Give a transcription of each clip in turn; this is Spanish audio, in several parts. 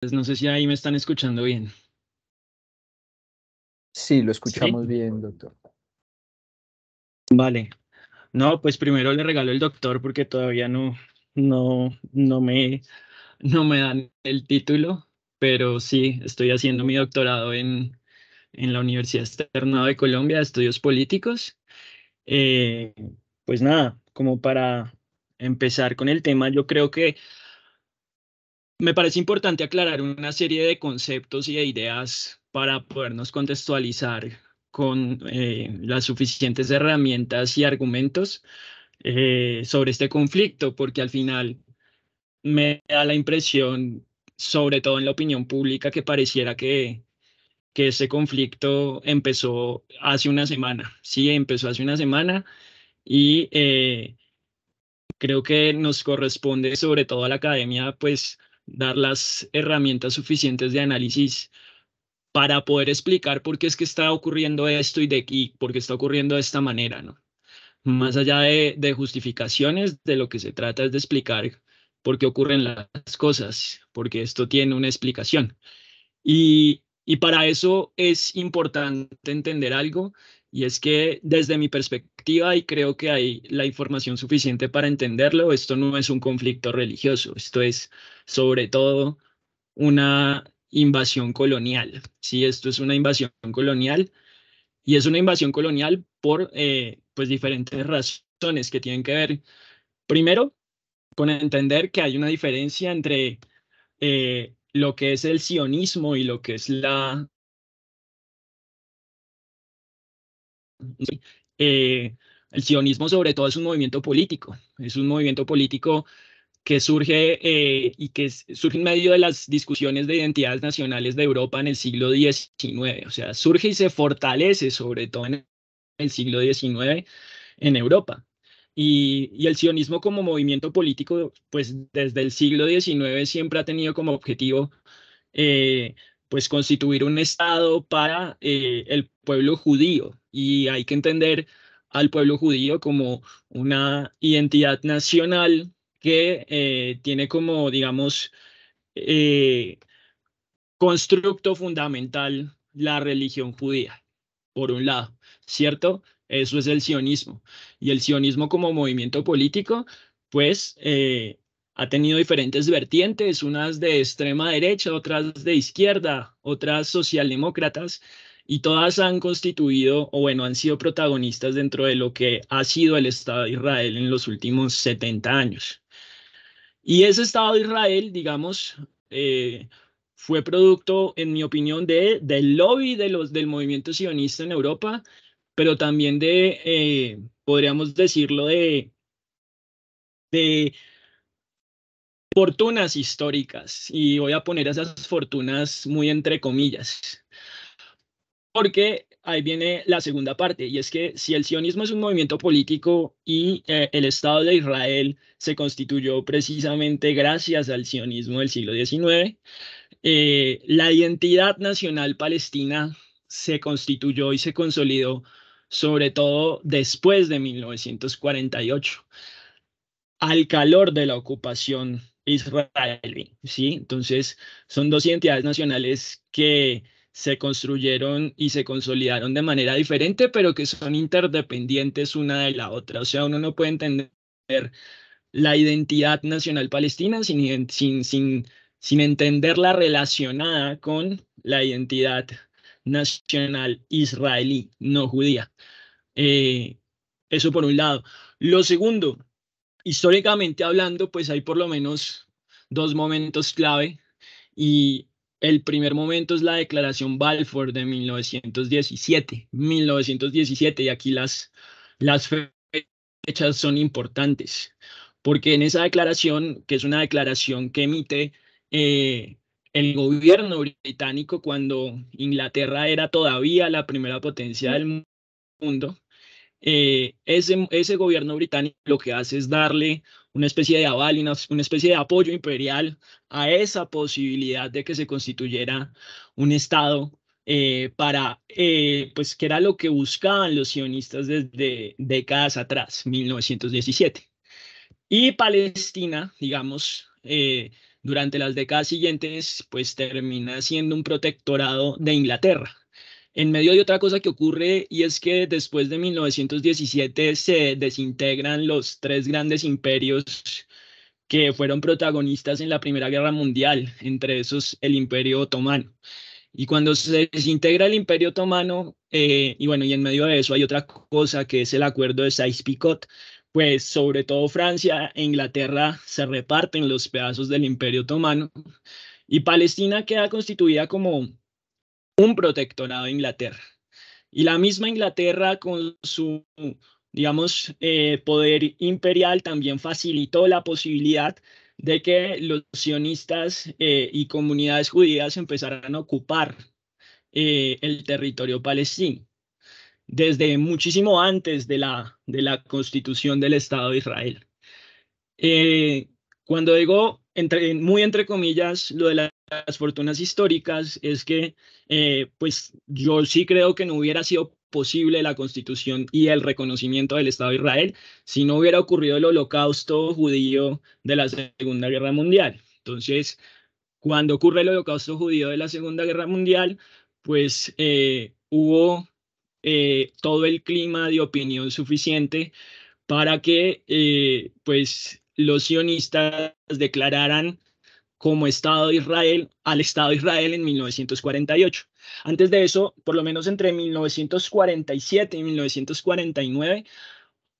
Pues, no sé si ahí me están escuchando bien. Sí, lo escuchamos bien, doctor. Vale. No, pues primero le regalo el doctor porque todavía no, no, no me, no me dan el título, pero sí, estoy haciendo mi doctorado en, en la Universidad Externa de Colombia de Estudios Políticos. Eh, pues nada, como para empezar con el tema, yo creo que me parece importante aclarar una serie de conceptos y de ideas para podernos contextualizar con eh, las suficientes herramientas y argumentos eh, sobre este conflicto, porque al final me da la impresión, sobre todo en la opinión pública, que pareciera que, que ese conflicto empezó hace una semana. Sí, empezó hace una semana y eh, creo que nos corresponde, sobre todo a la academia, pues dar las herramientas suficientes de análisis para poder explicar por qué es que está ocurriendo esto y, de, aquí, por qué está ocurriendo de esta manera, ¿no? Más allá de, justificaciones, de lo que se trata es de explicar por qué ocurren las cosas, porque esto tiene una explicación. y para eso es importante entender algo y es que desde mi perspectiva, y creo que hay la información suficiente para entenderlo, esto no es un conflicto religioso, esto es sobre todo una invasión colonial. Sí, esto es una invasión colonial y es una invasión colonial por eh, pues diferentes razones que tienen que ver, primero, con entender que hay una diferencia entre eh, lo que es el sionismo y lo que es la Eh, el sionismo sobre todo es un movimiento político, es un movimiento político que surge eh, y que surge en medio de las discusiones de identidades nacionales de Europa en el siglo XIX, o sea, surge y se fortalece sobre todo en el siglo XIX en Europa. Y, el sionismo como movimiento político, pues desde el siglo XIX siempre ha tenido como objetivo eh, pues constituir un Estado para eh, el pueblo judío. Y hay que entender al pueblo judío como una identidad nacional que eh, tiene como, digamos, eh, constructo fundamental la religión judía, por un lado, ¿cierto? Eso es el sionismo. Y el sionismo como movimiento político, pues ha tenido diferentes vertientes, unas de extrema derecha, otras de izquierda, otras socialdemócratas, y todas han constituido, o bueno, han sido protagonistas dentro de lo que ha sido el Estado de Israel en los últimos 70 años. Y ese Estado de Israel, digamos, eh, fue producto, en mi opinión, de, del lobby de los, del movimiento sionista en Europa, pero también de, eh, podríamos decirlo, de, de fortunas históricas y voy a poner esas fortunas muy entre comillas, porque ahí viene la segunda parte y es que si el sionismo es un movimiento político y eh, el Estado de Israel se constituyó precisamente gracias al sionismo del siglo XIX, eh, la identidad nacional palestina se constituyó y se consolidó sobre todo después de 1948 al calor de la ocupación israelí, ¿sí? Entonces, son dos identidades nacionales que se construyeron y se consolidaron de manera diferente, pero que son interdependientes una de la otra. O sea, uno no puede entender la identidad nacional palestina sin, sin, sin, sin entenderla relacionada con la identidad nacional israelí, no judía. Eh, eso por un lado. Lo segundo, históricamente hablando, pues hay por lo menos dos momentos clave y el primer momento es la declaración Balfour de 1917, 1917 y aquí las, las fechas son importantes, porque en esa declaración, que es una declaración que emite eh, el gobierno británico cuando Inglaterra era todavía la primera potencia del mundo, eh, ese, ese gobierno británico lo que hace es darle una especie de aval, una, especie de apoyo imperial a esa posibilidad de que se constituyera un Estado eh, para, eh, pues, que era lo que buscaban los sionistas desde décadas atrás, 1917. Y Palestina, digamos, durante las décadas siguientes, pues termina siendo un protectorado de Inglaterra. En medio de otra cosa que ocurre y es que después de 1917 se desintegran los tres grandes imperios que fueron protagonistas en la Primera Guerra Mundial, entre esos el Imperio Otomano. Y cuando se desintegra el Imperio Otomano, eh, y bueno, y en medio de eso hay otra cosa que es el acuerdo de Sykes-Picot, pues sobre todo Francia e Inglaterra se reparten los pedazos del Imperio Otomano y Palestina queda constituida como un protectorado de Inglaterra. Y la misma Inglaterra con su, digamos, eh, poder imperial también facilitó la posibilidad de que los sionistas eh, y comunidades judías empezaran a ocupar eh, el territorio palestino desde muchísimo antes de la, de la constitución del Estado de Israel. cuando digo entre, muy entre comillas lo de la las fortunas históricas es que, eh, pues yo sí creo que no hubiera sido posible la constitución y el reconocimiento del Estado de Israel si no hubiera ocurrido el holocausto judío de la Segunda Guerra Mundial. Entonces, cuando ocurre el holocausto judío de la Segunda Guerra Mundial, pues eh, hubo eh, todo el clima de opinión suficiente para que, pues, los sionistas declararan como Estado de Israel al Estado de Israel en 1948. Antes de eso, por lo menos entre 1947 y 1949,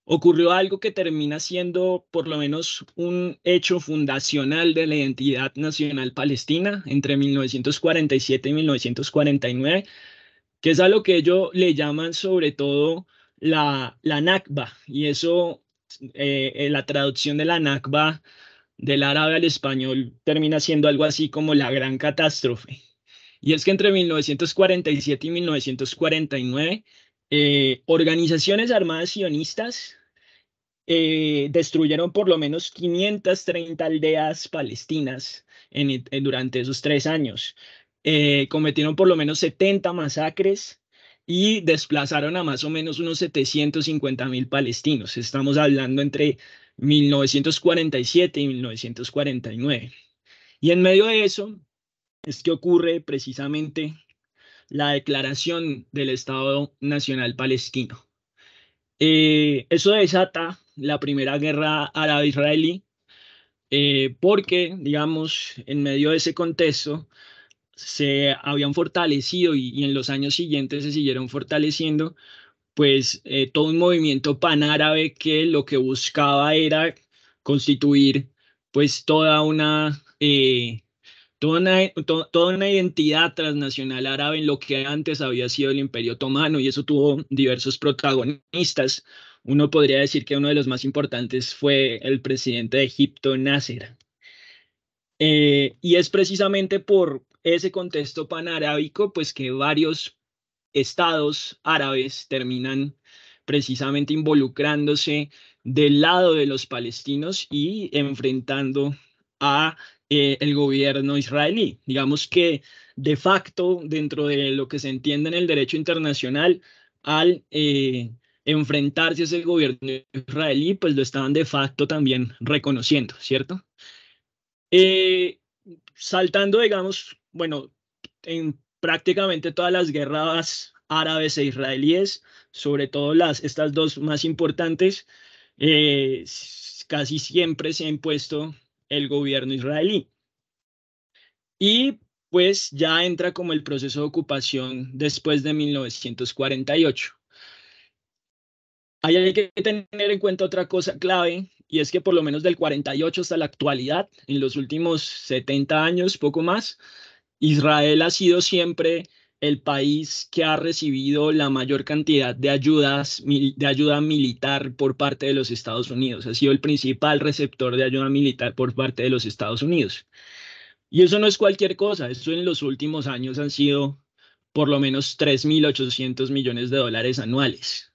ocurrió algo que termina siendo por lo menos un hecho fundacional de la identidad nacional palestina entre 1947 y 1949, que es a lo que ellos le llaman sobre todo la, la Nakba, y eso, eh, eh, la traducción de la Nakba del árabe al español termina siendo algo así como la gran catástrofe. Y es que entre 1947 y 1949, eh, organizaciones armadas sionistas eh, destruyeron por lo menos 530 aldeas palestinas e, en, durante esos tres años. Eh, cometieron por lo menos 70 masacres y desplazaron a más o menos unos 750 mil palestinos. Estamos hablando entre 1947 y 1949. Y en medio de eso es que ocurre precisamente la declaración del Estado Nacional Palestino. Eh, eso desata la primera guerra árabe-israelí eh, porque, digamos, en medio de ese contexto se habían fortalecido y en los años siguientes se siguieron fortaleciendo pues eh, todo un movimiento panárabe que lo que buscaba era constituir pues toda una, eh, toda, una toda una identidad transnacional árabe en lo que antes había sido el Imperio Otomano y eso tuvo diversos protagonistas. Uno podría decir que uno de los más importantes fue el presidente de Egipto, Nasser. Eh, y es precisamente por ese contexto panarábico, pues que varios estados árabes terminan precisamente involucrándose del lado de los palestinos y enfrentando a eh, el gobierno israelí. Digamos que de facto, dentro de lo que se entiende en el derecho internacional, al eh, enfrentarse a ese gobierno israelí, pues lo estaban de facto también reconociendo, ¿cierto? Eh, saltando, digamos, bueno, en prácticamente todas las guerras árabes e israelíes, sobre todo las, estas dos más importantes, eh, casi siempre se ha impuesto el gobierno israelí. Y pues ya entra como el proceso de ocupación después de 1948. Ahí hay que tener en cuenta otra cosa clave, y es que por lo menos del 48 hasta la actualidad, en los últimos 70 años, poco más, Israel ha sido siempre el país que ha recibido la mayor cantidad de ayudas de ayuda militar por parte de los Estados Unidos. Ha sido el principal receptor de ayuda militar por parte de los Estados Unidos. Y eso no es cualquier cosa. Eso en los últimos años han sido por lo menos 3.800 millones de dólares anuales.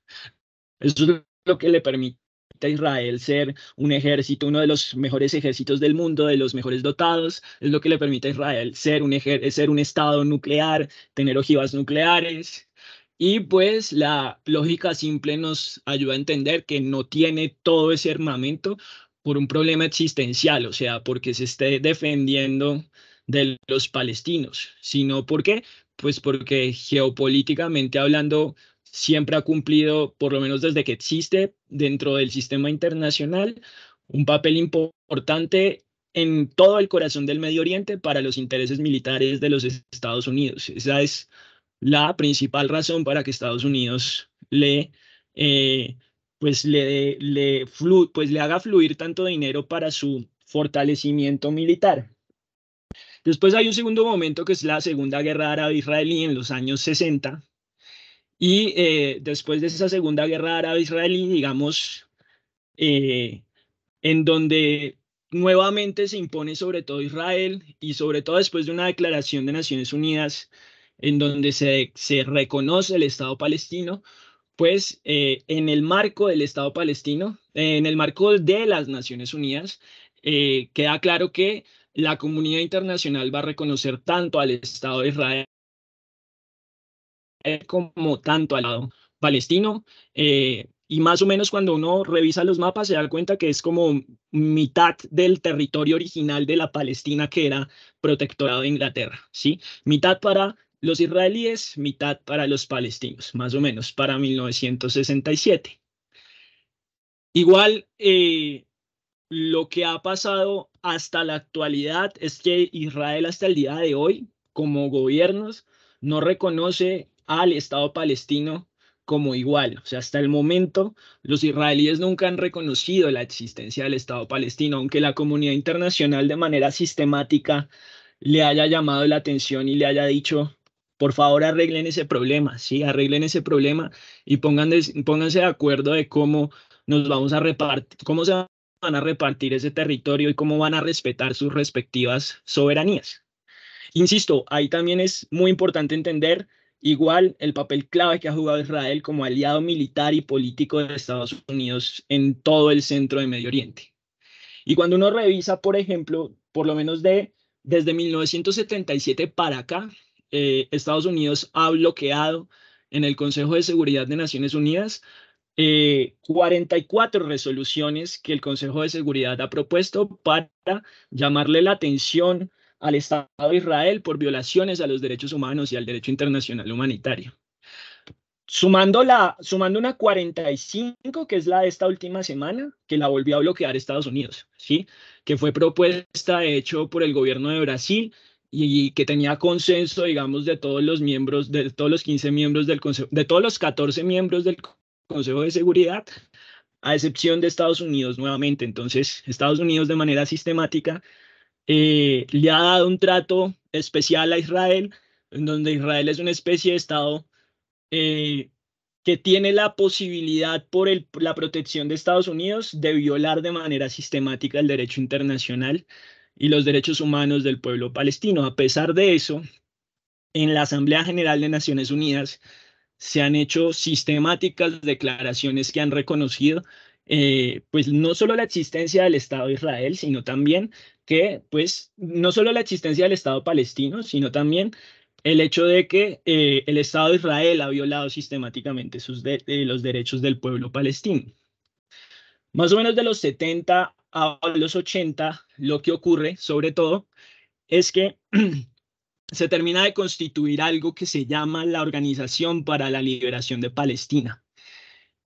Eso es lo que le permite Israel ser un ejército, uno de los mejores ejércitos del mundo, de los mejores dotados, es lo que le permite a Israel ser un, ser un estado nuclear, tener ojivas nucleares. Y pues la lógica simple nos ayuda a entender que no tiene todo ese armamento por un problema existencial, o sea, porque se esté defendiendo de los palestinos, sino porque, pues porque geopolíticamente hablando, siempre ha cumplido, por lo menos desde que existe dentro del sistema internacional, un papel importante en todo el corazón del Medio Oriente para los intereses militares de los Estados Unidos. Esa es la principal razón para que Estados Unidos le... Eh, pues le, le pues le haga fluir tanto dinero para su fortalecimiento militar. Después hay un segundo momento que es la Segunda Guerra Árabe-Israelí en los años 60, y eh, después de esa segunda guerra árabe-israelí, digamos, eh, en donde nuevamente se impone sobre todo Israel y sobre todo después de una declaración de Naciones Unidas en donde se, se reconoce el Estado palestino, pues eh, en el marco del Estado palestino, en el marco de las Naciones Unidas, queda claro que la comunidad internacional va a reconocer tanto al Estado de Israel eh, como tanto al lado palestino. Eh, y más o menos cuando uno revisa los mapas se da cuenta que es como mitad del territorio original de la Palestina que era protectorado de Inglaterra, ¿sí? Mitad para los israelíes, mitad para los palestinos, más o menos, para 1967. Igual, eh, lo que ha pasado hasta la actualidad es que Israel hasta el día de hoy, como gobiernos, no reconoce al Estado palestino como igual. O sea, hasta el momento los israelíes nunca han reconocido la existencia del Estado palestino, aunque la comunidad internacional de manera sistemática le haya llamado la atención y le haya dicho, por favor arreglen ese problema, sí, arreglen ese problema y pónganse de acuerdo de cómo nos vamos a repartir, cómo se van a repartir ese territorio y cómo van a respetar sus respectivas soberanías. Insisto, ahí también es muy importante entender Igual el papel clave que ha jugado Israel como aliado militar y político de Estados Unidos en todo el centro de Medio Oriente. Y cuando uno revisa, por ejemplo, por lo menos de, desde 1977 para acá, eh, Estados Unidos ha bloqueado en el Consejo de Seguridad de Naciones Unidas 44 eh, resoluciones que el Consejo de Seguridad ha propuesto para llamarle la atención al Estado de Israel por violaciones a los derechos humanos y al derecho internacional humanitario. Sumando, la, sumando una 45, que es la de esta última semana, que la volvió a bloquear Estados Unidos, ¿sí? que fue propuesta, de hecho, por el gobierno de Brasil y, y que tenía consenso, digamos, de todos los miembros, de todos los 15 miembros del Consejo, de todos los 14 miembros del Consejo de Seguridad, a excepción de Estados Unidos nuevamente. Entonces, Estados Unidos de manera sistemática eh, le ha dado un trato especial a Israel, en donde Israel es una especie de Estado eh, que tiene la posibilidad por la protección de Estados Unidos de violar de manera sistemática el derecho internacional y los derechos humanos del pueblo palestino. A pesar de eso, en la Asamblea General de Naciones Unidas se han hecho sistemáticas declaraciones que han reconocido eh, pues no solo la existencia del Estado de Israel, sino también que, pues, no solo la existencia del Estado palestino, sino también el hecho de que eh, el Estado de Israel ha violado sistemáticamente sus eh, los derechos del pueblo palestino. Más o menos de los 70 a los 80, lo que ocurre, sobre todo, es que se termina de constituir algo que se llama la Organización para la Liberación de Palestina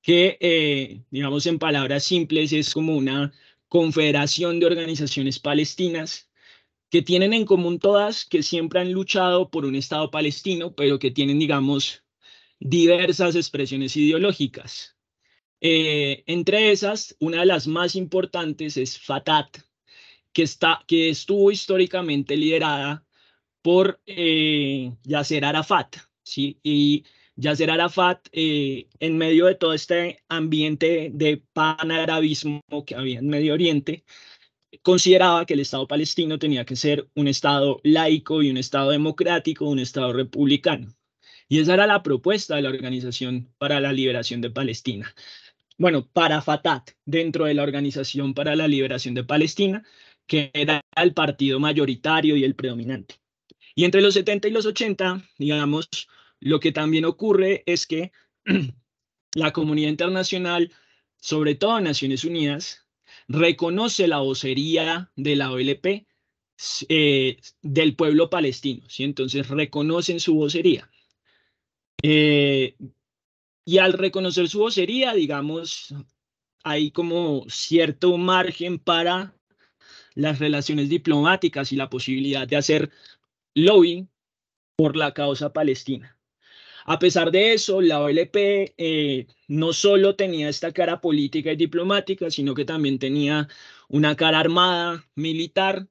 que, eh, digamos en palabras simples, es como una confederación de organizaciones palestinas que tienen en común todas que siempre han luchado por un Estado palestino, pero que tienen, digamos, diversas expresiones ideológicas. Eh, entre esas, una de las más importantes es Fatah, que, está, que estuvo históricamente liderada por eh, Yasser Arafat, ¿sí? y Yasser Arafat, eh, en medio de todo este ambiente de panarabismo que había en Medio Oriente, consideraba que el Estado palestino tenía que ser un Estado laico y un Estado democrático, un Estado republicano. Y esa era la propuesta de la Organización para la Liberación de Palestina. Bueno, para Fatah, dentro de la Organización para la Liberación de Palestina, que era el partido mayoritario y el predominante. Y entre los 70 y los 80, digamos, lo que también ocurre es que la comunidad internacional, sobre todo Naciones Unidas, reconoce la vocería de la OLP eh, del pueblo palestino, entonces reconocen su vocería. Eh, y al reconocer su vocería, digamos, hay como cierto margen para las relaciones diplomáticas y la posibilidad de hacer lobbying por la causa palestina. A pesar de eso, la OLP eh, no solo tenía esta cara política y diplomática, sino que también tenía una cara armada, militar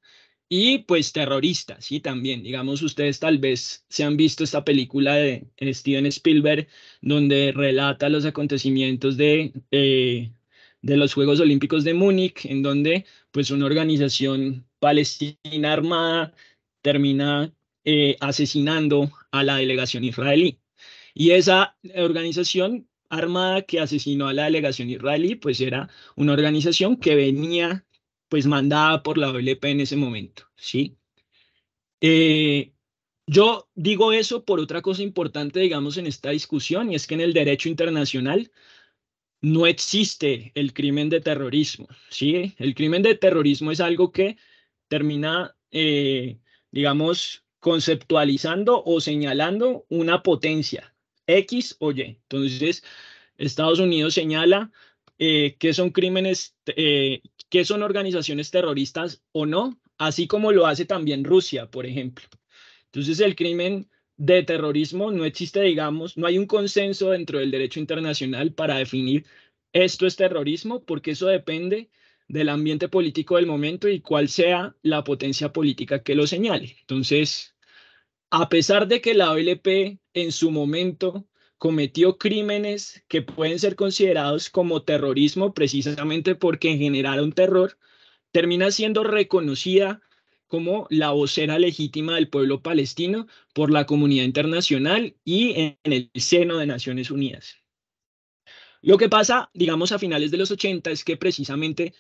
y pues terrorista, Y también. Digamos, ustedes tal vez se han visto esta película de eh, Steven Spielberg, donde relata los acontecimientos eh, de... los Juegos Olímpicos de Múnich, en donde pues una organización palestina armada termina asesinando a la delegación israelí. Y esa eh, organización armada que asesinó a la delegación israelí, pues era una organización que venía pues mandada por la OLP en ese momento, ¿sí? Eh, yo digo eso por otra cosa importante, digamos, en esta discusión, y es que en el derecho internacional no existe el crimen de terrorismo, ¿sí? El crimen de terrorismo es algo que termina, eh, digamos, conceptualizando o señalando una potencia, X o Y. Entonces, Estados Unidos señala eh, que son crímenes, eh, que son organizaciones terroristas o no, así como lo hace también Rusia, por ejemplo. Entonces, el crimen de terrorismo no existe, digamos, no hay un consenso dentro del derecho internacional para definir esto es terrorismo, porque eso depende del ambiente político del momento y cuál sea la potencia política que lo señale. Entonces, a pesar de que la OLP en su momento cometió crímenes que pueden ser considerados como terrorismo precisamente porque generaron terror, termina siendo reconocida como la vocera legítima del pueblo palestino por la comunidad internacional y en el seno de Naciones Unidas. Lo que pasa, digamos, a finales de los 80 es que precisamente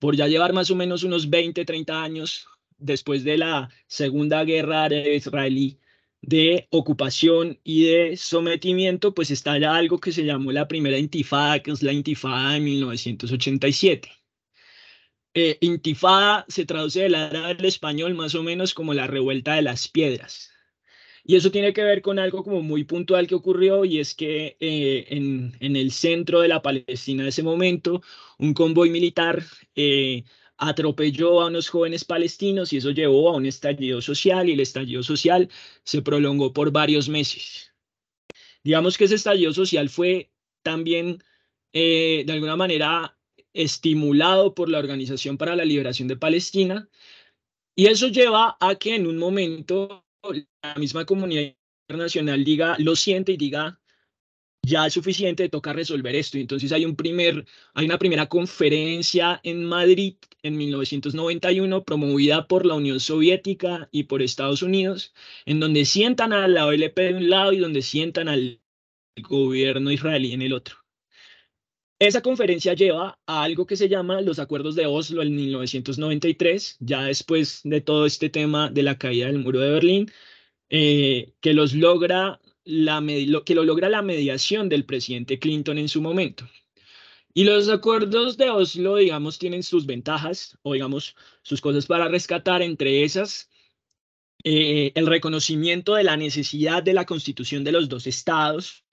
por ya llevar más o menos unos 20, 30 años después de la Segunda Guerra Israelí de ocupación y de sometimiento, pues está algo que se llamó la primera intifada, que es la intifada de 1987. Eh, intifada se traduce del árabe al español más o menos como la revuelta de las piedras. Y eso tiene que ver con algo como muy puntual que ocurrió y es que eh, en, el centro de la Palestina de ese momento, un convoy militar eh, atropelló a unos jóvenes palestinos y eso llevó a un estallido social y el estallido social se prolongó por varios meses. Digamos que ese estallido social fue también eh, de alguna manera estimulado por la Organización para la Liberación de Palestina y eso lleva a que en un momento la misma comunidad internacional diga, lo siente y diga, ya es suficiente, toca resolver esto. Y entonces hay, un primer, hay una primera conferencia en Madrid en 1991 promovida por la Unión Soviética y por Estados Unidos, en donde sientan a la OLP de un lado y donde sientan al gobierno israelí en el otro. Esa conferencia lleva a algo que se llama los acuerdos de Oslo en 1993, ya después de todo este tema de la caída del muro de Berlín, eh, que los logra lo que lo logra la mediación del presidente Clinton en su momento. Y los acuerdos de Oslo, digamos, tienen sus ventajas o, digamos, sus cosas para rescatar, entre esas, eh, el reconocimiento de la necesidad de la constitución de los dos estados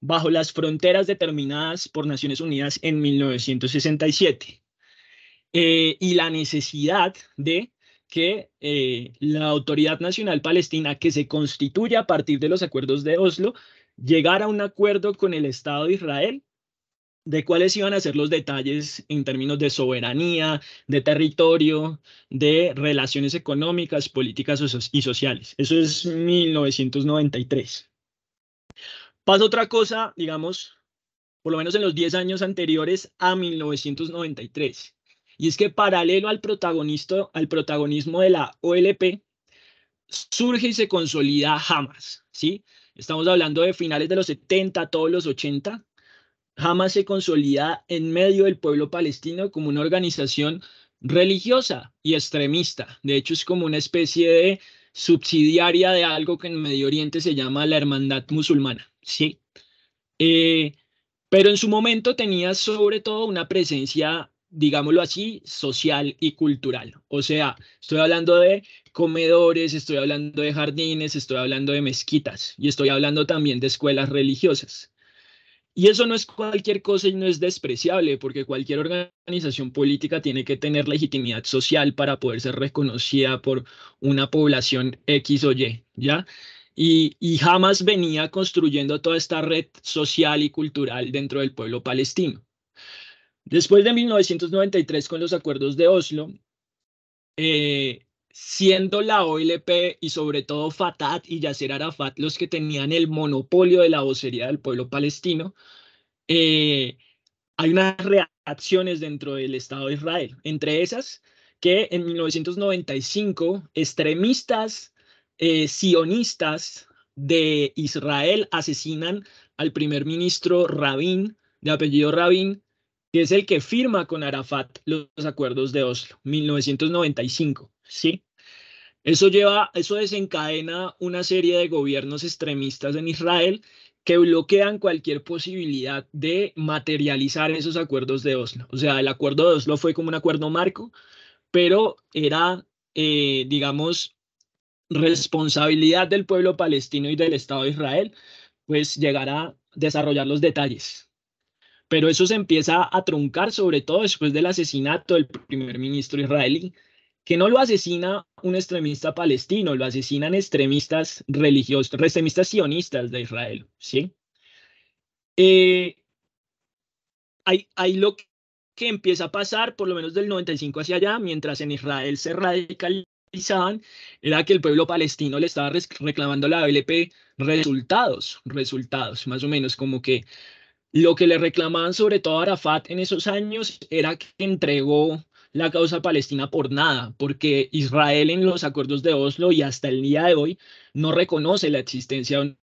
bajo las fronteras determinadas por Naciones Unidas en 1967 eh, y la necesidad de que eh, la Autoridad Nacional Palestina, que se constituye a partir de los acuerdos de Oslo, llegara a un acuerdo con el Estado de Israel de cuáles iban a ser los detalles en términos de soberanía, de territorio, de relaciones económicas, políticas y sociales. Eso es 1993. Pasa otra cosa, digamos, por lo menos en los 10 años anteriores a 1993 y es que paralelo al, protagonismo de la OLP, surge y se consolida Hamas, ¿sí? Estamos hablando de finales de los 70, todos los 80. Hamas se consolida en medio del pueblo palestino como una organización religiosa y extremista. De hecho, es como una especie de subsidiaria de algo que en Medio Oriente se llama la Hermandad Musulmana, ¿sí? Eh, pero en su momento tenía sobre todo una presencia digámoslo así, social y cultural. O sea, estoy hablando de comedores, estoy hablando de jardines, estoy hablando de mezquitas y estoy hablando también de escuelas religiosas. Y eso no es cualquier cosa y no es despreciable, porque cualquier organización política tiene que tener legitimidad social para poder ser reconocida por una población X o Y, ¿ya? Y, y jamás venía construyendo toda esta red social y cultural dentro del pueblo palestino. Después de 1993, con los acuerdos de Oslo, eh, siendo la OLP y sobre todo Fatah y Yasser Arafat los que tenían el monopolio de la vocería del pueblo palestino, eh, hay unas reacciones dentro del Estado de Israel, entre esas que en 1995 extremistas eh, sionistas de Israel asesinan al primer ministro Rabin, de apellido Rabin, que es el que firma con Arafat los acuerdos de Oslo, 1995, ¿sí? Eso lleva, eso desencadena una serie de gobiernos extremistas en Israel que bloquean cualquier posibilidad de materializar esos acuerdos de Oslo. O sea, el acuerdo de Oslo fue como un acuerdo marco, pero era, eh, digamos, responsabilidad del pueblo palestino y del Estado de Israel, pues llegar a desarrollar los detalles, pero eso se empieza a truncar sobre todo después del asesinato del primer ministro israelí, que no lo asesina un extremista palestino, lo asesinan extremistas religiosos, extremistas sionistas de Israel, ¿sí? Eh, hay, hay lo que empieza a pasar, por lo menos del 95 hacia allá, mientras en Israel se radicalizaban, era que el pueblo palestino le estaba reclamando a la ALP resultados, resultados, más o menos como que lo que le reclamaban sobre todo a Arafat en esos años era que entregó la causa palestina por nada, porque Israel en los acuerdos de Oslo y hasta el día de hoy no reconoce la existencia de un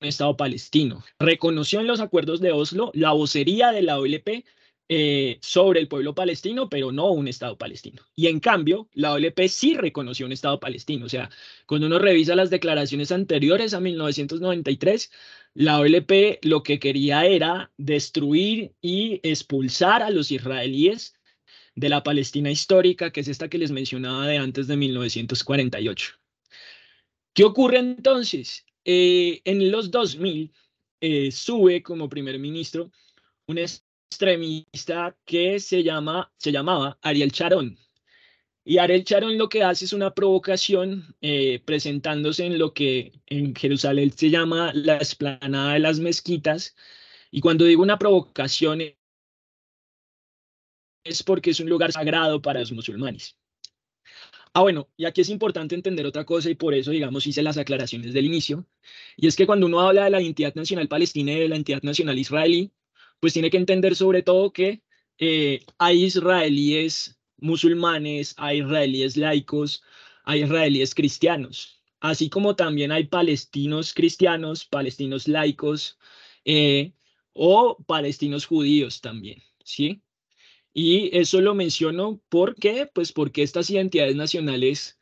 Estado palestino. Reconoció en los acuerdos de Oslo la vocería de la OLP eh, sobre el pueblo palestino, pero no un Estado palestino. Y en cambio, la OLP sí reconoció un Estado palestino. O sea, cuando uno revisa las declaraciones anteriores a 1993, la OLP lo que quería era destruir y expulsar a los israelíes de la Palestina histórica, que es esta que les mencionaba de antes de 1948. ¿Qué ocurre entonces? Eh, en los 2000 eh, sube como primer ministro un extremista que se, llama, se llamaba Ariel Charón. Y Ariel Charón lo que hace es una provocación eh, presentándose en lo que en Jerusalén se llama la esplanada de las mezquitas. Y cuando digo una provocación es porque es un lugar sagrado para los musulmanes. Ah, bueno, y aquí es importante entender otra cosa y por eso, digamos, hice las aclaraciones del inicio. Y es que cuando uno habla de la identidad nacional palestina y de la identidad nacional israelí, pues tiene que entender sobre todo que eh, hay israelíes musulmanes, hay israelíes laicos, hay israelíes cristianos, así como también hay palestinos cristianos, palestinos laicos eh, o palestinos judíos también, ¿sí? Y eso lo menciono porque, pues porque estas identidades nacionales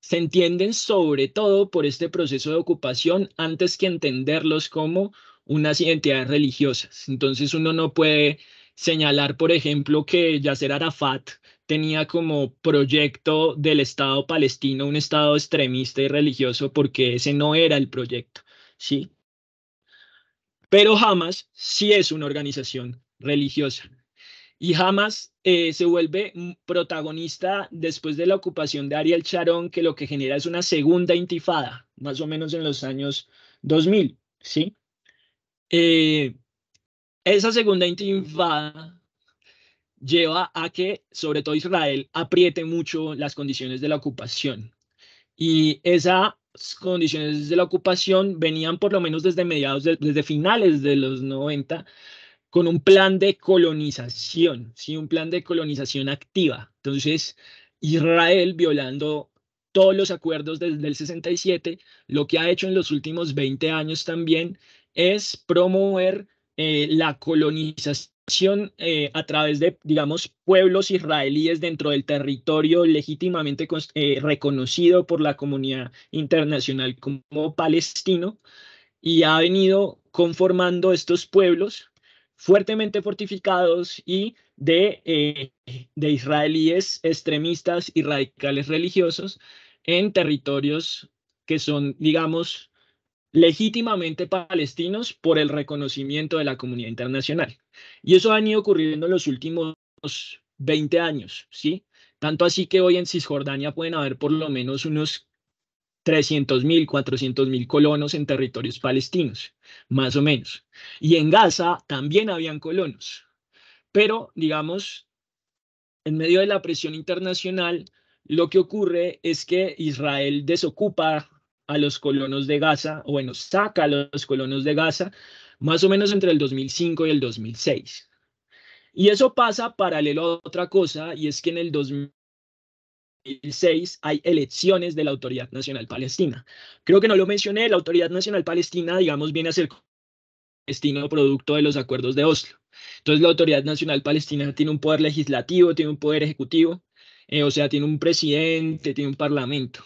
se entienden sobre todo por este proceso de ocupación antes que entenderlos como unas identidades religiosas. Entonces uno no puede señalar, por ejemplo, que Yasser Arafat tenía como proyecto del Estado palestino un Estado extremista y religioso porque ese no era el proyecto, ¿sí? Pero Hamas sí es una organización religiosa. Y Hamas eh, se vuelve protagonista después de la ocupación de Ariel Sharon, que lo que genera es una segunda intifada, más o menos en los años 2000, ¿sí? Eh, esa segunda intifada lleva a que, sobre todo Israel, apriete mucho las condiciones de la ocupación. Y esas condiciones de la ocupación venían por lo menos desde mediados, desde finales de los 90, con un plan de colonización, ¿sí? un plan de colonización activa. Entonces, Israel violando todos los acuerdos desde el 67, lo que ha hecho en los últimos 20 años también es promover eh, la colonización eh, a través de, digamos, pueblos israelíes dentro del territorio legítimamente eh, reconocido por la comunidad internacional como palestino y ha venido conformando estos pueblos fuertemente fortificados y de, de israelíes extremistas y radicales religiosos en territorios que son, digamos, legítimamente palestinos por el reconocimiento de la comunidad internacional. Y eso ha ido ocurriendo en los últimos 20 años, ¿sí? Tanto así que hoy en Cisjordania pueden haber por lo menos unos 300.000, 400.000 colonos en territorios palestinos, más o menos. Y en Gaza también habían colonos. Pero, digamos, en medio de la presión internacional, lo que ocurre es que Israel desocupa a los colonos de Gaza, o bueno, saca a los colonos de Gaza, más o menos entre el 2005 y el 2006. Y eso pasa paralelo a otra cosa, y es que en el 2006 hay elecciones de la Autoridad Nacional Palestina. Creo que no lo mencioné, la Autoridad Nacional Palestina, digamos, viene a ser destino producto de los acuerdos de Oslo. Entonces, la Autoridad Nacional Palestina tiene un poder legislativo, tiene un poder ejecutivo, eh, o sea, tiene un presidente, tiene un parlamento.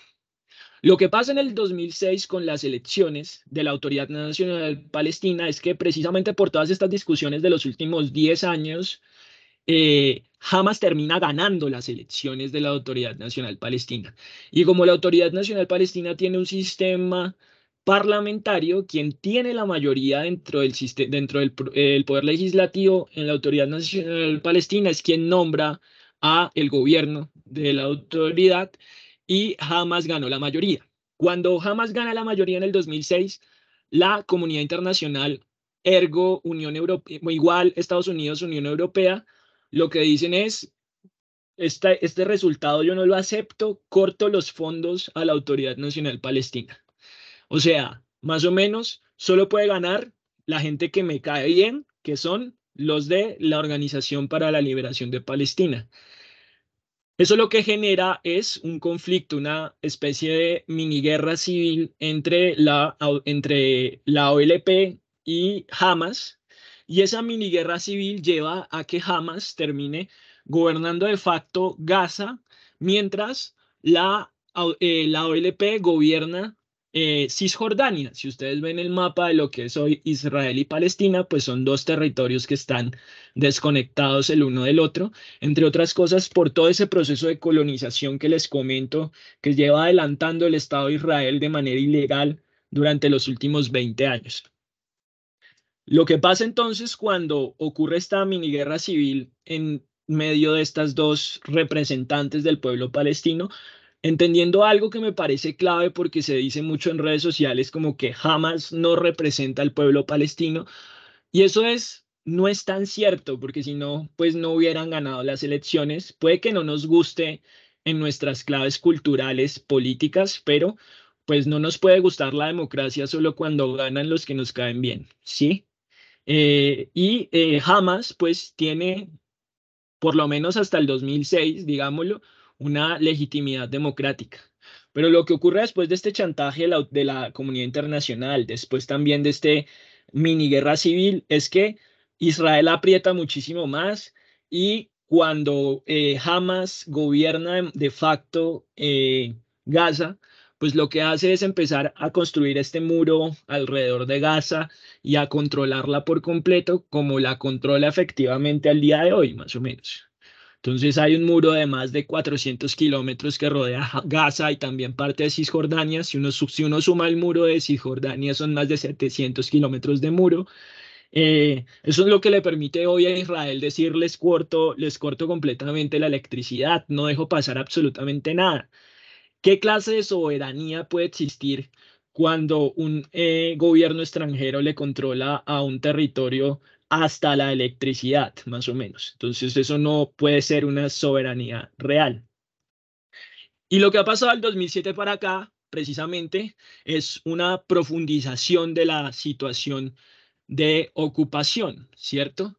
Lo que pasa en el 2006 con las elecciones de la Autoridad Nacional Palestina es que precisamente por todas estas discusiones de los últimos 10 años, eh, jamás Hamas termina ganando las elecciones de la Autoridad Nacional Palestina. Y como la Autoridad Nacional Palestina tiene un sistema parlamentario, quien tiene la mayoría dentro del, dentro del poder legislativo en la Autoridad Nacional Palestina es quien nombra a el gobierno de la autoridad y jamás ganó la mayoría. Cuando jamás gana la mayoría en el 2006, la comunidad internacional, ergo Unión Europea, eh, igual Estados Unidos, Unión Europea, lo que dicen es, este, este resultado yo no lo acepto, corto los fondos a la Autoridad Nacional Palestina. O sea, más o menos, solo puede ganar la gente que me cae bien, que son los de la Organización para la Liberación de Palestina. Eso lo que genera es un conflicto, una especie de miniguerra civil entre la, entre la OLP y Hamas. Y esa miniguerra civil lleva a que Hamas termine gobernando de facto Gaza, mientras la, eh, la OLP gobierna eh, Cisjordania, si ustedes ven el mapa de lo que es hoy Israel y Palestina, pues son dos territorios que están desconectados el uno del otro, entre otras cosas por todo ese proceso de colonización que les comento, que lleva adelantando el Estado de Israel de manera ilegal durante los últimos 20 años. Lo que pasa entonces cuando ocurre esta mini guerra civil en medio de estas dos representantes del pueblo palestino, entendiendo algo que me parece clave porque se dice mucho en redes sociales como que jamás no representa al pueblo palestino. Y eso es, no es tan cierto, porque si no, pues no hubieran ganado las elecciones. Puede que no nos guste en nuestras claves culturales, políticas, pero pues no nos puede gustar la democracia solo cuando ganan los que nos caen bien, ¿sí? Eh, y eh, Hamas, pues tiene, por lo menos hasta el 2006, digámoslo, una legitimidad democrática. Pero lo que ocurre después de este chantaje de la, comunidad internacional, después también de este mini guerra civil, es que Israel aprieta muchísimo más y cuando eh, Hamas gobierna de facto eh, Gaza, pues lo que hace es empezar a construir este muro alrededor de Gaza y a controlarla por completo como la controla efectivamente al día de hoy, más o menos. Entonces hay un muro de más de 400 kilómetros que rodea Gaza y también parte de Cisjordania. Si uno, suma el muro de Cisjordania son más de 700 kilómetros de muro. Eh, eso es lo que le permite hoy a Israel decir les corto, les corto completamente la electricidad, no dejo pasar absolutamente nada. ¿Qué clase de soberanía puede existir cuando un eh, gobierno extranjero le controla a un territorio hasta la electricidad, más o menos. Entonces eso no puede ser una soberanía real. Y lo que ha pasado del 2007 para acá, precisamente, es una profundización de la situación de ocupación, ¿cierto?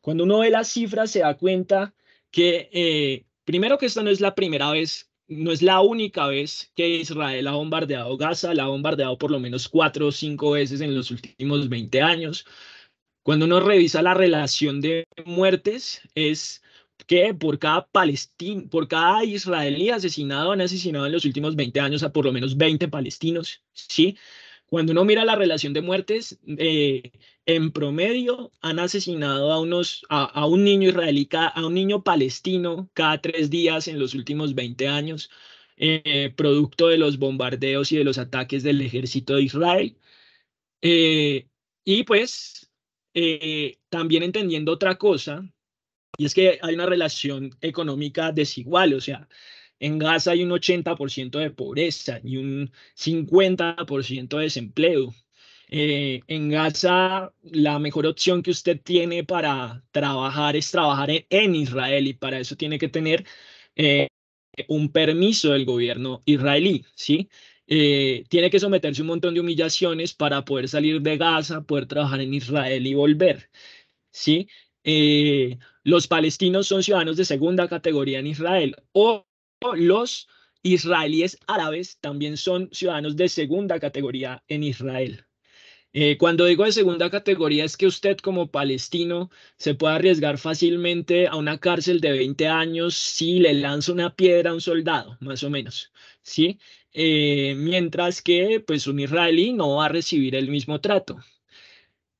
Cuando uno ve las cifras se da cuenta que, eh, primero que esto no es la primera vez, no es la única vez que Israel ha bombardeado Gaza, la ha bombardeado por lo menos cuatro o cinco veces en los últimos 20 años. Cuando uno revisa la relación de muertes, es que por cada palestino, por cada israelí asesinado, han asesinado en los últimos 20 años a por lo menos 20 palestinos, ¿sí? Cuando uno mira la relación de muertes, eh, en promedio han asesinado a, unos, a, un niño israelí, a un niño palestino cada tres días en los últimos 20 años, eh, producto de los bombardeos y de los ataques del ejército de Israel. Eh, y pues eh, también entendiendo otra cosa, y es que hay una relación económica desigual, o sea, en Gaza hay un 80% de pobreza y un 50% de desempleo. Eh, en Gaza, la mejor opción que usted tiene para trabajar es trabajar e-, en, Israel y para eso tiene que tener eh, un permiso del gobierno israelí, ¿sí? Eh, tiene que someterse a un montón de humillaciones para poder salir de Gaza, poder trabajar en Israel y volver. ¿sí? Eh, los palestinos son ciudadanos de segunda categoría en Israel o los israelíes árabes también son ciudadanos de segunda categoría en Israel. Eh, cuando digo de segunda categoría es que usted como palestino se puede arriesgar fácilmente a una cárcel de 20 años si le lanza una piedra a un soldado, más o menos, ¿sí? Eh, mientras que pues un israelí no va a recibir el mismo trato.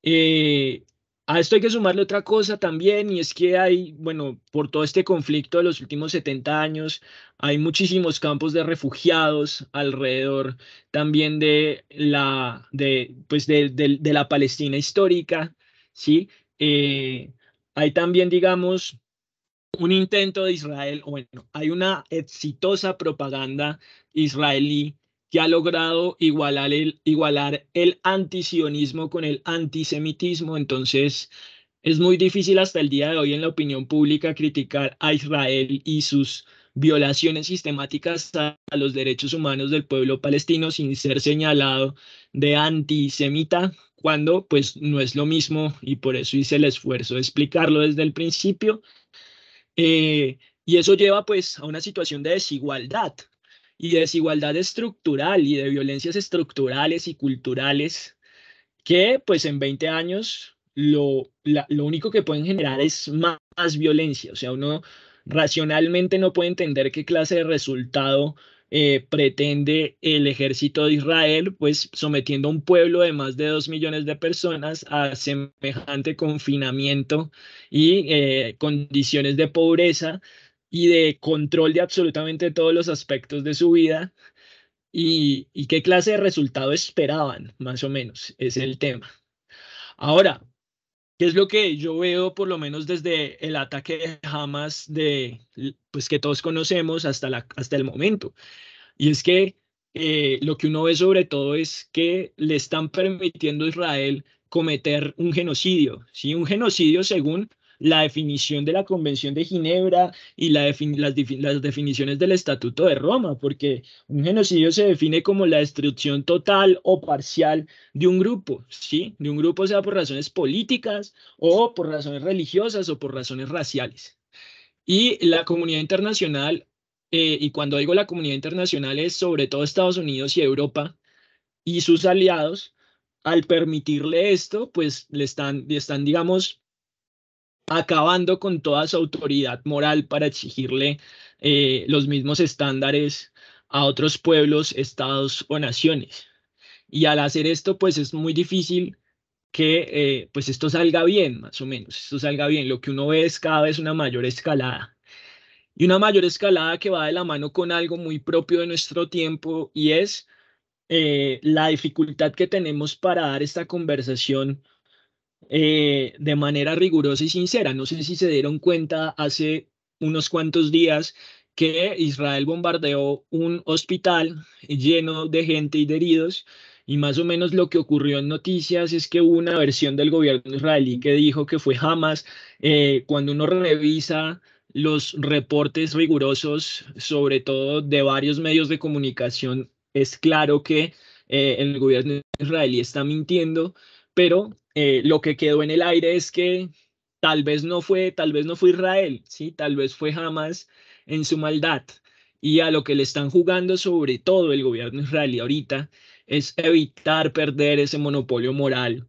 Eh, a esto hay que sumarle otra cosa también, y es que hay, bueno, por todo este conflicto de los últimos 70 años, hay muchísimos campos de refugiados alrededor también de la, de, pues de, la Palestina histórica, ¿sí? Eh, hay también, digamos, un intento de Israel, bueno, hay una exitosa propaganda israelí que ha logrado igualar el, igualar el antisionismo con el antisemitismo. Entonces, es muy difícil hasta el día de hoy en la opinión pública criticar a Israel y sus violaciones sistemáticas a los derechos humanos del pueblo palestino sin ser señalado de antisemita, cuando pues no es lo mismo y por eso hice el esfuerzo de explicarlo desde el principio. Eh, y eso lleva pues a una situación de desigualdad y desigualdad estructural y de violencias estructurales y culturales que pues en 20 años lo, la, lo único que pueden generar es más, más violencia. O sea, uno racionalmente no puede entender qué clase de resultado eh, pretende el ejército de Israel, pues sometiendo a un pueblo de más de dos millones de personas a semejante confinamiento y eh, condiciones de pobreza y de control de absolutamente todos los aspectos de su vida. y qué clase de resultado esperaban, más o menos, es el tema. Ahora, que es lo que yo veo por lo menos desde el ataque de Hamas de, pues que todos conocemos hasta, la, hasta el momento. Y es que eh, lo que uno ve sobre todo es que le están permitiendo a Israel cometer un genocidio, ¿sí? un genocidio según la definición de la Convención de Ginebra y las, definiciones del Estatuto de Roma, porque un genocidio se define como la destrucción total o parcial de un grupo, ¿sí? De un grupo sea por razones políticas o por razones religiosas o por razones raciales. Y la comunidad internacional, eh, y cuando digo la comunidad internacional es sobre todo Estados Unidos y Europa y sus aliados, al permitirle esto, pues le están, le están digamos, acabando con toda su autoridad moral para exigirle eh, los mismos estándares a otros pueblos, estados o naciones. Y al hacer esto, pues es muy difícil que eh, pues esto salga bien, más o menos, esto salga bien. Lo que uno ve es cada vez una mayor escalada. Y una mayor escalada que va de la mano con algo muy propio de nuestro tiempo y es eh, la dificultad que tenemos para dar esta conversación eh, de manera rigurosa y sincera. No sé si se dieron cuenta hace unos cuantos días que Israel bombardeó un hospital lleno de gente y de heridos. Y más o menos lo que ocurrió en noticias es que hubo una versión del gobierno israelí que dijo que fue Hamas. Eh, cuando uno revisa los reportes rigurosos, sobre todo de varios medios de comunicación, es claro que eh, el gobierno israelí está mintiendo, pero eh, lo que quedó en el aire es que tal vez no fue, tal vez no fue Israel, ¿sí? tal vez fue Hamas en su maldad. Y a lo que le están jugando sobre todo el gobierno israelí ahorita es evitar perder ese monopolio moral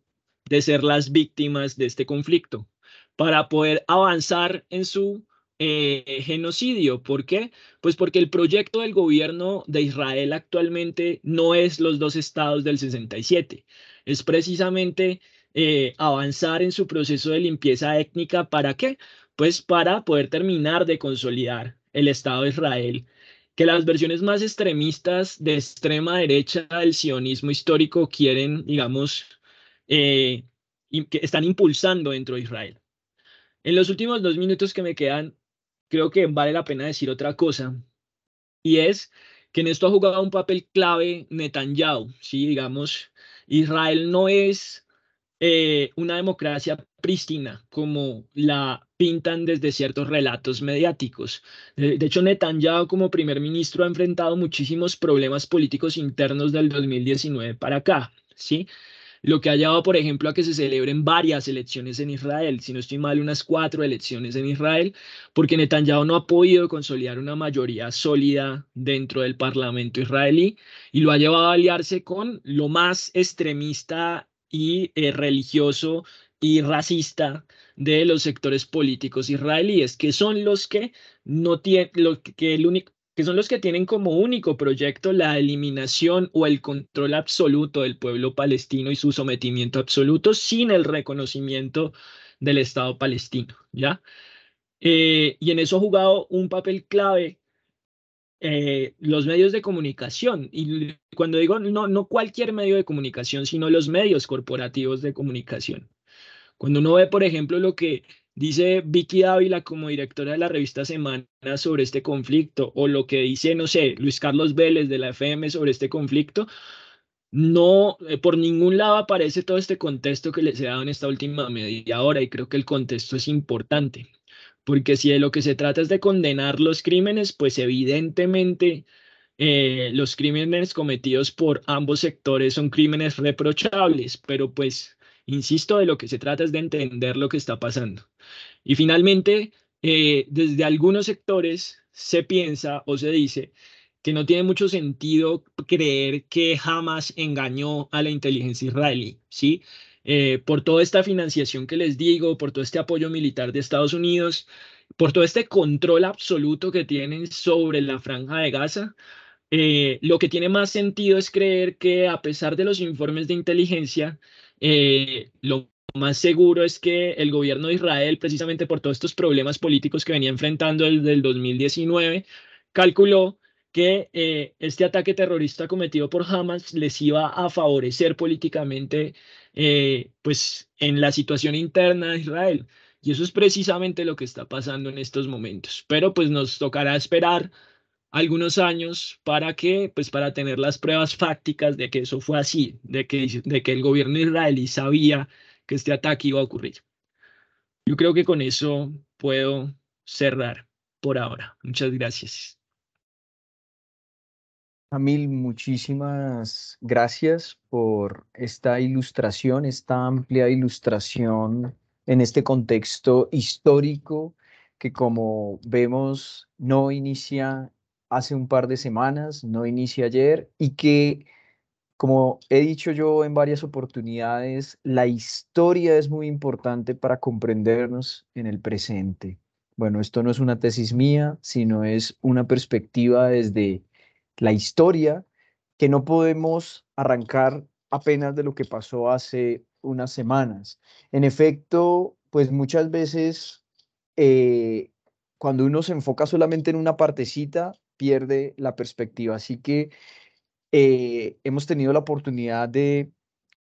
de ser las víctimas de este conflicto para poder avanzar en su eh, genocidio. ¿Por qué? Pues porque el proyecto del gobierno de Israel actualmente no es los dos estados del 67, es precisamente eh, avanzar en su proceso de limpieza étnica. ¿Para qué? Pues para poder terminar de consolidar el Estado de Israel que las versiones más extremistas de extrema derecha del sionismo histórico quieren, digamos, eh, que están impulsando dentro de Israel. En los últimos dos minutos que me quedan, creo que vale la pena decir otra cosa, y es que en esto ha jugado un papel clave Netanyahu, ¿sí? Digamos, Israel no es eh, una democracia prístina, como la pintan desde ciertos relatos mediáticos. De, de hecho, Netanyahu como primer ministro ha enfrentado muchísimos problemas políticos internos del 2019 para acá, ¿sí? Lo que ha llevado, por ejemplo, a que se celebren varias elecciones en Israel, si no estoy mal, unas cuatro elecciones en Israel, porque Netanyahu no ha podido consolidar una mayoría sólida dentro del parlamento israelí y lo ha llevado a aliarse con lo más extremista y eh, religioso y racista de los sectores políticos israelíes, que son los que no tienen, que el único que son los que tienen como único proyecto la eliminación o el control absoluto del pueblo palestino y su sometimiento absoluto sin el reconocimiento del Estado palestino, ¿ya? Eh, y en eso ha jugado un papel clave eh, los medios de comunicación. Y cuando digo no, no cualquier medio de comunicación, sino los medios corporativos de comunicación. Cuando uno ve, por ejemplo, lo que dice Vicky Dávila como directora de la revista Semana sobre este conflicto, o lo que dice, no sé, Luis Carlos Vélez de la FM sobre este conflicto, no, eh, por ningún lado aparece todo este contexto que les he dado en esta última media hora y creo que el contexto es importante porque si de lo que se trata es de condenar los crímenes, pues evidentemente eh, los crímenes cometidos por ambos sectores son crímenes reprochables, pero pues, insisto, de lo que se trata es de entender lo que está pasando. Y finalmente, eh, desde algunos sectores se piensa o se dice que no tiene mucho sentido creer que jamás engañó a la inteligencia israelí, ¿sí? Eh, por toda esta financiación que les digo, por todo este apoyo militar de Estados Unidos, por todo este control absoluto que tienen sobre la franja de Gaza, eh, lo que tiene más sentido es creer que a pesar de los informes de inteligencia, eh, lo más seguro es que el gobierno de Israel, precisamente por todos estos problemas políticos que venía enfrentando desde el 2019, calculó que este ataque terrorista cometido por Hamas les iba a favorecer políticamente eh, pues, en la situación interna de Israel. Y eso es precisamente lo que está pasando en estos momentos. Pero pues nos tocará esperar algunos años para que, pues para tener las pruebas fácticas de que eso fue así, de que, de que el gobierno israelí sabía que este ataque iba a ocurrir. Yo creo que con eso puedo cerrar por ahora. Muchas gracias. Camil, muchísimas gracias por esta ilustración, esta amplia ilustración en este contexto histórico que como vemos no inicia hace un par de semanas, no inicia ayer y que, como he dicho yo en varias oportunidades, la historia es muy importante para comprendernos en el presente. Bueno, esto no es una tesis mía, sino es una perspectiva desde la historia, que no podemos arrancar apenas de lo que pasó hace unas semanas. En efecto, pues muchas veces eh, cuando uno se enfoca solamente en una partecita, pierde la perspectiva. Así que eh, hemos tenido la oportunidad de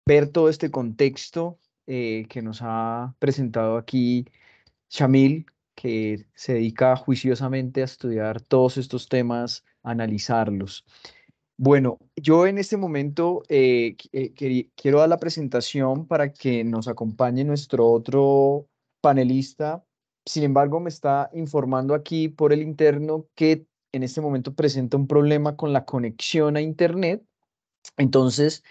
ver todo este contexto eh, que nos ha presentado aquí Shamil, que se dedica juiciosamente a estudiar todos estos temas analizarlos. Bueno, yo en este momento eh, eh, quiero dar la presentación para que nos acompañe nuestro otro panelista. Sin embargo, me está informando aquí por el interno que en este momento presenta un problema con la conexión a Internet. Entonces,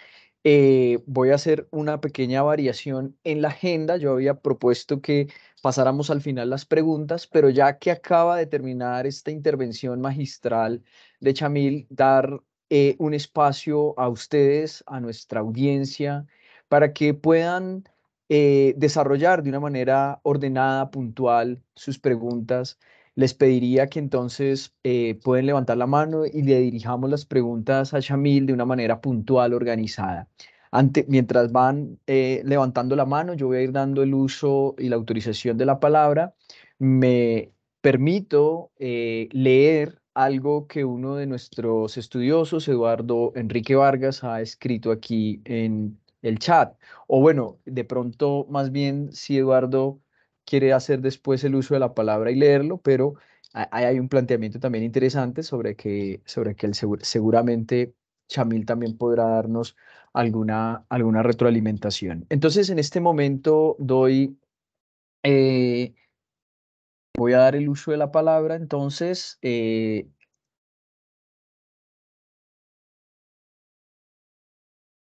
eh, voy a hacer una pequeña variación en la agenda. Yo había propuesto que pasáramos al final las preguntas, pero ya que acaba de terminar esta intervención magistral de Chamil dar eh, un espacio a ustedes, a nuestra audiencia, para que puedan eh, desarrollar de una manera ordenada, puntual, sus preguntas. Les pediría que entonces eh, pueden levantar la mano y le dirijamos las preguntas a Chamil de una manera puntual, organizada. Ante, mientras van levantando la mano, yo voy a ir dando el uso y la autorización de la palabra. Me permito leer algo que uno de nuestros estudiosos, Eduardo Enrique Vargas, ha escrito aquí en el chat. O bueno, de pronto, más bien, si Eduardo quiere hacer después el uso de la palabra y leerlo, pero hay un planteamiento también interesante sobre que, sobre que el seguramente Chamil también podrá darnos alguna, alguna retroalimentación. Entonces, en este momento doy eh, voy a dar el uso de la palabra, entonces, eh,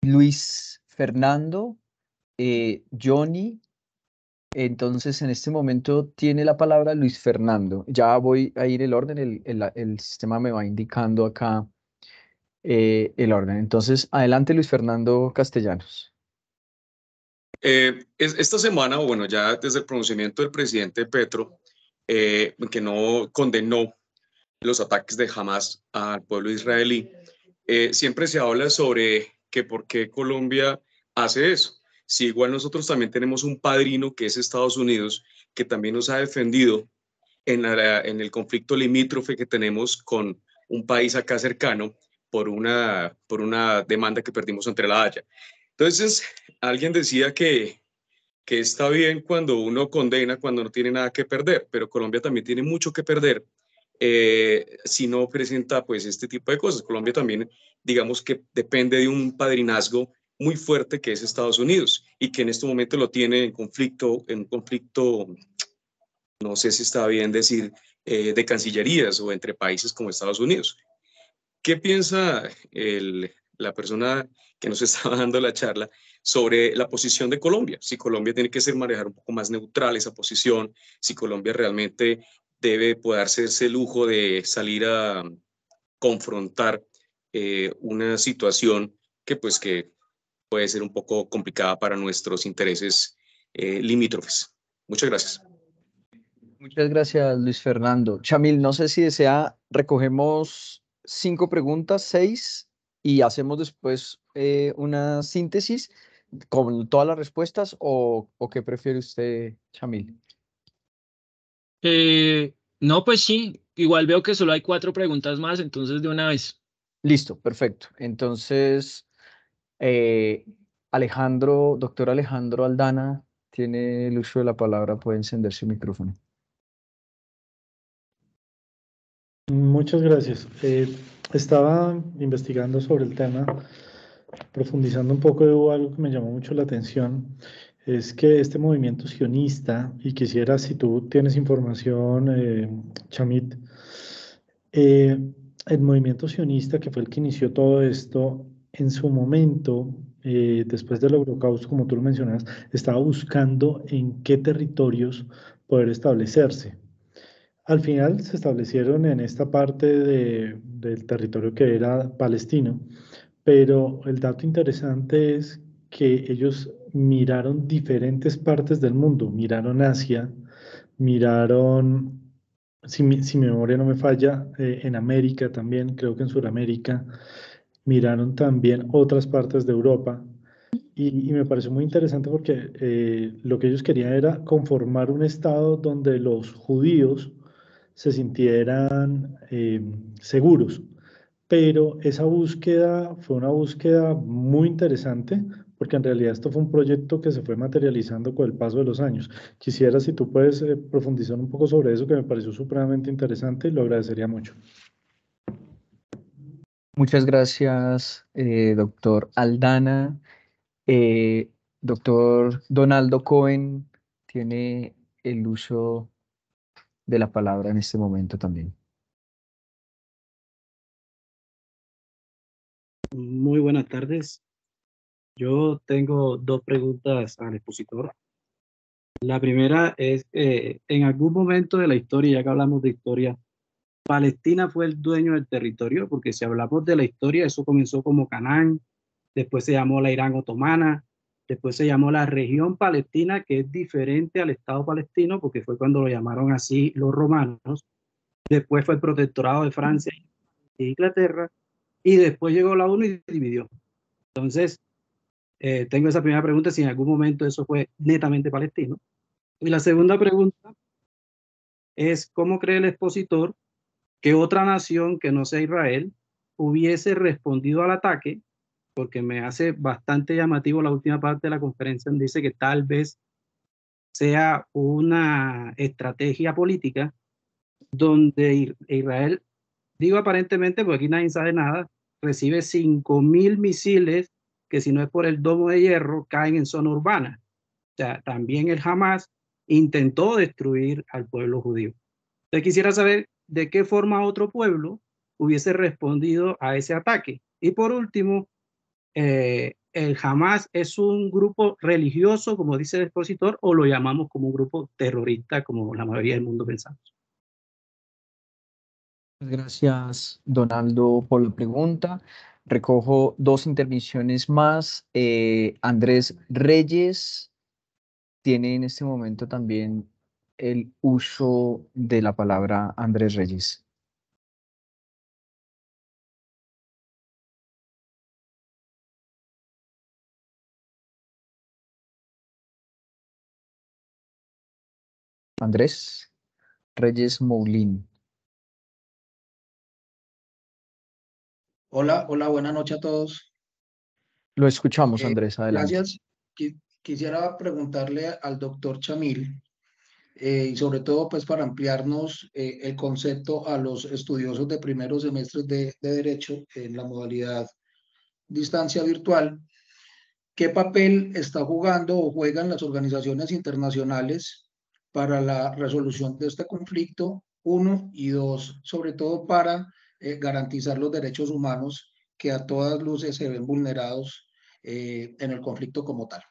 Luis Fernando, eh, Johnny, entonces en este momento tiene la palabra Luis Fernando. Ya voy a ir el orden, el, el, sistema me va indicando acá eh, el orden. Entonces, adelante Luis Fernando Castellanos. esta semana, bueno, ya desde el pronunciamiento del presidente Petro, eh, que no condenó los ataques de Hamas al pueblo israelí. Eh, siempre se habla sobre que por qué Colombia hace eso. Si igual nosotros también tenemos un padrino que es Estados Unidos, que también nos ha defendido en, en el conflicto limítrofe que tenemos con un país acá cercano por una, por una demanda que perdimos entre la Haya. Entonces, alguien decía que que está bien cuando uno condena, cuando no tiene nada que perder, pero Colombia también tiene mucho que perder eh, si no presenta pues este tipo de cosas. Colombia también, digamos que depende de un padrinazgo muy fuerte que es Estados Unidos y que en este momento lo tiene en conflicto, en conflicto, no sé si está bien decir, eh, de cancillerías o entre países como Estados Unidos. ¿Qué piensa la persona que nos está dando la charla sobre la posición de Colombia, si Colombia tiene que ser manejar un poco más neutral esa posición, si Colombia realmente debe poder hacerse el lujo de salir a mm, confrontar eh, una situación que pues que puede ser un poco complicada para nuestros intereses eh, limítrofes. Muchas gracias. Muchas gracias, Luis Fernando. Chamil, no sé si desea, recogemos cinco preguntas, seis, y hacemos después eh, una síntesis con todas las respuestas o, qué prefiere usted, Chamil? Eh, no, pues sí, igual veo que solo hay cuatro preguntas más, entonces de una vez. Listo, perfecto. Entonces, eh, Alejandro, doctor Alejandro Aldana, tiene el uso de la palabra, puede encender su micrófono. Muchas gracias. Eh, estaba investigando sobre el tema profundizando un poco, hubo algo que me llamó mucho la atención es que este movimiento sionista, y quisiera si tú tienes información, eh, Chamit, eh, el movimiento sionista que fue el que inició todo esto, en su momento, eh, después del holocausto, como tú lo mencionas, estaba buscando en qué territorios poder establecerse. Al final se establecieron en esta parte del territorio que era palestino, pero el dato interesante es que ellos miraron diferentes partes del mundo, miraron Asia, miraron, si mi, memoria no me falla, eh, en América también, creo que en Sudamérica, miraron también otras partes de Europa. Y, me pareció muy interesante porque eh, lo que ellos querían era conformar un estado donde los judíos se sintieran eh, seguros, pero esa búsqueda fue una búsqueda muy interesante porque en realidad esto fue un proyecto que se fue materializando con el paso de los años. Quisiera si tú puedes eh, profundizar un poco sobre eso que me pareció supremamente interesante y lo agradecería mucho. Muchas gracias, eh, doctor Aldana. Eh, doctor Donaldo Cohen tiene el uso de la palabra en este momento también. Muy buenas tardes. Yo tengo dos preguntas al expositor. La primera es, eh, en algún momento de la historia, ya que hablamos de historia, Palestina fue el dueño del territorio, porque si hablamos de la historia, eso comenzó como Canaán, después se llamó la Irán otomana, después se llamó la región palestina, que es diferente al Estado palestino, porque fue cuando lo llamaron así los romanos, después fue el protectorado de Francia e Inglaterra, y después llegó la 1 y dividió. Entonces, eh, tengo esa primera pregunta, si en algún momento eso fue netamente palestino. Y la segunda pregunta es, ¿cómo cree el expositor que otra nación que no sea Israel hubiese respondido al ataque? Porque me hace bastante llamativo la última parte de la conferencia donde dice que tal vez sea una estrategia política donde Israel Digo aparentemente porque aquí nadie sabe nada. Recibe 5.000 misiles que si no es por el domo de hierro caen en zona urbana. O sea, también el Hamas intentó destruir al pueblo judío. Entonces quisiera saber de qué forma otro pueblo hubiese respondido a ese ataque. Y por último, eh, el Hamas es un grupo religioso, como dice el expositor, o lo llamamos como un grupo terrorista, como la mayoría del mundo pensamos. Gracias, Donaldo, por la pregunta. Recojo dos intervenciones más. Eh, Andrés Reyes tiene en este momento también el uso de la palabra Andrés Reyes. Andrés Reyes Moulin. Hola, hola, buenas noches a todos. Lo escuchamos, eh, Andrés, adelante. Gracias. Quisiera preguntarle al doctor Chamil, eh, y sobre todo pues para ampliarnos eh, el concepto a los estudiosos de primeros semestres de, de Derecho en la modalidad distancia virtual, ¿qué papel está jugando o juegan las organizaciones internacionales para la resolución de este conflicto? Uno y dos, sobre todo para eh, garantizar los derechos humanos que a todas luces se ven vulnerados eh, en el conflicto como tal.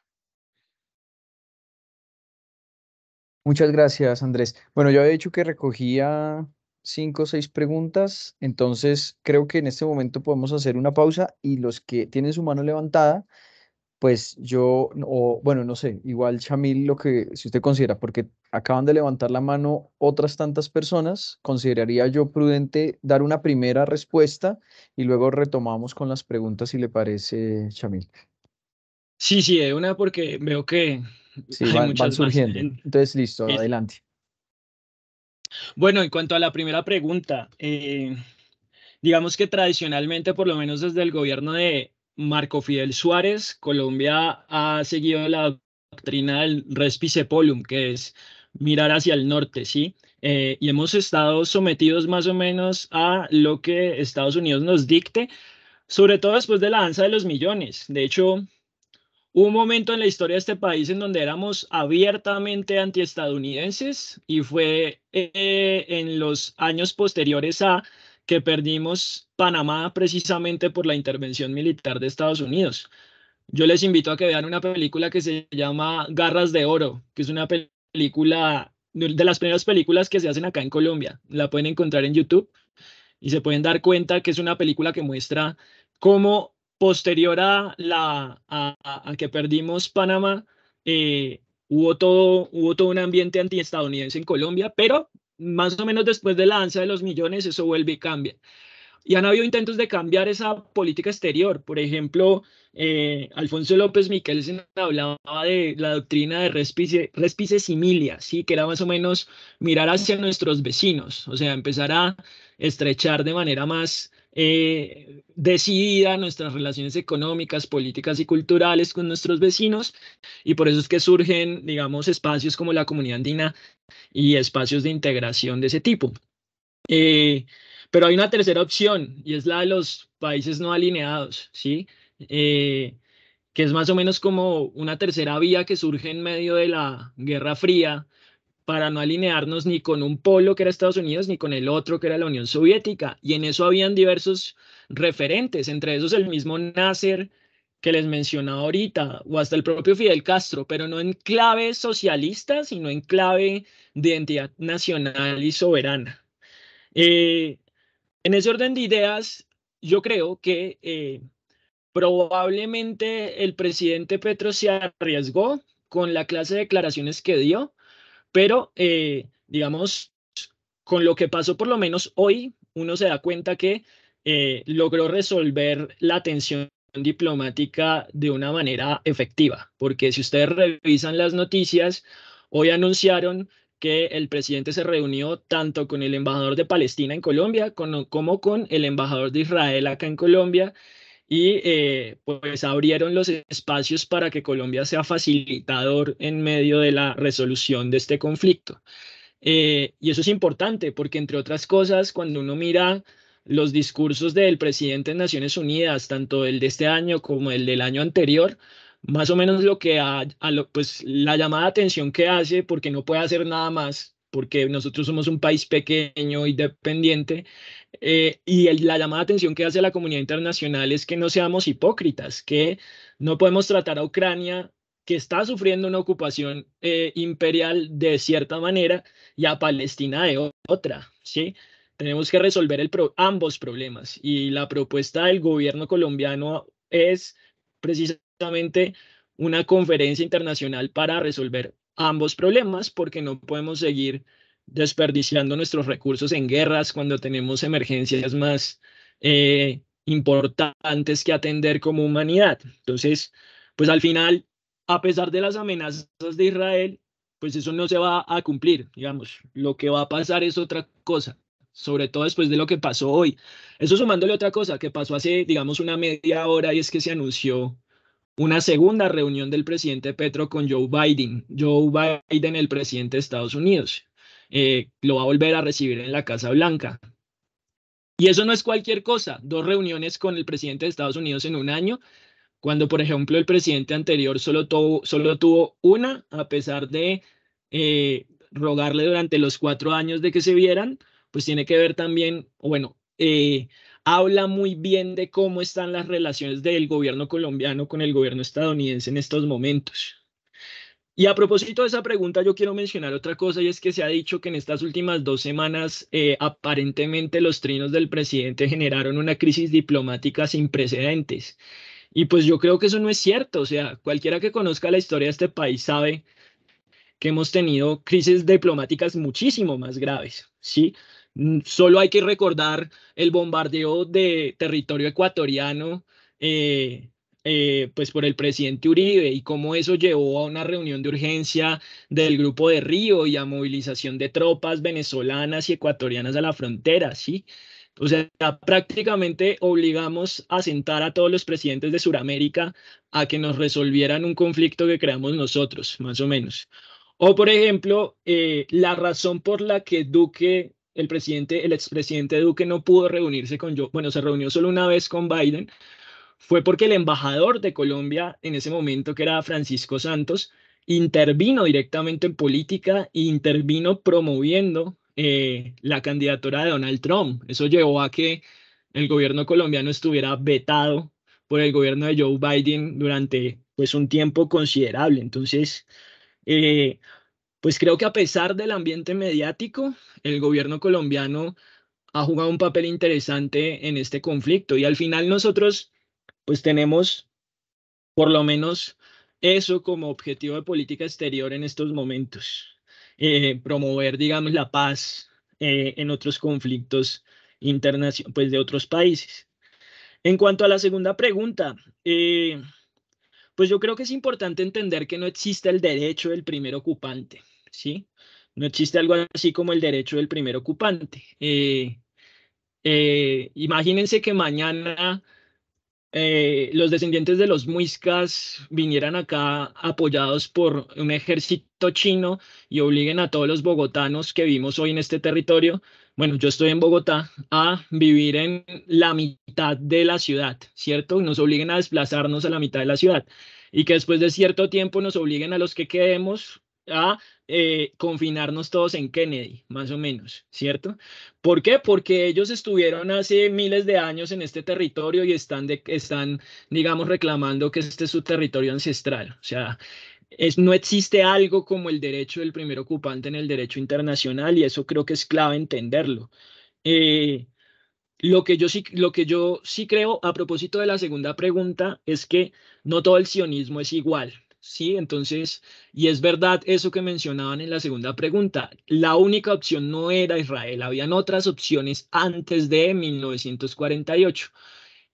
Muchas gracias, Andrés. Bueno, yo había dicho que recogía cinco o seis preguntas, entonces creo que en este momento podemos hacer una pausa y los que tienen su mano levantada pues yo, o bueno, no sé, igual Chamil, lo que, si usted considera, porque acaban de levantar la mano otras tantas personas, consideraría yo prudente dar una primera respuesta y luego retomamos con las preguntas, si le parece, Chamil. Sí, sí, es una, porque veo que hay van, surgiendo. Entonces, listo, adelante. Bueno, en cuanto a la primera pregunta, eh, digamos que tradicionalmente, por lo menos desde el gobierno de Marco Fidel Suárez, Colombia ha seguido la doctrina del respice polum, que es mirar hacia el norte, ¿sí? Eh, y hemos estado sometidos más o menos a lo que Estados Unidos nos dicte, sobre todo después de la danza de los millones. De hecho, hubo un momento en la historia de este país en donde éramos abiertamente antiestadounidenses y fue eh, en los años posteriores a que perdimos Panamá precisamente por la intervención militar de Estados Unidos. Yo les invito a que vean una película que se llama Garras de Oro, que es una película de las primeras películas que se hacen acá en Colombia. La pueden encontrar en YouTube y se pueden dar cuenta que es una película que muestra cómo posterior a, la, a, que perdimos Panamá, eh, hubo, todo, hubo todo un ambiente antiestadounidense en Colombia, pero más o menos después de la danza de los millones, eso vuelve y cambia. Y han habido intentos de cambiar esa política exterior. Por ejemplo, eh, Alfonso López Miquel hablaba de la doctrina de respice, similia, ¿sí? que era más o menos mirar hacia nuestros vecinos, o sea, empezar a estrechar de manera más eh, decidida nuestras relaciones económicas, políticas y culturales con nuestros vecinos y por eso es que surgen, digamos, espacios como la comunidad andina y espacios de integración de ese tipo. Eh, pero hay una tercera opción y es la de los países no alineados, ¿sí? Eh, que es más o menos como una tercera vía que surge en medio de la Guerra Fría para no alinearnos ni con un polo que era Estados Unidos ni con el otro que era la Unión Soviética. Y en eso habían diversos referentes, entre esos el mismo Nasser que les mencionaba ahorita, o hasta el propio Fidel Castro, pero no en clave socialista, sino en clave de identidad nacional y soberana. Eh, en ese orden de ideas, yo creo que eh, probablemente el presidente Petro se arriesgó con la clase de declaraciones que dio, pero, eh, digamos, con lo que pasó por lo menos hoy, uno se da cuenta que eh, logró resolver la tensión diplomática de una manera efectiva, porque si ustedes revisan las noticias, hoy anunciaron que el presidente se reunió tanto con el embajador de Palestina en Colombia como con el embajador de Israel acá en Colombia y eh, pues abrieron los espacios para que Colombia sea facilitador en medio de la resolución de este conflicto. Eh, y eso es importante porque, entre otras cosas, cuando uno mira los discursos del presidente de Naciones Unidas, tanto el de este año como el del año anterior, más o menos lo que a, lo, pues la llamada atención que hace porque no puede hacer nada más porque nosotros somos un país pequeño y dependiente, eh, y la llamada atención que hace la comunidad internacional es que no seamos hipócritas, que no podemos tratar a Ucrania que está sufriendo una ocupación eh, imperial de cierta manera y a Palestina de otra, ¿sí? Tenemos que resolver ambos problemas y la propuesta del gobierno colombiano es precisamente una conferencia internacional para resolver ambos problemas porque no podemos seguir desperdiciando nuestros recursos en guerras cuando tenemos emergencias más eh, importantes que atender como humanidad. Entonces, pues al final, a pesar de las amenazas de Israel, pues eso no se va a cumplir, digamos. Lo que va a pasar es otra cosa, sobre todo después de lo que pasó hoy. Eso sumándole otra cosa que pasó hace, digamos, una media hora y es que se anunció una segunda reunión del presidente Petro con Joe Biden. Joe Biden, el presidente de Estados Unidos. Eh, lo va a volver a recibir en la Casa Blanca. Y eso no es cualquier cosa, dos reuniones con el presidente de Estados Unidos en un año, cuando por ejemplo el presidente anterior solo, tuvo, solo tuvo una, a pesar de eh, rogarle durante los cuatro años de que se vieran, pues tiene que ver también, bueno, eh, habla muy bien de cómo están las relaciones del gobierno colombiano con el gobierno estadounidense en estos momentos. Y a propósito de esa pregunta, yo quiero mencionar otra cosa y es que se ha dicho que en estas últimas dos semanas eh, aparentemente los trinos del presidente generaron una crisis diplomática sin precedentes. Y pues yo creo que eso no es cierto. O sea, cualquiera que conozca la historia de este país sabe que hemos tenido crisis diplomáticas muchísimo más graves, ¿sí? Mm, solo hay que recordar el bombardeo de territorio ecuatoriano eh, eh, pues por el presidente Uribe y cómo eso llevó a una reunión de urgencia del grupo de Río y a movilización de tropas venezolanas y ecuatorianas a la frontera, ¿sí? O sea, prácticamente obligamos a sentar a todos los presidentes de Sudamérica a que nos resolvieran un conflicto que creamos nosotros, más o menos. O, por ejemplo, eh, la razón por la que Duque, el presidente, el expresidente Duque no pudo reunirse con yo, bueno, se reunió solo una vez con Biden, fue porque el embajador de Colombia en ese momento, que era Francisco Santos, intervino directamente en política e intervino promoviendo eh, la candidatura de Donald Trump. Eso llevó a que el gobierno colombiano estuviera vetado por el gobierno de Joe Biden durante pues un tiempo considerable. Entonces, eh, pues creo que a pesar del ambiente mediático, el gobierno colombiano ha jugado un papel interesante en este conflicto y al final nosotros pues tenemos por lo menos eso como objetivo de política exterior en estos momentos, eh, promover, digamos, la paz eh, en otros conflictos internacionales, pues de otros países. En cuanto a la segunda pregunta, eh, pues yo creo que es importante entender que no existe el derecho del primer ocupante, ¿sí? No existe algo así como el derecho del primer ocupante. imagínense que mañana eh, los descendientes de los muiscas vinieran acá apoyados por un ejército chino y obliguen a todos los bogotanos que vivimos hoy en este territorio, bueno, yo estoy en Bogotá, a vivir en la mitad de la ciudad, ¿cierto? Nos obliguen a desplazarnos a la mitad de la ciudad y que después de cierto tiempo nos obliguen a los que quedemos a eh, confinarnos todos en Kennedy, más o menos, ¿cierto? ¿Por qué? Porque ellos estuvieron hace miles de años en este territorio y están, están digamos, reclamando que este es su territorio ancestral. O sea, es, no existe algo como el derecho del primer ocupante en el derecho internacional y eso creo que es clave entenderlo. Eh, lo que, yo sí, lo que yo sí creo a propósito de la segunda pregunta es que no todo el sionismo es igual. ¿sí? Entonces, y es verdad eso que mencionaban en la segunda pregunta, la única opción no era Israel, habían otras opciones antes de 1948.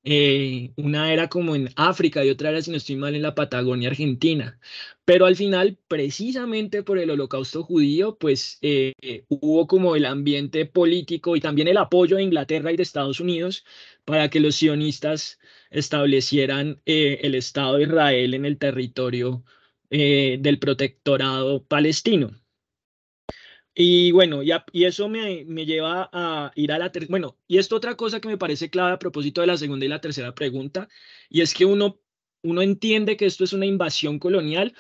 Eh, una era como en África y otra era, si no estoy mal, en la Patagonia Argentina. Pero al final, precisamente por el holocausto judío, pues eh, eh, hubo como el ambiente político y también el apoyo de Inglaterra y de Estados Unidos para que los sionistas establecieran el Estado de Israel en el territorio del protectorado palestino. Y bueno, y, eso me, lleva a ir a la tercera, bueno, y esto otra cosa que me parece clave a propósito de la segunda y la tercera pregunta, y es que uno, uno entiende que esto es una invasión colonial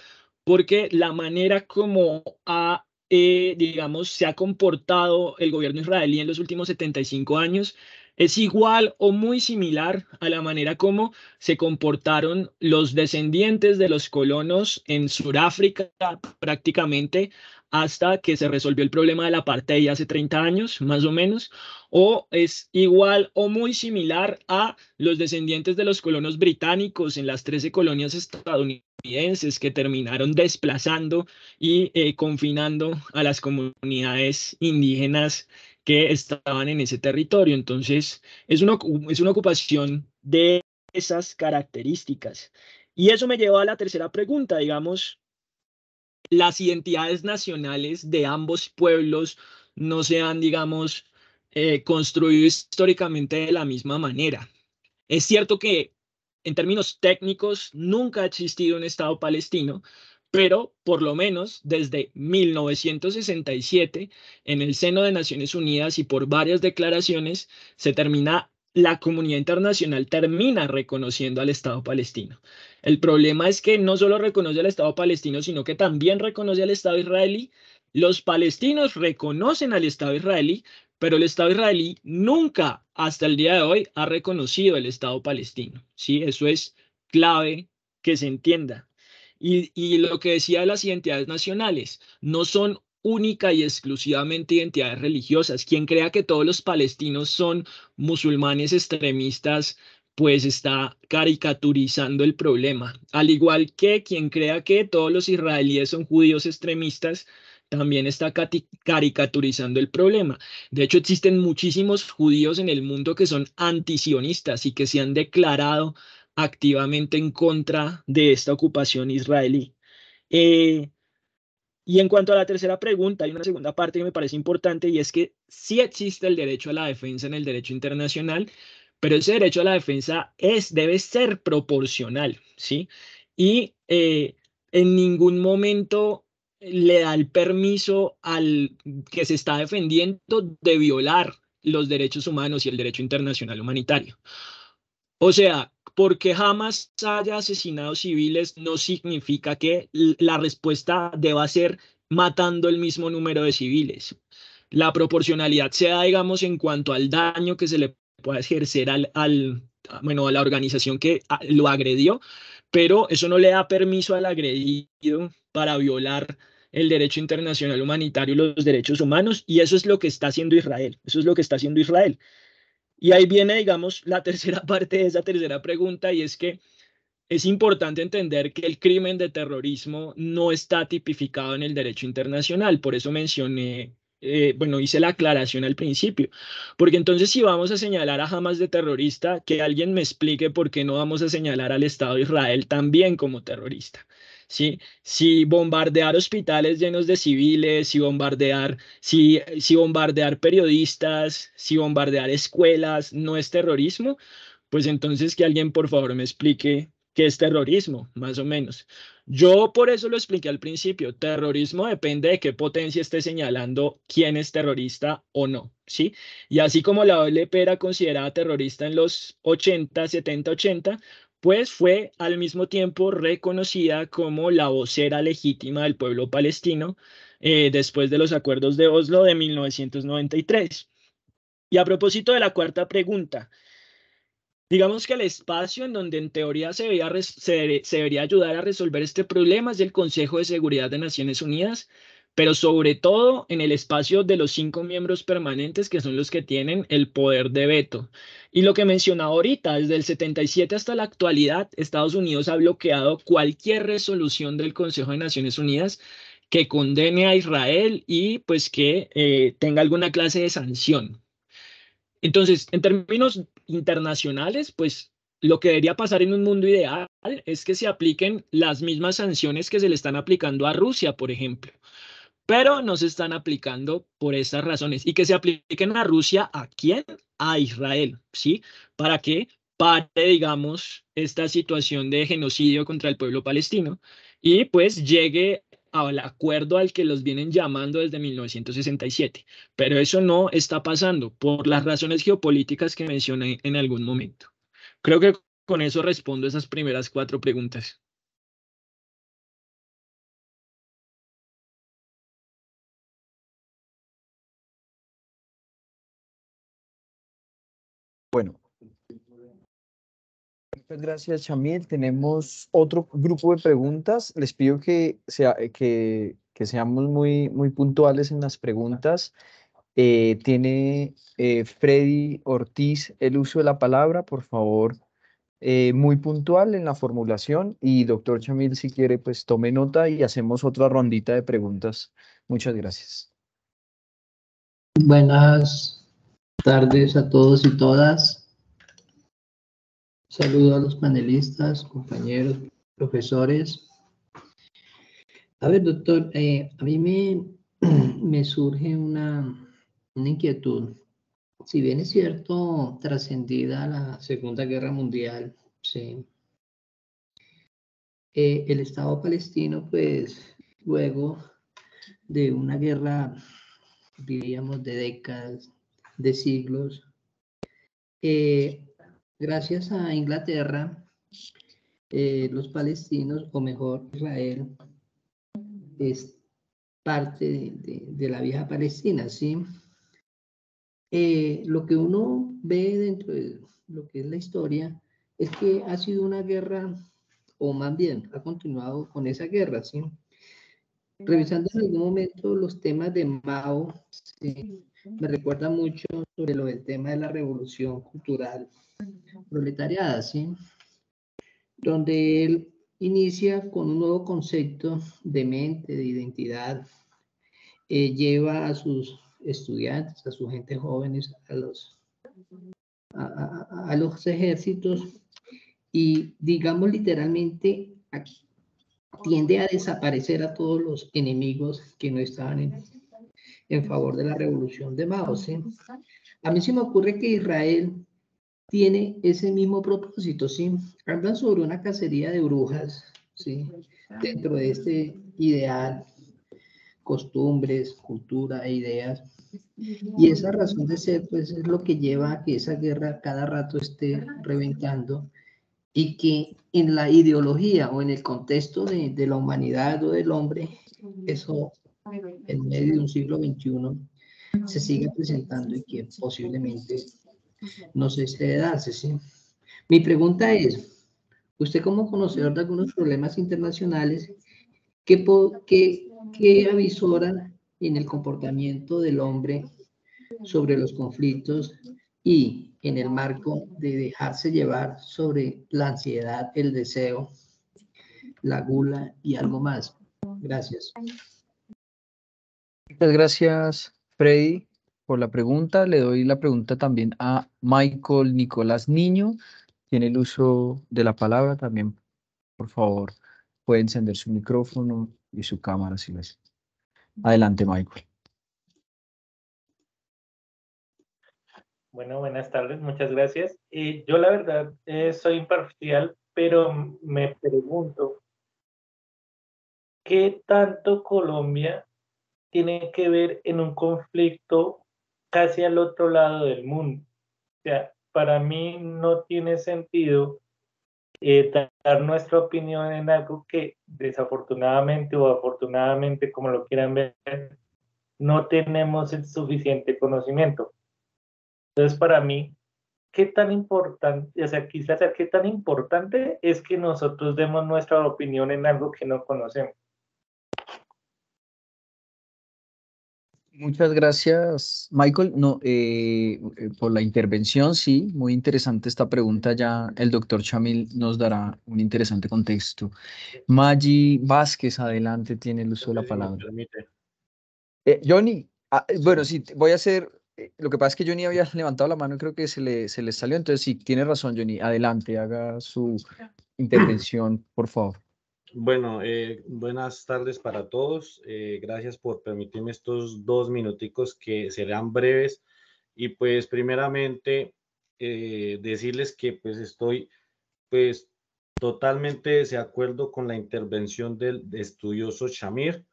porque la manera como ha, eh, digamos, se ha comportado el gobierno israelí en los últimos 75 años es igual o muy similar a la manera como se comportaron los descendientes de los colonos en Sudáfrica prácticamente hasta que se resolvió el problema de la parte apartheid hace 30 años, más o menos, o es igual o muy similar a los descendientes de los colonos británicos en las 13 colonias estadounidenses que terminaron desplazando y eh, confinando a las comunidades indígenas que estaban en ese territorio. Entonces, es una, es una ocupación de esas características. Y eso me lleva a la tercera pregunta, digamos, las identidades nacionales de ambos pueblos no se han, digamos, eh, construido históricamente de la misma manera. Es cierto que en términos técnicos nunca ha existido un Estado palestino, pero por lo menos desde 1967, en el seno de Naciones Unidas y por varias declaraciones, se termina, la comunidad internacional termina reconociendo al Estado palestino. El problema es que no solo reconoce al Estado palestino, sino que también reconoce al Estado israelí. Los palestinos reconocen al Estado israelí, pero el Estado israelí nunca hasta el día de hoy ha reconocido el Estado palestino. ¿sí? Eso es clave que se entienda. Y, lo que decía de las identidades nacionales, no son única y exclusivamente identidades religiosas. Quien crea que todos los palestinos son musulmanes extremistas pues está caricaturizando el problema. Al igual que quien crea que todos los israelíes son judíos extremistas, también está caricaturizando el problema. De hecho, existen muchísimos judíos en el mundo que son antisionistas y que se han declarado activamente en contra de esta ocupación israelí. Eh, y en cuanto a la tercera pregunta, hay una segunda parte que me parece importante y es que sí existe el derecho a la defensa en el derecho internacional, pero ese derecho a la defensa es, debe ser proporcional, ¿sí? Y eh, en ningún momento le da el permiso al que se está defendiendo de violar los derechos humanos y el derecho internacional humanitario. O sea, porque jamás haya asesinado civiles no significa que la respuesta deba ser matando el mismo número de civiles. La proporcionalidad sea digamos, en cuanto al daño que se le pueda ejercer al, al, bueno, a la organización que ah, lo agredió, pero eso no le da permiso al agredido para violar el derecho internacional humanitario y los derechos humanos, y eso es lo que está haciendo Israel, eso es lo que está haciendo Israel. Y ahí viene, digamos, la tercera parte de esa tercera pregunta, y es que es importante entender que el crimen de terrorismo no está tipificado en el derecho internacional, por eso mencioné eh, bueno, hice la aclaración al principio, porque entonces si vamos a señalar a Hamas de terrorista, que alguien me explique por qué no vamos a señalar al Estado de Israel también como terrorista. ¿Sí? Si bombardear hospitales llenos de civiles, si bombardear, si, si bombardear periodistas, si bombardear escuelas no es terrorismo, pues entonces que alguien por favor me explique qué es terrorismo, más o menos. Yo por eso lo expliqué al principio, terrorismo depende de qué potencia esté señalando quién es terrorista o no, ¿sí? Y así como la OLP era considerada terrorista en los 80, 70, 80, pues fue al mismo tiempo reconocida como la vocera legítima del pueblo palestino eh, después de los acuerdos de Oslo de 1993. Y a propósito de la cuarta pregunta, Digamos que el espacio en donde en teoría se debería, ayudar a resolver este problema es el Consejo de Seguridad de Naciones Unidas, pero sobre todo en el espacio de los cinco miembros permanentes que son los que tienen el poder de veto. Y lo que mencionaba ahorita, desde el 77 hasta la actualidad, Estados Unidos ha bloqueado cualquier resolución del Consejo de Naciones Unidas que condene a Israel y pues que eh, tenga alguna clase de sanción. Entonces, en términos internacionales, pues lo que debería pasar en un mundo ideal es que se apliquen las mismas sanciones que se le están aplicando a Rusia, por ejemplo, pero no se están aplicando por esas razones y que se apliquen a Rusia a quién? A Israel, ¿sí? ¿Para que pare, digamos, esta situación de genocidio contra el pueblo palestino y pues llegue al acuerdo al que los vienen llamando desde 1967, pero eso no está pasando por las razones geopolíticas que mencioné en algún momento. Creo que con eso respondo esas primeras cuatro preguntas. Bueno, Muchas gracias, Chamil. Tenemos otro grupo de preguntas. Les pido que, sea, que, seamos muy, muy puntuales en las preguntas. Eh, tiene eh, Freddy Ortiz el uso de la palabra, por favor, eh, muy puntual en la formulación. Y doctor Chamil, si quiere, pues tome nota y hacemos otra rondita de preguntas. Muchas gracias. Buenas tardes a todos y todas. Saludo a los panelistas, compañeros, profesores. A ver, doctor, eh, a mí me, surge una, inquietud. Si bien es cierto, trascendida la Segunda Guerra Mundial, sí, eh, el Estado palestino, pues, luego de una guerra, diríamos, de décadas, de siglos, eh, Gracias a Inglaterra, eh, los palestinos, o mejor Israel, es parte de, la vieja Palestina, ¿sí? Eh, lo que uno ve dentro de lo que es la historia es que ha sido una guerra, o más bien, ha continuado con esa guerra, ¿sí? Revisando en algún momento los temas de Mao, me recuerda mucho sobre lo del tema de la revolución cultural proletariada, ¿sí? donde él inicia con un nuevo concepto de mente, de identidad, eh, lleva a sus estudiantes, a su gente jóvenes, a los, a, ejércitos y digamos literalmente aquí tiende a desaparecer a todos los enemigos que no estaban en, en favor de la revolución de Mao. ¿sí? A mí se me ocurre que Israel tiene ese mismo propósito, ¿sí? Hablan sobre una cacería de brujas, ¿sí? Dentro de este ideal, costumbres, cultura e ideas. Y esa razón de ser, pues, es lo que lleva a que esa guerra cada rato esté reventando y que en la ideología o en el contexto de, la humanidad o del hombre, eso en medio de un siglo XXI se siga presentando y que posiblemente no sé si darse, da, ¿sí? Mi pregunta es, usted como conocedor de algunos problemas internacionales, ¿qué, qué, qué avisora en el comportamiento del hombre sobre los conflictos y en el marco de dejarse llevar sobre la ansiedad, el deseo, la gula y algo más? Gracias. Muchas gracias, Freddy por la pregunta. Le doy la pregunta también a Michael Nicolás Niño. Tiene el uso de la palabra también. Por favor, puede encender su micrófono y su cámara si les. Adelante, Michael. Bueno, buenas tardes, muchas gracias. yo la verdad eh, soy imparcial, pero me pregunto, ¿qué tanto Colombia tiene que ver en un conflicto casi al otro lado del mundo. O sea, para mí no tiene sentido eh, dar nuestra opinión en algo que desafortunadamente o afortunadamente, como lo quieran ver, no tenemos el suficiente conocimiento. Entonces, para mí, qué tan importante, o sea, quizás qué tan importante es que nosotros demos nuestra opinión en algo que no conocemos. Muchas gracias, Michael, no, eh, eh, por la intervención. Sí, muy interesante esta pregunta. Ya el doctor Chamil nos dará un interesante contexto. Maggi Vázquez, adelante, tiene el uso de la palabra. Eh, Johnny, ah, bueno, sí, voy a hacer. lo que pasa es que Johnny había levantado la mano y creo que se le, se le salió. Entonces, sí, tiene razón, Johnny. Adelante, haga su intervención, por favor. Bueno, eh, buenas tardes para todos. Eh, gracias por permitirme estos dos minuticos que serán breves. Y pues primeramente eh, decirles que pues estoy pues totalmente de acuerdo con la intervención del estudioso Shamir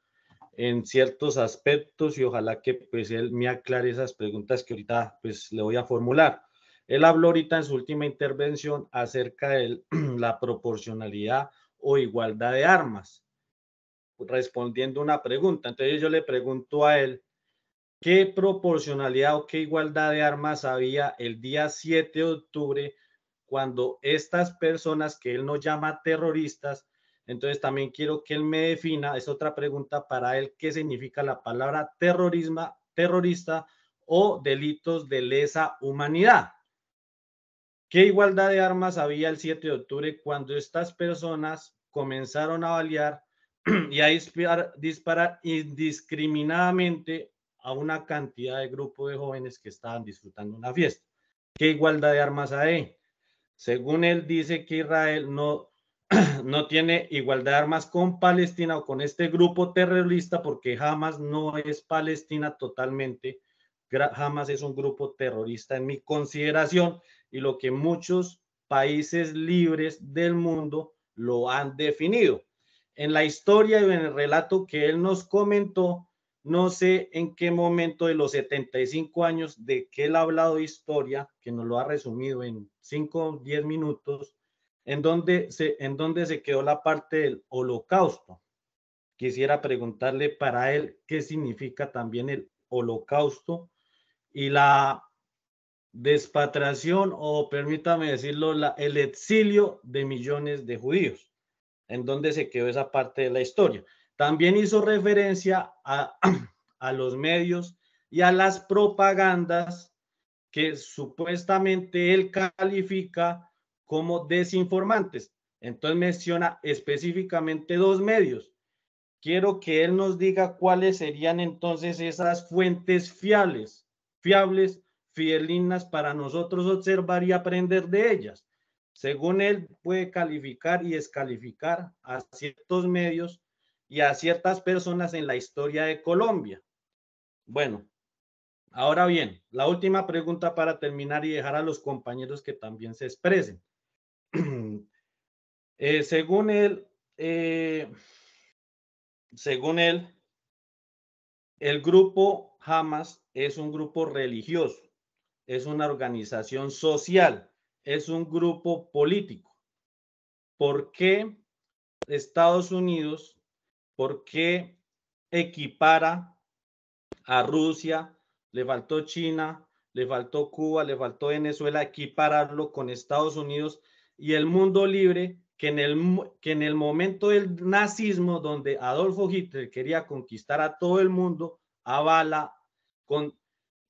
en ciertos aspectos y ojalá que pues él me aclare esas preguntas que ahorita pues le voy a formular. Él habló ahorita en su última intervención acerca de la proporcionalidad o igualdad de armas? Respondiendo una pregunta. Entonces yo le pregunto a él, ¿qué proporcionalidad o qué igualdad de armas había el día 7 de octubre cuando estas personas que él nos llama terroristas, entonces también quiero que él me defina, es otra pregunta para él, ¿qué significa la palabra terrorismo, terrorista o delitos de lesa humanidad? ¿Qué igualdad de armas había el 7 de octubre cuando estas personas comenzaron a balear y a disparar, indiscriminadamente a una cantidad de grupo de jóvenes que estaban disfrutando una fiesta? ¿Qué igualdad de armas hay? Según él, dice que Israel no, no tiene igualdad de armas con Palestina o con este grupo terrorista porque jamás no es Palestina totalmente. jamás es un grupo terrorista en mi consideración y lo que muchos países libres del mundo lo han definido. En la historia y en el relato que él nos comentó, no sé en qué momento de los 75 años de que él ha hablado historia, que nos lo ha resumido en 5 o 10 minutos, en donde, se, en donde se quedó la parte del holocausto. Quisiera preguntarle para él qué significa también el holocausto y la despatriación o, permítame decirlo, el exilio de millones de judíos, en donde se quedó esa parte de la historia. También hizo referencia a, a los medios y a las propagandas que supuestamente él califica como desinformantes. Entonces menciona específicamente dos medios. Quiero que él nos diga cuáles serían entonces esas fuentes fiables, fiables fielinas para nosotros observar y aprender de ellas. Según él, puede calificar y descalificar a ciertos medios y a ciertas personas en la historia de Colombia. Bueno, ahora bien, la última pregunta para terminar y dejar a los compañeros que también se expresen. Eh, según él, eh, según él, el grupo Hamas es un grupo religioso es una organización social, es un grupo político. ¿Por qué Estados Unidos, por qué equipara a Rusia, le faltó China, le faltó Cuba, le faltó Venezuela, equipararlo con Estados Unidos y el mundo libre, que en el, que en el momento del nazismo, donde Adolfo Hitler quería conquistar a todo el mundo, avala con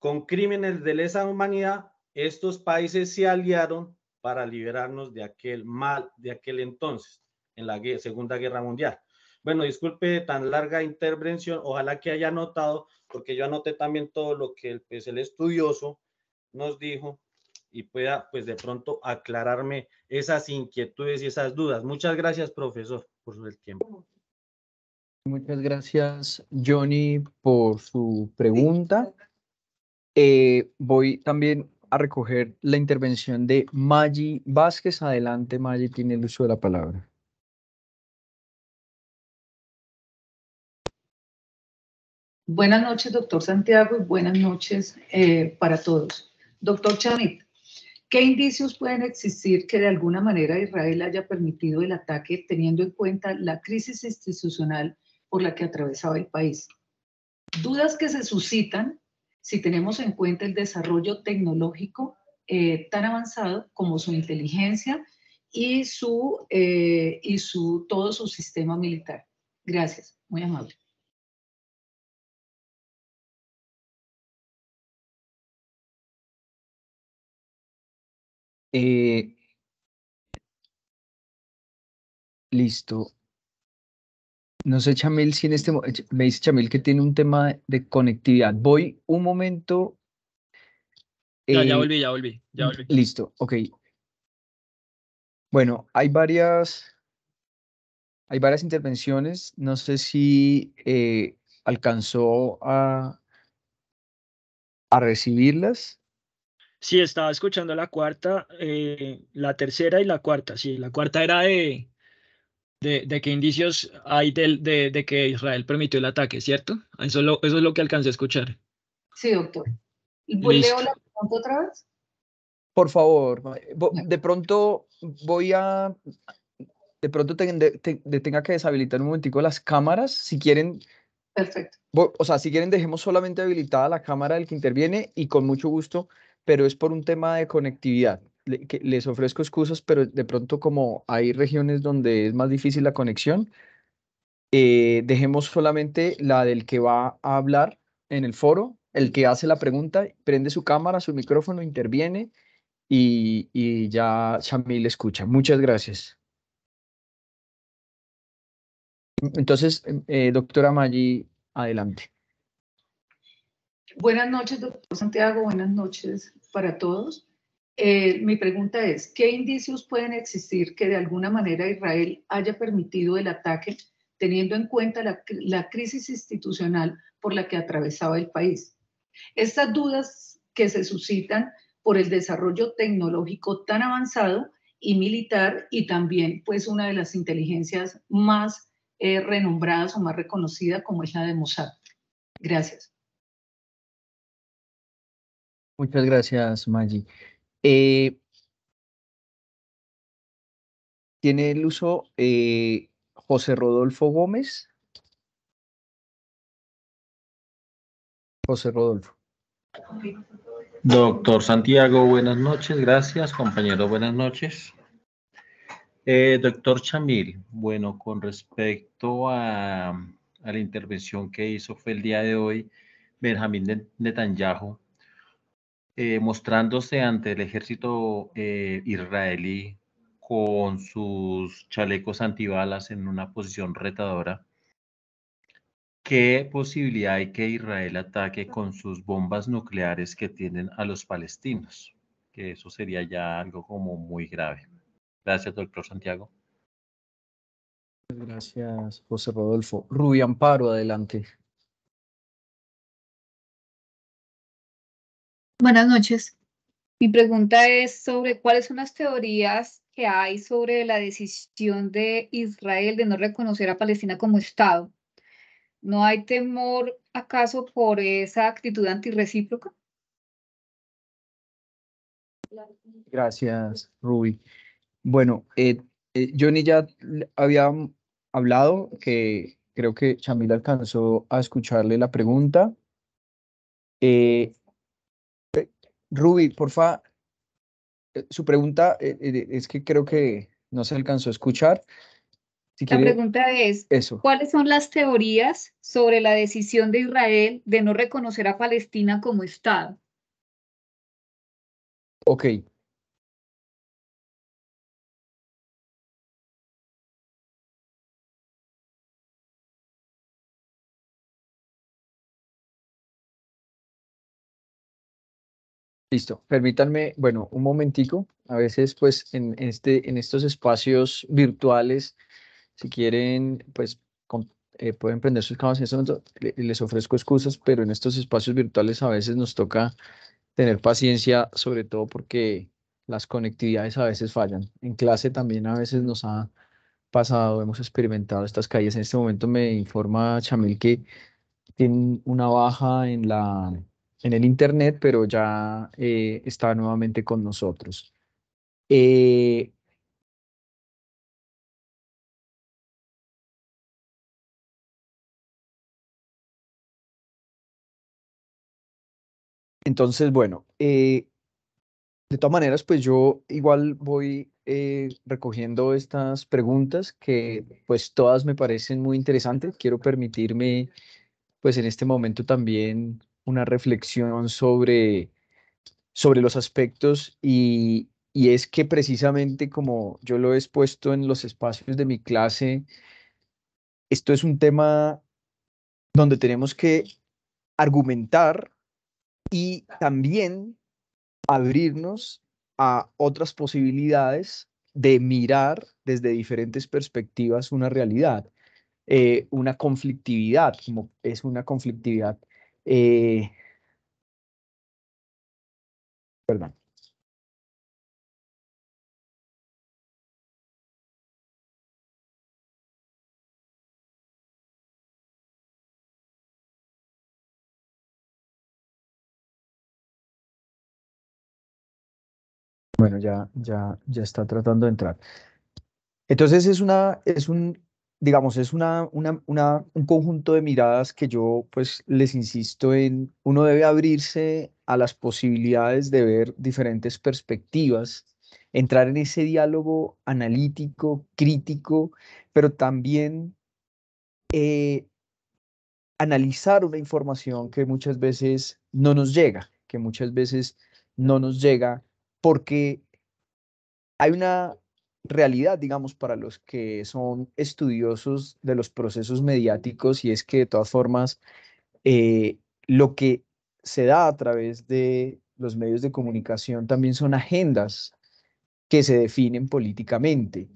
con crímenes de lesa humanidad, estos países se aliaron para liberarnos de aquel mal, de aquel entonces, en la Segunda Guerra Mundial. Bueno, disculpe tan larga intervención, ojalá que haya notado porque yo anoté también todo lo que el, pues, el estudioso nos dijo y pueda pues de pronto aclararme esas inquietudes y esas dudas. Muchas gracias, profesor, por su tiempo. Muchas gracias, Johnny, por su pregunta. Eh, voy también a recoger la intervención de Maggi Vázquez. Adelante, Maggi tiene el uso de la palabra. Buenas noches, doctor Santiago, y buenas noches eh, para todos. Doctor Chanit ¿qué indicios pueden existir que de alguna manera Israel haya permitido el ataque teniendo en cuenta la crisis institucional por la que atravesaba el país? Dudas que se suscitan si tenemos en cuenta el desarrollo tecnológico eh, tan avanzado como su inteligencia y, su, eh, y su, todo su sistema militar. Gracias, muy amable. Eh, listo. No sé, Chamil, si en este momento... Eh, me dice Chamil que tiene un tema de conectividad. Voy un momento. Eh, ya, volví, ya volví, Listo, ok. Bueno, hay varias, hay varias intervenciones. No sé si eh, alcanzó a, a recibirlas. Sí, estaba escuchando la cuarta, la tercera y la cuarta. Sí, la cuarta era de de, de qué indicios hay de, de, de, que Israel permitió el ataque, ¿cierto? Eso es lo, eso es lo que alcancé a escuchar. Sí, doctor. ¿Y pues leo la pregunta otra vez? Por favor, de pronto voy a, de pronto tenga que deshabilitar un momentico las cámaras, si quieren. Perfecto. O sea, si quieren dejemos solamente habilitada la cámara del que interviene y con mucho gusto, pero es por un tema de conectividad les ofrezco excusas, pero de pronto como hay regiones donde es más difícil la conexión, eh, dejemos solamente la del que va a hablar en el foro, el que hace la pregunta, prende su cámara, su micrófono, interviene y, ya Shamil escucha. Muchas gracias. Entonces, eh, doctora Maggi, adelante. Buenas noches, doctor Santiago. Buenas noches para todos. Eh, mi pregunta es, ¿qué indicios pueden existir que de alguna manera Israel haya permitido el ataque teniendo en cuenta la, crisis institucional por la que atravesaba el país? Estas dudas que se suscitan por el desarrollo tecnológico tan avanzado y militar y también pues una de las inteligencias más eh, renombradas o más reconocidas como es la de Mossad. Gracias. Muchas gracias, Maggi. Eh, tiene el uso eh, José Rodolfo Gómez. José Rodolfo. Doctor Santiago, buenas noches. Gracias, compañero, buenas noches. Eh, doctor Chamil, bueno, con respecto a, a, la intervención que hizo fue el día de hoy Benjamín Netanyahu eh, mostrándose ante el ejército eh, israelí con sus chalecos antibalas en una posición retadora, ¿qué posibilidad hay que Israel ataque con sus bombas nucleares que tienen a los palestinos? Que eso sería ya algo como muy grave. Gracias, doctor Santiago. Gracias, José Rodolfo. Rubí Amparo, adelante. Buenas noches. Mi pregunta es sobre cuáles son las teorías que hay sobre la decisión de Israel de no reconocer a Palestina como Estado. ¿No hay temor acaso por esa actitud antirrecíproca? Gracias, Ruby. Bueno, eh, eh, Johnny ya había hablado que creo que Chamil alcanzó a escucharle la pregunta. Eh, Ruby, porfa, eh, su pregunta eh, eh, es que creo que no se alcanzó a escuchar. la pregunta es, ¿cuáles son las teorías sobre la decisión de Israel de no reconocer a Palestina como Estado? Ok, Listo, permítanme, bueno, un momentico. A veces, pues, en, este, en estos espacios virtuales, si quieren, pues, eh, pueden prender sus cámaras en este momento. Les ofrezco excusas, pero en estos espacios virtuales a veces nos toca tener paciencia, sobre todo porque las conectividades a veces fallan. En clase también a veces nos ha pasado, hemos experimentado estas calles. En este momento me informa Chamil que tiene una baja en la en el Internet, pero ya eh, está nuevamente con nosotros. Eh, entonces, bueno, eh, de todas maneras, pues yo igual voy eh, recogiendo estas preguntas que pues todas me parecen muy interesantes. Quiero permitirme pues en este momento también una reflexión sobre, sobre los aspectos y, es que precisamente como yo lo he expuesto en los espacios de mi clase, esto es un tema donde tenemos que argumentar y también abrirnos a otras posibilidades de mirar desde diferentes perspectivas una realidad, eh, una conflictividad, como es una conflictividad eh, Bueno, ya, ya, ya está tratando de entrar. Entonces es una, es un, digamos, es una, una, un conjunto de miradas que yo pues les insisto en, uno debe abrirse a las posibilidades de ver diferentes perspectivas, entrar en ese diálogo analítico, crítico, pero también eh, analizar una información que muchas veces no nos llega, que muchas veces no nos llega porque hay una realidad, digamos, para los que son estudiosos de los procesos mediáticos y es que de todas formas eh, lo que se da a través de los medios de comunicación también son agendas que se definen políticamente.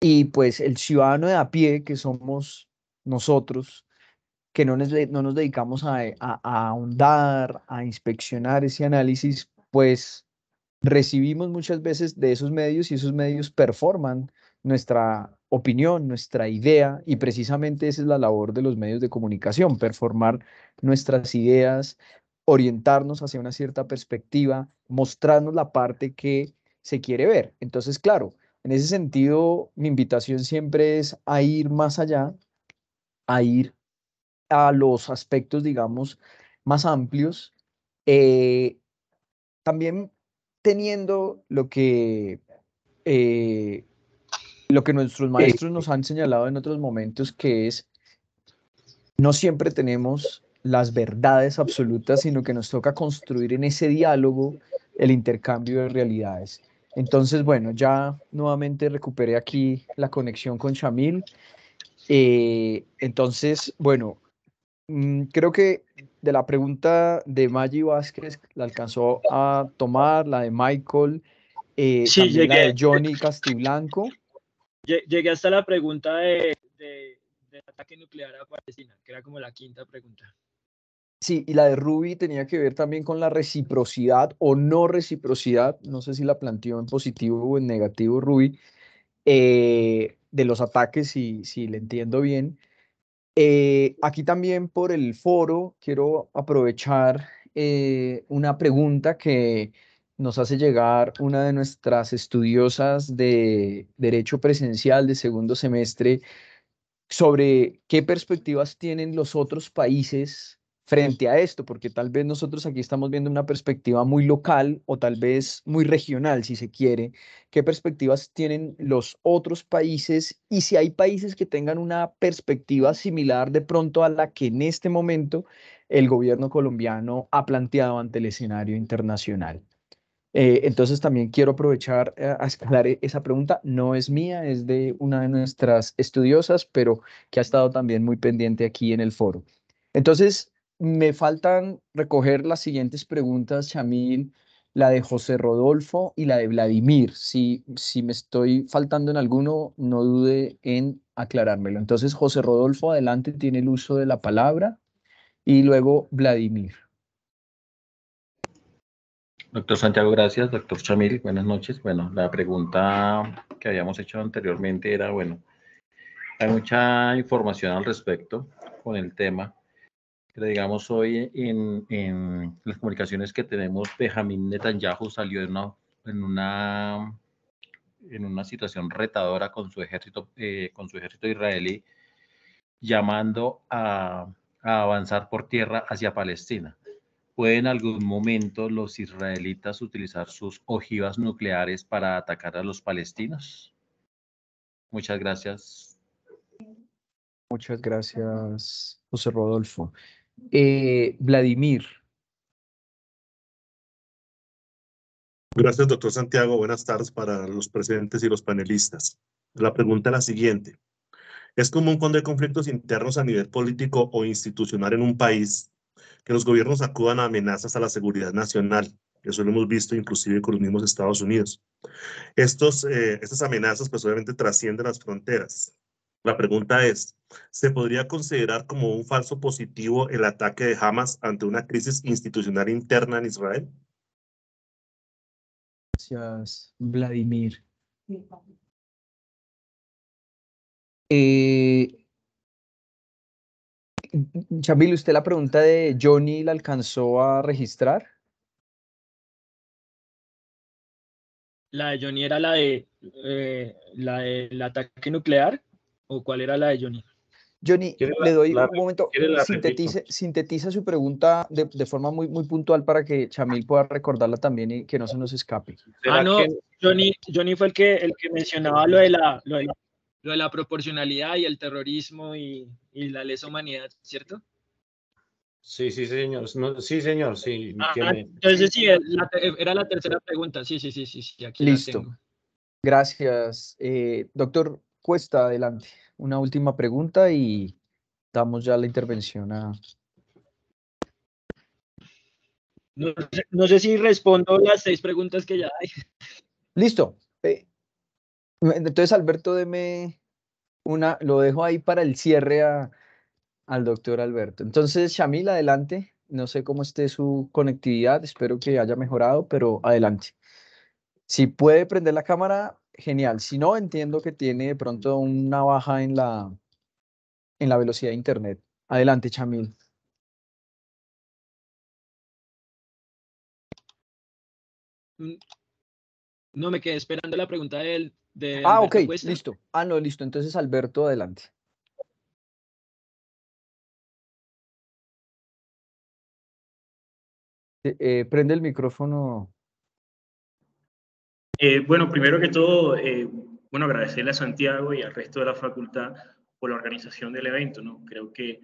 Y pues el ciudadano de a pie que somos nosotros, que no nos, no nos dedicamos a ahondar, a inspeccionar ese análisis, pues recibimos muchas veces de esos medios y esos medios performan nuestra opinión, nuestra idea, y precisamente esa es la labor de los medios de comunicación, performar nuestras ideas, orientarnos hacia una cierta perspectiva, mostrarnos la parte que se quiere ver. Entonces, claro, en ese sentido, mi invitación siempre es a ir más allá, a ir a los aspectos, digamos, más amplios. Eh, también teniendo lo que, eh, lo que nuestros eh, maestros nos han señalado en otros momentos, que es, no siempre tenemos las verdades absolutas, sino que nos toca construir en ese diálogo el intercambio de realidades. Entonces, bueno, ya nuevamente recuperé aquí la conexión con Chamil. Eh, entonces, bueno, Mm, creo que de la pregunta de Maggi Vázquez la alcanzó a tomar, la de Michael, eh, la de Johnny Castiblanco. Llegué hasta la pregunta de, ataque nuclear a Palestina, que era como la quinta pregunta. Sí, y la de Ruby tenía que ver también con la reciprocidad o no reciprocidad, no sé si la planteó en positivo o en negativo Ruby, eh, de los ataques, si, si le entiendo bien. Eh, aquí también por el foro quiero aprovechar eh, una pregunta que nos hace llegar una de nuestras estudiosas de Derecho Presencial de segundo semestre sobre qué perspectivas tienen los otros países frente a esto, porque tal vez nosotros aquí estamos viendo una perspectiva muy local o tal vez muy regional, si se quiere, qué perspectivas tienen los otros países y si hay países que tengan una perspectiva similar de pronto a la que en este momento el gobierno colombiano ha planteado ante el escenario internacional. Eh, entonces también quiero aprovechar eh, a escalar e-, esa pregunta. No es mía, es de una de nuestras estudiosas, pero que ha estado también muy pendiente aquí en el foro. Entonces, me faltan recoger las siguientes preguntas, Chamil, la de José Rodolfo y la de Vladimir. Si, si me estoy faltando en alguno, no dude en aclarármelo. Entonces, José Rodolfo, adelante, tiene el uso de la palabra y luego Vladimir. Doctor Santiago, gracias. Doctor Chamil, buenas noches. Bueno, la pregunta que habíamos hecho anteriormente era, bueno, hay mucha información al respecto con el tema digamos hoy en, en, las comunicaciones que tenemos, Benjamin Netanyahu salió en una, en una, en una situación retadora con su ejército, eh, con su ejército israelí, llamando a, avanzar por tierra hacia Palestina. ¿Pueden en algún momento los israelitas utilizar sus ojivas nucleares para atacar a los palestinos? Muchas gracias. Muchas gracias, José Rodolfo. Eh, Vladimir. Gracias, doctor Santiago. Buenas tardes para los presidentes y los panelistas. La pregunta es la siguiente. Es común cuando hay conflictos internos a nivel político o institucional en un país que los gobiernos acudan a amenazas a la seguridad nacional. Eso lo hemos visto inclusive con los mismos Estados Unidos. Eh, estas amenazas pues obviamente trascienden las fronteras. La pregunta es, ¿Se podría considerar como un falso positivo el ataque de Hamas ante una crisis institucional interna en Israel? Gracias, Vladimir. Eh, Chamil, ¿usted la pregunta de Johnny la alcanzó a registrar? La de Johnny era la de eh, la del ataque nuclear o cuál era la de Johnny? Johnny, le doy un momento, sintetiza su pregunta de, forma muy, muy puntual para que Chamil pueda recordarla también y que no se nos escape. Ah, no, Johnny, Johnny fue el que, el que mencionaba lo de, la, de la, proporcionalidad y el terrorismo y, la lesa humanidad, ¿cierto? Sí, sí, señor. sí, señor, sí. Ah, entonces, sí, era la tercera pregunta. Sí, sí, sí, sí. sí aquí Listo. Gracias. Eh, doctor, Cuesta, adelante. Una última pregunta y damos ya la intervención a... No, sé si respondo las seis preguntas que ya hay. Listo. Eh, entonces, Alberto, deme una, lo dejo ahí para el cierre al doctor Alberto. Entonces, Shamil, adelante. No sé cómo esté su conectividad, espero que haya mejorado, pero adelante. Si puede prender la cámara, genial. Si no, entiendo que tiene de pronto una baja en la, en la velocidad de Internet. Adelante, Chamil. Mm, no me quedé esperando la pregunta del. De ah, ok, listo. Ah, no, listo. Entonces, Alberto, adelante. Eh, eh, prende el micrófono. Eh, bueno, primero que todo, eh, bueno, agradecerle a Santiago y al resto de la facultad por la organización del evento, ¿no? Creo que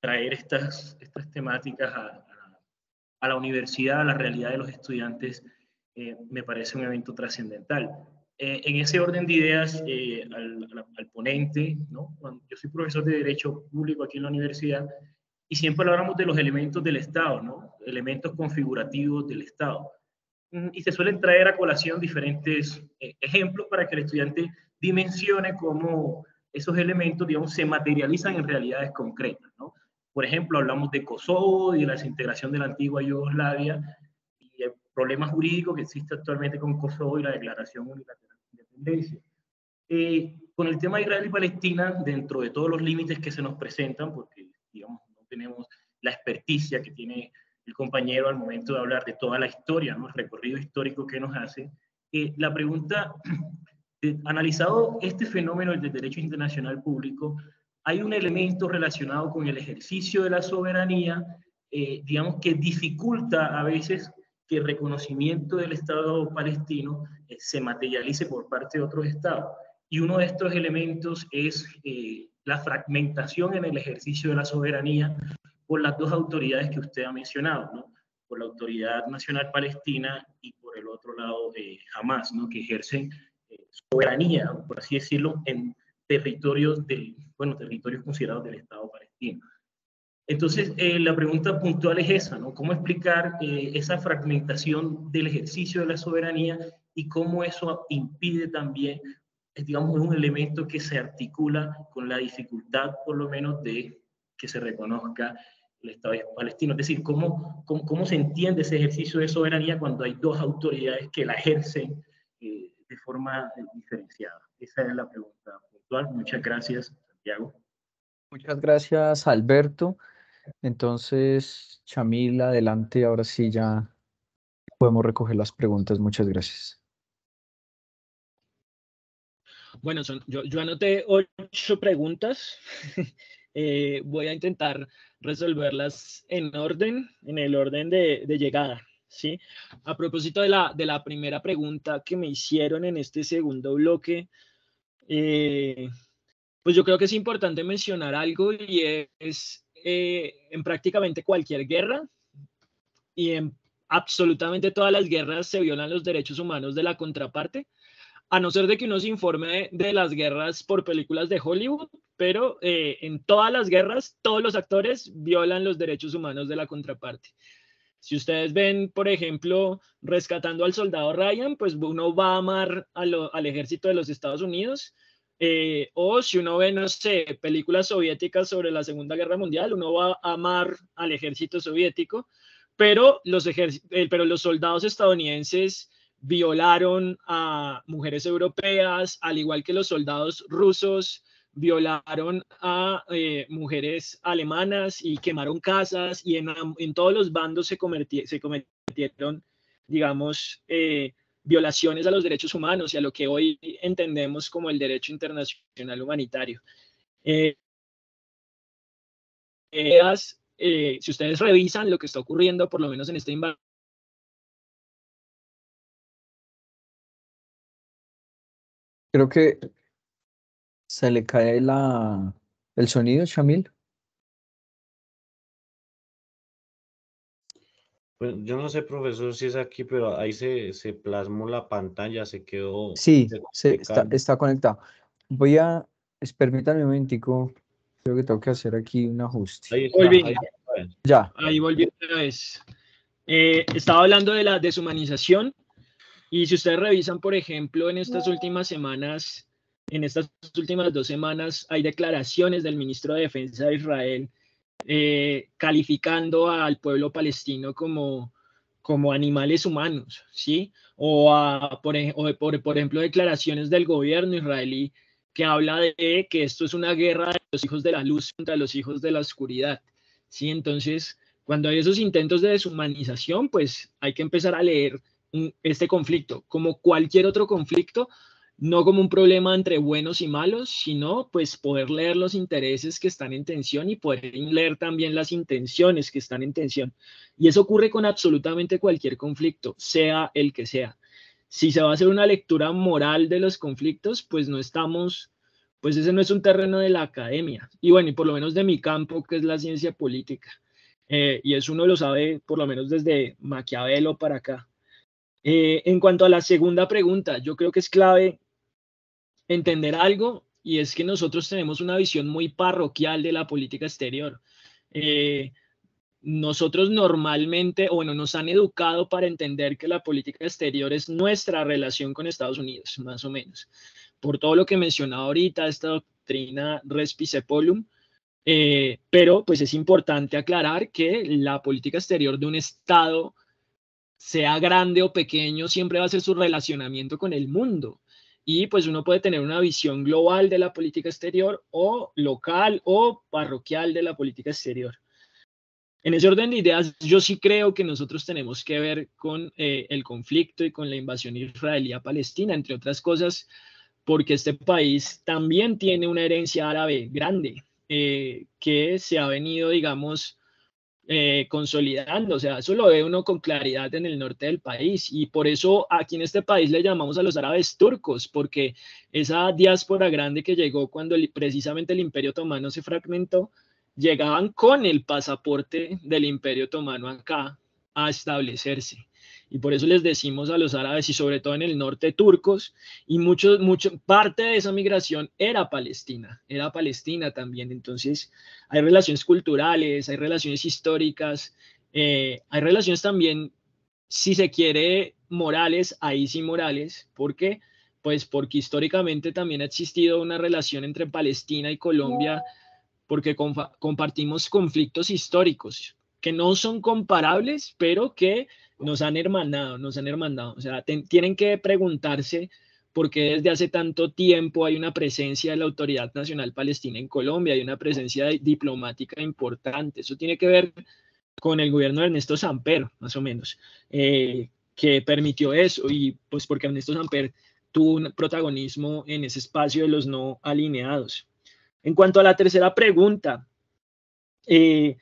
traer estas, temáticas a, la universidad, a la realidad de los estudiantes, eh, me parece un evento trascendental. en ese orden de ideas, al, ponente, yo soy profesor de Derecho Público aquí en la universidad, y siempre hablamos de los elementos del Estado, elementos configurativos del Estado y se suelen traer a colación diferentes eh, ejemplos para que el estudiante dimensione cómo esos elementos, digamos, se materializan en realidades concretas, ¿no? Por ejemplo, hablamos de Kosovo y de la desintegración de la antigua Yugoslavia y el problema jurídico que existe actualmente con Kosovo y la declaración unilateral de independencia. Eh, con el tema de Israel y Palestina, dentro de todos los límites que se nos presentan, porque, digamos, no tenemos la experticia que tiene el compañero al momento de hablar de toda la historia, el recorrido histórico que nos hace. Eh, la pregunta, analizado este fenómeno del derecho internacional público, hay un elemento relacionado con el ejercicio de la soberanía, eh, digamos, que dificulta a veces que el reconocimiento del Estado palestino eh, se materialice por parte de otros estados. Y uno de estos elementos es la fragmentación en el ejercicio de la soberanía por las dos autoridades que usted ha mencionado, ¿no? por la Autoridad Nacional Palestina y por el otro lado eh, Hamas, ¿no? que ejercen eh, soberanía, por así decirlo, en territorios, del, bueno, territorios considerados del Estado palestino. Entonces, eh, la pregunta puntual es esa, ¿no? ¿Cómo explicar eh, esa fragmentación del ejercicio de la soberanía y cómo eso impide también, digamos, un elemento que se articula con la dificultad, por lo menos, de que se reconozca el Estado palestino. Es decir, ¿cómo, cómo, se entiende ese ejercicio de soberanía cuando hay dos autoridades que la ejercen eh, de forma eh, diferenciada? Esa es la pregunta puntual. Muchas gracias, Santiago. Muchas gracias, Alberto. Entonces, Chamil, adelante. Ahora sí ya podemos recoger las preguntas. Muchas gracias. Bueno, yo, anoté ocho preguntas. Eh, voy a intentar resolverlas en orden, en el orden de, llegada. ¿sí? A propósito de la, de la, primera pregunta que me hicieron en este segundo bloque, eh, pues yo creo que es importante mencionar algo y es eh, en prácticamente cualquier guerra y en absolutamente todas las guerras se violan los derechos humanos de la contraparte a no ser de que uno se informe de las guerras por películas de Hollywood, pero eh, en todas las guerras todos los actores violan los derechos humanos de la contraparte. Si ustedes ven, por ejemplo, rescatando al soldado Ryan, pues uno va a amar al ejército de los Estados Unidos. Eh, o si uno ve, no sé, películas soviéticas sobre la Segunda Guerra Mundial, uno va a amar al ejército soviético, pero los, eh, pero los soldados estadounidenses violaron a mujeres europeas, al igual que los soldados rusos violaron a eh, mujeres alemanas y quemaron casas y en, en todos los bandos se, cometieron, digamos, eh, violaciones a los derechos humanos y a lo que hoy entendemos como el derecho internacional humanitario. Eh, si ustedes revisan lo que está ocurriendo, por lo menos en este Creo que se le cae la, el sonido, Shamil. Pues, yo no sé, profesor, si es aquí, pero ahí se, se plasmó la pantalla, se quedó. Sí, se, está, conectado. Voy a. Permítanme un momentico. Creo que tengo que hacer aquí un ajuste. Ahí ya. Ahí volví otra vez. Eh, estaba hablando de la deshumanización y si ustedes revisan, por ejemplo, en estas últimas semanas, en estas últimas dos semanas, hay declaraciones del ministro de Defensa de Israel eh, calificando al pueblo palestino como, como animales humanos, ¿sí? O, por, ejemplo, declaraciones del gobierno israelí que habla de que esto es una guerra de los hijos de la luz contra los hijos de la oscuridad, ¿sí? Entonces, cuando hay esos intentos de deshumanización, pues hay que empezar a leer este conflicto, como cualquier otro conflicto, no como un problema entre buenos y malos, sino pues poder leer los intereses que están en tensión y poder leer también las intenciones que están en tensión. Y eso ocurre con absolutamente cualquier conflicto, sea el que sea. Si se va a hacer una lectura moral de los conflictos, pues no estamos, pues ese no es un terreno de la academia. Y bueno, y por lo menos de mi campo, que es la ciencia política. Eh, y eso uno lo sabe por lo menos desde Maquiavelo para acá. Eh, en cuanto a la segunda pregunta, yo creo que es clave entender algo y es que nosotros tenemos una visión muy parroquial de la política exterior. Eh, nosotros normalmente, o bueno, nos han educado para entender que la política exterior es nuestra relación con Estados Unidos, más o menos. Por todo lo que mencionaba ahorita, esta doctrina respicepolum, eh, pero pues es importante aclarar que la política exterior de un Estado sea grande o pequeño, siempre va a ser su relacionamiento con el mundo. Y pues uno puede tener una visión global de la política exterior o local o parroquial de la política exterior. En ese orden de ideas, yo sí creo que nosotros tenemos que ver con eh, el conflicto y con la invasión israelí a Palestina, entre otras cosas, porque este país también tiene una herencia árabe grande eh, que se ha venido, digamos, eh, consolidando, o sea, eso lo ve uno con claridad en el norte del país y por eso aquí en este país le llamamos a los árabes turcos, porque esa diáspora grande que llegó cuando precisamente el imperio otomano se fragmentó, llegaban con el pasaporte del imperio otomano acá a establecerse y por eso les decimos a los árabes y sobre todo en el norte turcos, y mucho, mucho, parte de esa migración era Palestina, era Palestina también. Entonces hay relaciones culturales, hay relaciones históricas, eh, hay relaciones también, si se quiere, morales, ahí sí morales, porque pues porque históricamente también ha existido una relación entre Palestina y Colombia, porque compartimos conflictos históricos, que no son comparables, pero que nos han hermanado, nos han hermanado. O sea, tienen que preguntarse por qué desde hace tanto tiempo hay una presencia de la Autoridad Nacional Palestina en Colombia, hay una presencia diplomática importante. Eso tiene que ver con el gobierno de Ernesto Samper, más o menos, eh, que permitió eso y pues porque Ernesto Samper tuvo un protagonismo en ese espacio de los no alineados. En cuanto a la tercera pregunta, eh,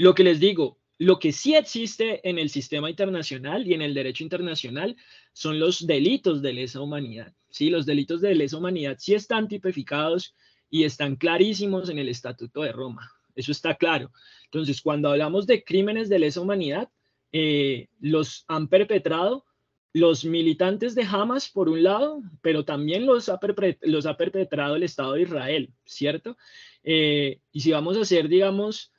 lo que les digo, lo que sí existe en el sistema internacional y en el derecho internacional son los delitos de lesa humanidad. Sí, los delitos de lesa humanidad sí están tipificados y están clarísimos en el Estatuto de Roma. Eso está claro. Entonces, cuando hablamos de crímenes de lesa humanidad, eh, los han perpetrado los militantes de Hamas, por un lado, pero también los ha, los perpetrado el Estado de Israel, ¿cierto? Eh, y si vamos a hacer, digamos,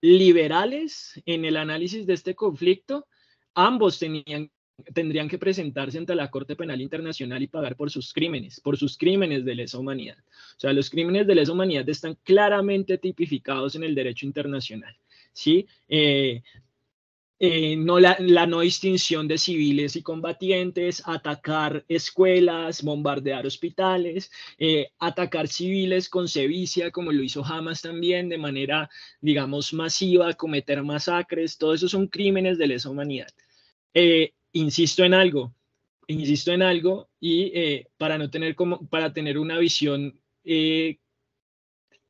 liberales en el análisis de este conflicto, ambos tenían, tendrían que presentarse ante la Corte Penal Internacional y pagar por sus crímenes, por sus crímenes de lesa humanidad. O sea, los crímenes de lesa humanidad están claramente tipificados en el derecho internacional. ¿sí? Eh, eh, la, no distinción de civiles y combatientes, atacar escuelas, bombardear hospitales, eh, atacar civiles con sevicia, como lo hizo Hamas también, de manera, digamos, masiva, cometer masacres, todo eso son crímenes de lesa humanidad. Eh, insisto en algo, insisto en algo, y para no tener como, para tener una visión,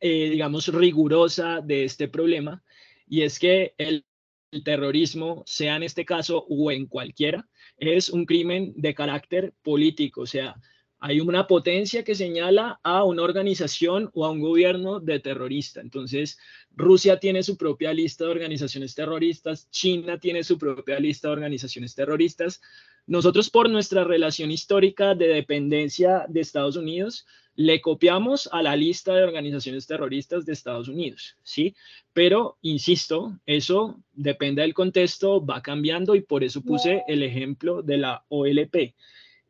digamos, rigurosa de este problema, y es que el el terrorismo, sea en este caso o en cualquiera, es un crimen de carácter político, o sea, hay una potencia que señala a una organización o a un gobierno de terrorista. Entonces, Rusia tiene su propia lista de organizaciones terroristas, China tiene su propia lista de organizaciones terroristas. Nosotros, por nuestra relación histórica de dependencia de Estados Unidos, le copiamos a la lista de organizaciones terroristas de Estados Unidos, ¿sí? Pero, insisto, eso depende del contexto, va cambiando y por eso puse el ejemplo de la OLP.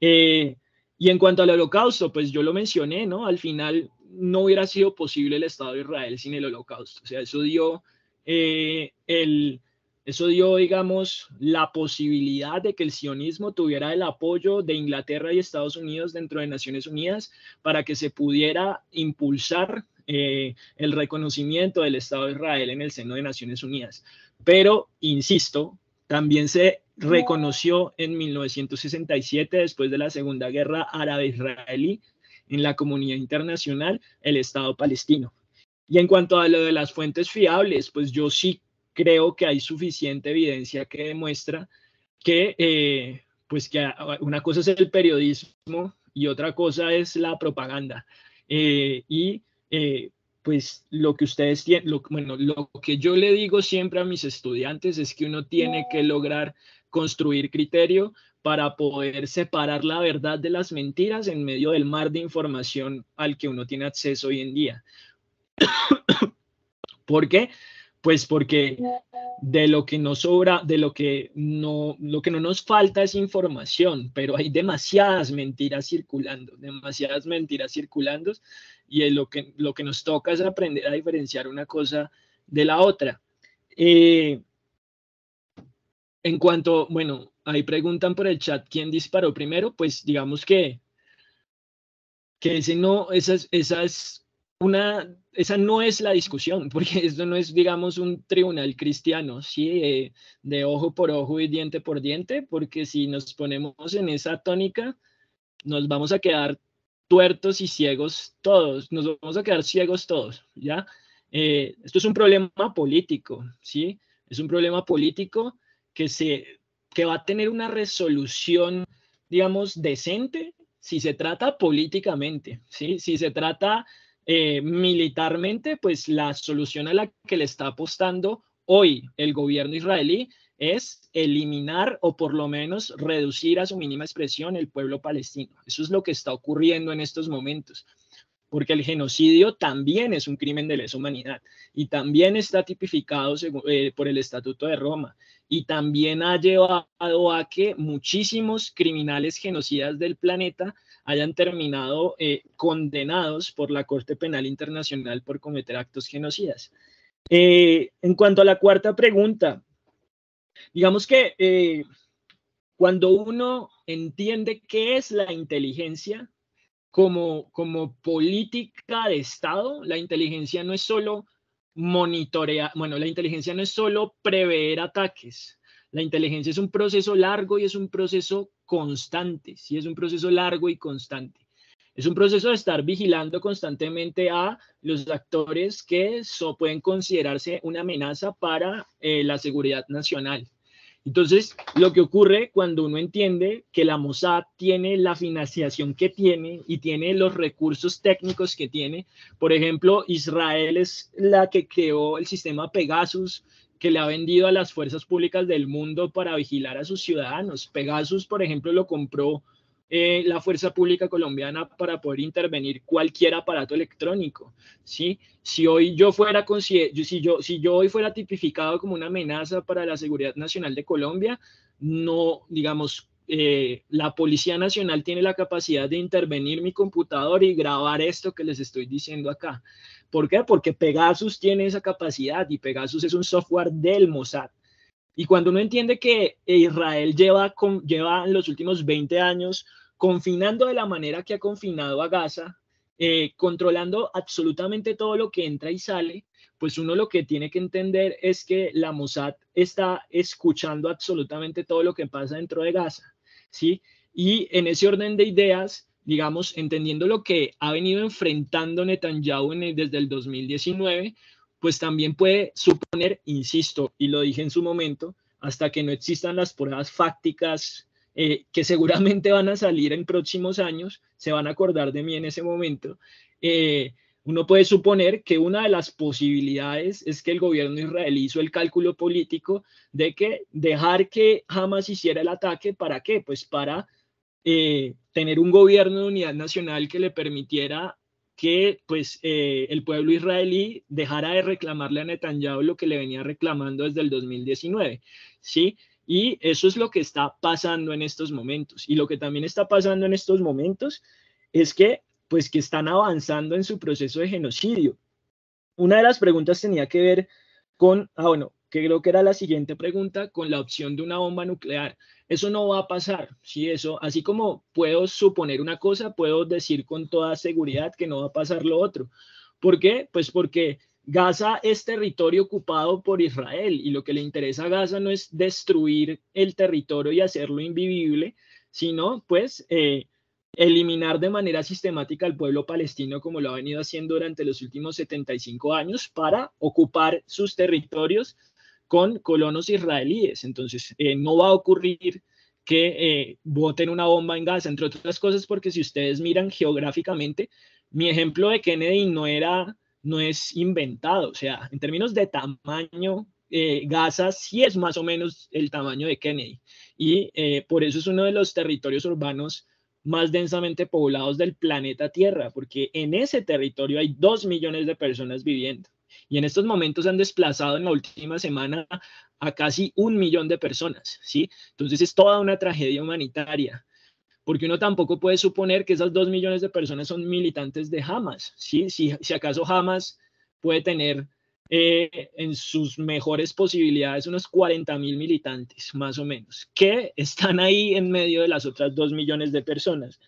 Eh, y en cuanto al holocausto, pues yo lo mencioné, ¿no? Al final no hubiera sido posible el Estado de Israel sin el holocausto, o sea, eso dio eh, el eso dio, digamos, la posibilidad de que el sionismo tuviera el apoyo de Inglaterra y Estados Unidos dentro de Naciones Unidas para que se pudiera impulsar eh, el reconocimiento del Estado de Israel en el seno de Naciones Unidas. Pero, insisto, también se reconoció en 1967, después de la Segunda Guerra Árabe-Israelí, en la comunidad internacional, el Estado palestino. Y en cuanto a lo de las fuentes fiables, pues yo sí creo que hay suficiente evidencia que demuestra que, eh, pues que una cosa es el periodismo y otra cosa es la propaganda. Eh, y eh, pues lo que ustedes tienen, lo, bueno, lo que yo le digo siempre a mis estudiantes es que uno tiene que lograr construir criterio para poder separar la verdad de las mentiras en medio del mar de información al que uno tiene acceso hoy en día. ¿Por qué? Pues porque de lo que nos sobra, de lo que no, lo que no nos falta es información, pero hay demasiadas mentiras circulando, demasiadas mentiras circulando y lo que, lo que nos toca es aprender a diferenciar una cosa de la otra. Eh, en cuanto, bueno, ahí preguntan por el chat quién disparó primero, pues digamos que, que ese no, esas, esas una, esa no es la discusión, porque esto no es, digamos, un tribunal cristiano, ¿sí? De, ojo por ojo y diente por diente, porque si nos ponemos en esa tónica, nos vamos a quedar tuertos y ciegos todos, nos vamos a quedar ciegos todos, ¿ya? Eh, esto es un problema político, ¿sí? Es un problema político que, se, que va a tener una resolución, digamos, decente si se trata políticamente, ¿sí? Si se trata eh, militarmente, pues la solución a la que le está apostando hoy el gobierno israelí es eliminar o por lo menos reducir a su mínima expresión el pueblo palestino. Eso es lo que está ocurriendo en estos momentos, porque el genocidio también es un crimen de lesa humanidad y también está tipificado eh, por el Estatuto de Roma y también ha llevado a que muchísimos criminales genocidas del planeta hayan terminado eh, condenados por la Corte Penal Internacional por cometer actos genocidas. Eh, en cuanto a la cuarta pregunta, digamos que eh, cuando uno entiende qué es la inteligencia como, como política de Estado, la inteligencia no es solo monitorear, bueno, la inteligencia no es solo prever ataques, la inteligencia es un proceso largo y es un proceso constante, si Es un proceso largo y constante. Es un proceso de estar vigilando constantemente a los actores que se pueden considerarse una amenaza para eh, la seguridad nacional. Entonces, lo que ocurre cuando uno entiende que la Mossad tiene la financiación que tiene y tiene los recursos técnicos que tiene, por ejemplo, Israel es la que creó el sistema Pegasus, que le ha vendido a las fuerzas públicas del mundo para vigilar a sus ciudadanos. Pegasus, por ejemplo, lo compró eh, la Fuerza Pública Colombiana para poder intervenir cualquier aparato electrónico. ¿sí? Si hoy yo fuera si yo, si yo hoy fuera tipificado como una amenaza para la seguridad nacional de Colombia, no, digamos, eh, la Policía Nacional tiene la capacidad de intervenir mi computador y grabar esto que les estoy diciendo acá. ¿Por qué? Porque Pegasus tiene esa capacidad y Pegasus es un software del Mossad. Y cuando uno entiende que Israel lleva, con, lleva en los últimos 20 años confinando de la manera que ha confinado a Gaza, eh, controlando absolutamente todo lo que entra y sale, pues uno lo que tiene que entender es que la Mossad está escuchando absolutamente todo lo que pasa dentro de Gaza, ¿sí? Y en ese orden de ideas, digamos, entendiendo lo que ha venido enfrentando Netanyahu desde el 2019, pues también puede suponer, insisto, y lo dije en su momento, hasta que no existan las pruebas fácticas eh, que seguramente van a salir en próximos años, se van a acordar de mí en ese momento, eh, uno puede suponer que una de las posibilidades es que el gobierno israelí hizo el cálculo político de que dejar que Hamas hiciera el ataque, ¿para qué? Pues para eh, tener un gobierno de unidad nacional que le permitiera que pues, eh, el pueblo israelí dejara de reclamarle a Netanyahu lo que le venía reclamando desde el 2019, ¿sí? Y eso es lo que está pasando en estos momentos. Y lo que también está pasando en estos momentos es que, pues, que están avanzando en su proceso de genocidio. Una de las preguntas tenía que ver con, ah, bueno, que creo que era la siguiente pregunta, con la opción de una bomba nuclear. Eso no va a pasar, si eso, así como puedo suponer una cosa, puedo decir con toda seguridad que no va a pasar lo otro. ¿Por qué? Pues porque Gaza es territorio ocupado por Israel y lo que le interesa a Gaza no es destruir el territorio y hacerlo invivible, sino pues eh, eliminar de manera sistemática al pueblo palestino como lo ha venido haciendo durante los últimos 75 años para ocupar sus territorios con colonos israelíes. Entonces, eh, no va a ocurrir que eh, boten una bomba en Gaza, entre otras cosas, porque si ustedes miran geográficamente, mi ejemplo de Kennedy no era, no es inventado, o sea, en términos de tamaño, eh, Gaza sí es más o menos el tamaño de Kennedy, y eh, por eso es uno de los territorios urbanos más densamente poblados del planeta Tierra, porque en ese territorio hay dos millones de personas viviendo y en estos momentos han desplazado en la última semana a casi un millón de personas, ¿sí? Entonces es toda una tragedia humanitaria, porque uno tampoco puede suponer que esas dos millones de personas son militantes de Hamas, ¿sí? Si, si acaso Hamas puede tener eh, en sus mejores posibilidades unos 40 mil militantes, más o menos, que están ahí en medio de las otras dos millones de personas.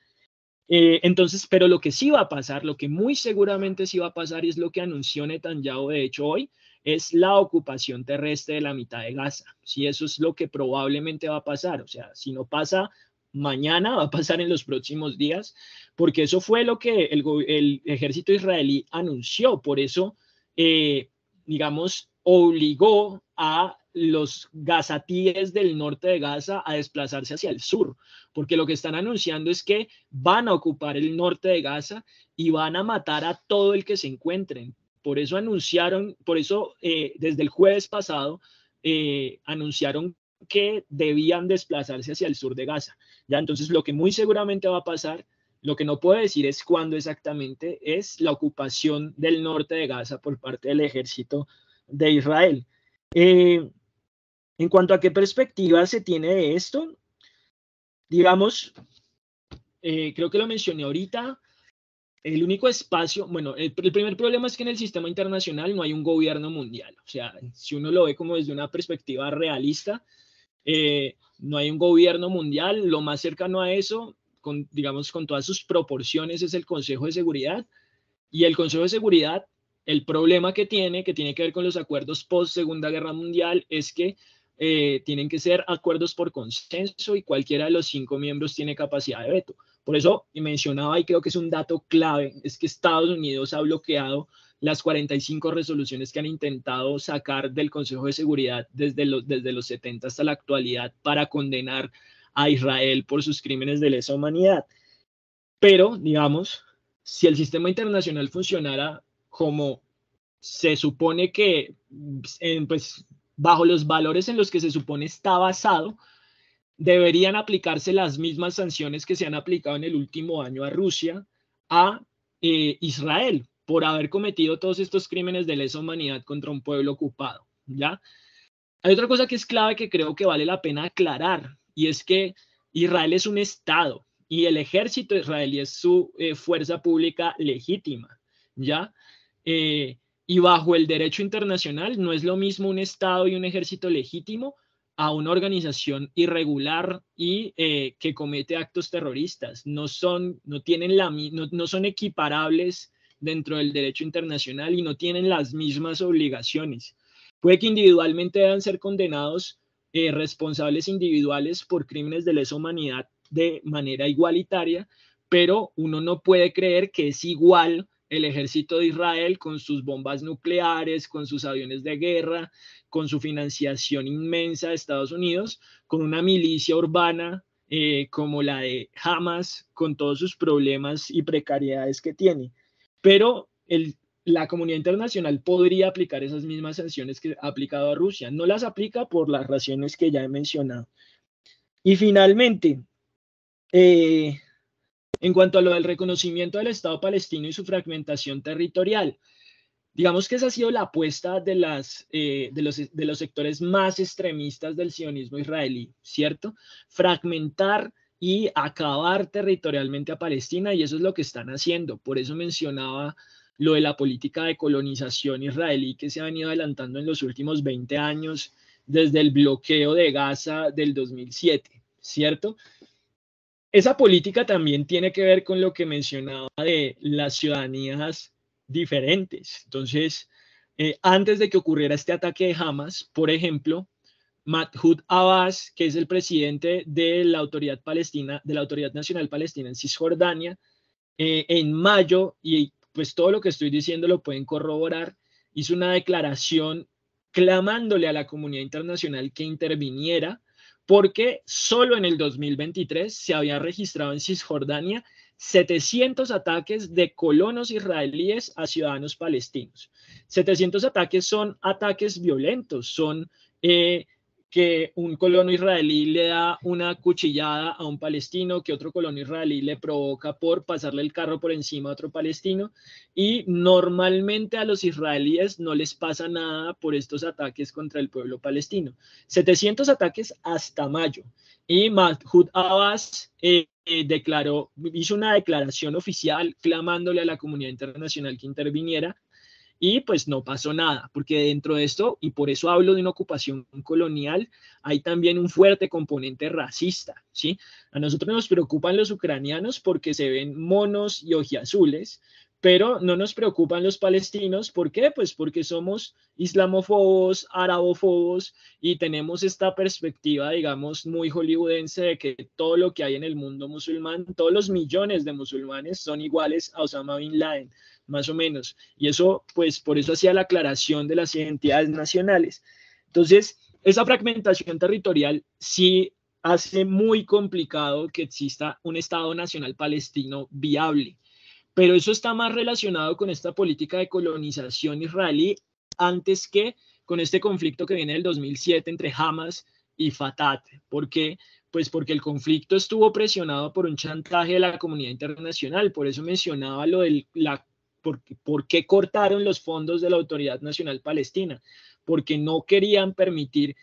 Eh, entonces, pero lo que sí va a pasar, lo que muy seguramente sí va a pasar y es lo que anunció Netanyahu, de hecho, hoy, es la ocupación terrestre de la mitad de Gaza. Si eso es lo que probablemente va a pasar, o sea, si no pasa mañana, va a pasar en los próximos días, porque eso fue lo que el, ejército israelí anunció, por eso, eh, digamos, obligó a los gazatíes del norte de Gaza a desplazarse hacia el sur, porque lo que están anunciando es que van a ocupar el norte de Gaza y van a matar a todo el que se encuentren. Por eso anunciaron, por eso eh, desde el jueves pasado eh, anunciaron que debían desplazarse hacia el sur de Gaza. Ya entonces lo que muy seguramente va a pasar, lo que no puedo decir es cuándo exactamente, es la ocupación del norte de Gaza por parte del ejército de Israel. Eh, en cuanto a qué perspectiva se tiene de esto, digamos, eh, creo que lo mencioné ahorita, el único espacio, bueno, el, primer problema es que en el sistema internacional no hay un gobierno mundial, o sea, si uno lo ve como desde una perspectiva realista, eh, no hay un gobierno mundial, lo más cercano a eso, digamos, con todas sus proporciones, es el Consejo de Seguridad, y el Consejo de Seguridad el problema que tiene, que tiene que ver con los acuerdos post Segunda Guerra Mundial, es que eh, tienen que ser acuerdos por consenso y cualquiera de los cinco miembros tiene capacidad de veto. Por eso y mencionaba, y creo que es un dato clave, es que Estados Unidos ha bloqueado las 45 resoluciones que han intentado sacar del Consejo de Seguridad desde los, desde los 70 hasta la actualidad para condenar a Israel por sus crímenes de lesa humanidad. Pero, digamos, si el sistema internacional funcionara como se supone que, pues, bajo los valores en los que se supone está basado, deberían aplicarse las mismas sanciones que se han aplicado en el último año a Rusia, a eh, Israel, por haber cometido todos estos crímenes de lesa humanidad contra un pueblo ocupado, ¿ya? Hay otra cosa que es clave que creo que vale la pena aclarar, y es que Israel es un Estado, y el ejército israelí es su eh, fuerza pública legítima, ¿ya? Eh, y bajo el derecho internacional no es lo mismo un Estado y un ejército legítimo a una organización irregular y eh, que comete actos terroristas. No son, no tienen la, no, son equiparables dentro del derecho internacional y no tienen las mismas obligaciones. Puede que individualmente deban ser condenados eh, responsables individuales por crímenes de lesa humanidad de manera igualitaria, pero uno no puede creer que es igual el ejército de Israel con sus bombas nucleares, con sus aviones de guerra, con su financiación inmensa de Estados Unidos, con una milicia urbana eh, como la de Hamas, con todos sus problemas y precariedades que tiene. Pero el, la comunidad internacional podría aplicar esas mismas sanciones que ha aplicado a Rusia. No las aplica por las razones que ya he mencionado. Y finalmente, eh, en cuanto a lo del reconocimiento del Estado palestino y su fragmentación territorial, digamos que esa ha sido la apuesta de, eh, los, los sectores más extremistas del sionismo israelí, ¿cierto? Fragmentar y acabar territorialmente a Palestina y eso es lo que están haciendo. Por eso mencionaba lo de la política de colonización israelí que se ha venido adelantando en los últimos 20 años desde el bloqueo de Gaza del 2007, ¿cierto? esa política también tiene que ver con lo que mencionaba de las ciudadanías diferentes. Entonces, eh, antes de que ocurriera este ataque de Hamas, por ejemplo, Mahmoud Abbas, que es el presidente de la Autoridad Palestina, de la Autoridad Nacional Palestina en Cisjordania, eh, en mayo, y pues todo lo que estoy diciendo lo pueden corroborar, hizo una declaración clamándole a la comunidad internacional que interviniera porque solo en el 2023 se habían registrado en Cisjordania 700 ataques de colonos israelíes a ciudadanos palestinos. 700 ataques son ataques violentos, son eh, que un colono israelí le da una cuchillada a un palestino, que otro colono israelí le provoca por pasarle el carro por encima a otro palestino. Y normalmente a los israelíes no les pasa nada por estos ataques contra el pueblo palestino. 700 ataques hasta mayo. Y Mahmoud Abbas eh, eh, declaró, hizo una declaración oficial clamándole a la comunidad internacional que interviniera y pues no pasó nada, porque dentro de esto, y por eso hablo de una ocupación colonial, hay también un fuerte componente racista, ¿sí? A nosotros nos preocupan los ucranianos porque se ven monos y ojiazules, pero no nos preocupan los palestinos. ¿Por qué? Pues porque somos islamófobos, arabófobos y tenemos esta perspectiva, digamos, muy hollywoodense de que todo lo que hay en el mundo musulmán, todos los millones de musulmanes son iguales a Osama Bin Laden, más o menos. Y eso, pues, por eso hacía la aclaración de las identidades nacionales. Entonces, esa fragmentación territorial sí hace muy complicado que exista un Estado Nacional palestino viable pero eso está más relacionado con esta política de colonización israelí antes que con este conflicto que viene del 2007 entre Hamas y Fatah. ¿Por qué? Pues porque el conflicto estuvo presionado por un chantaje de la comunidad internacional. Por eso mencionaba lo del... la, por qué cortaron los fondos de la Autoridad Nacional Palestina, porque no querían permitir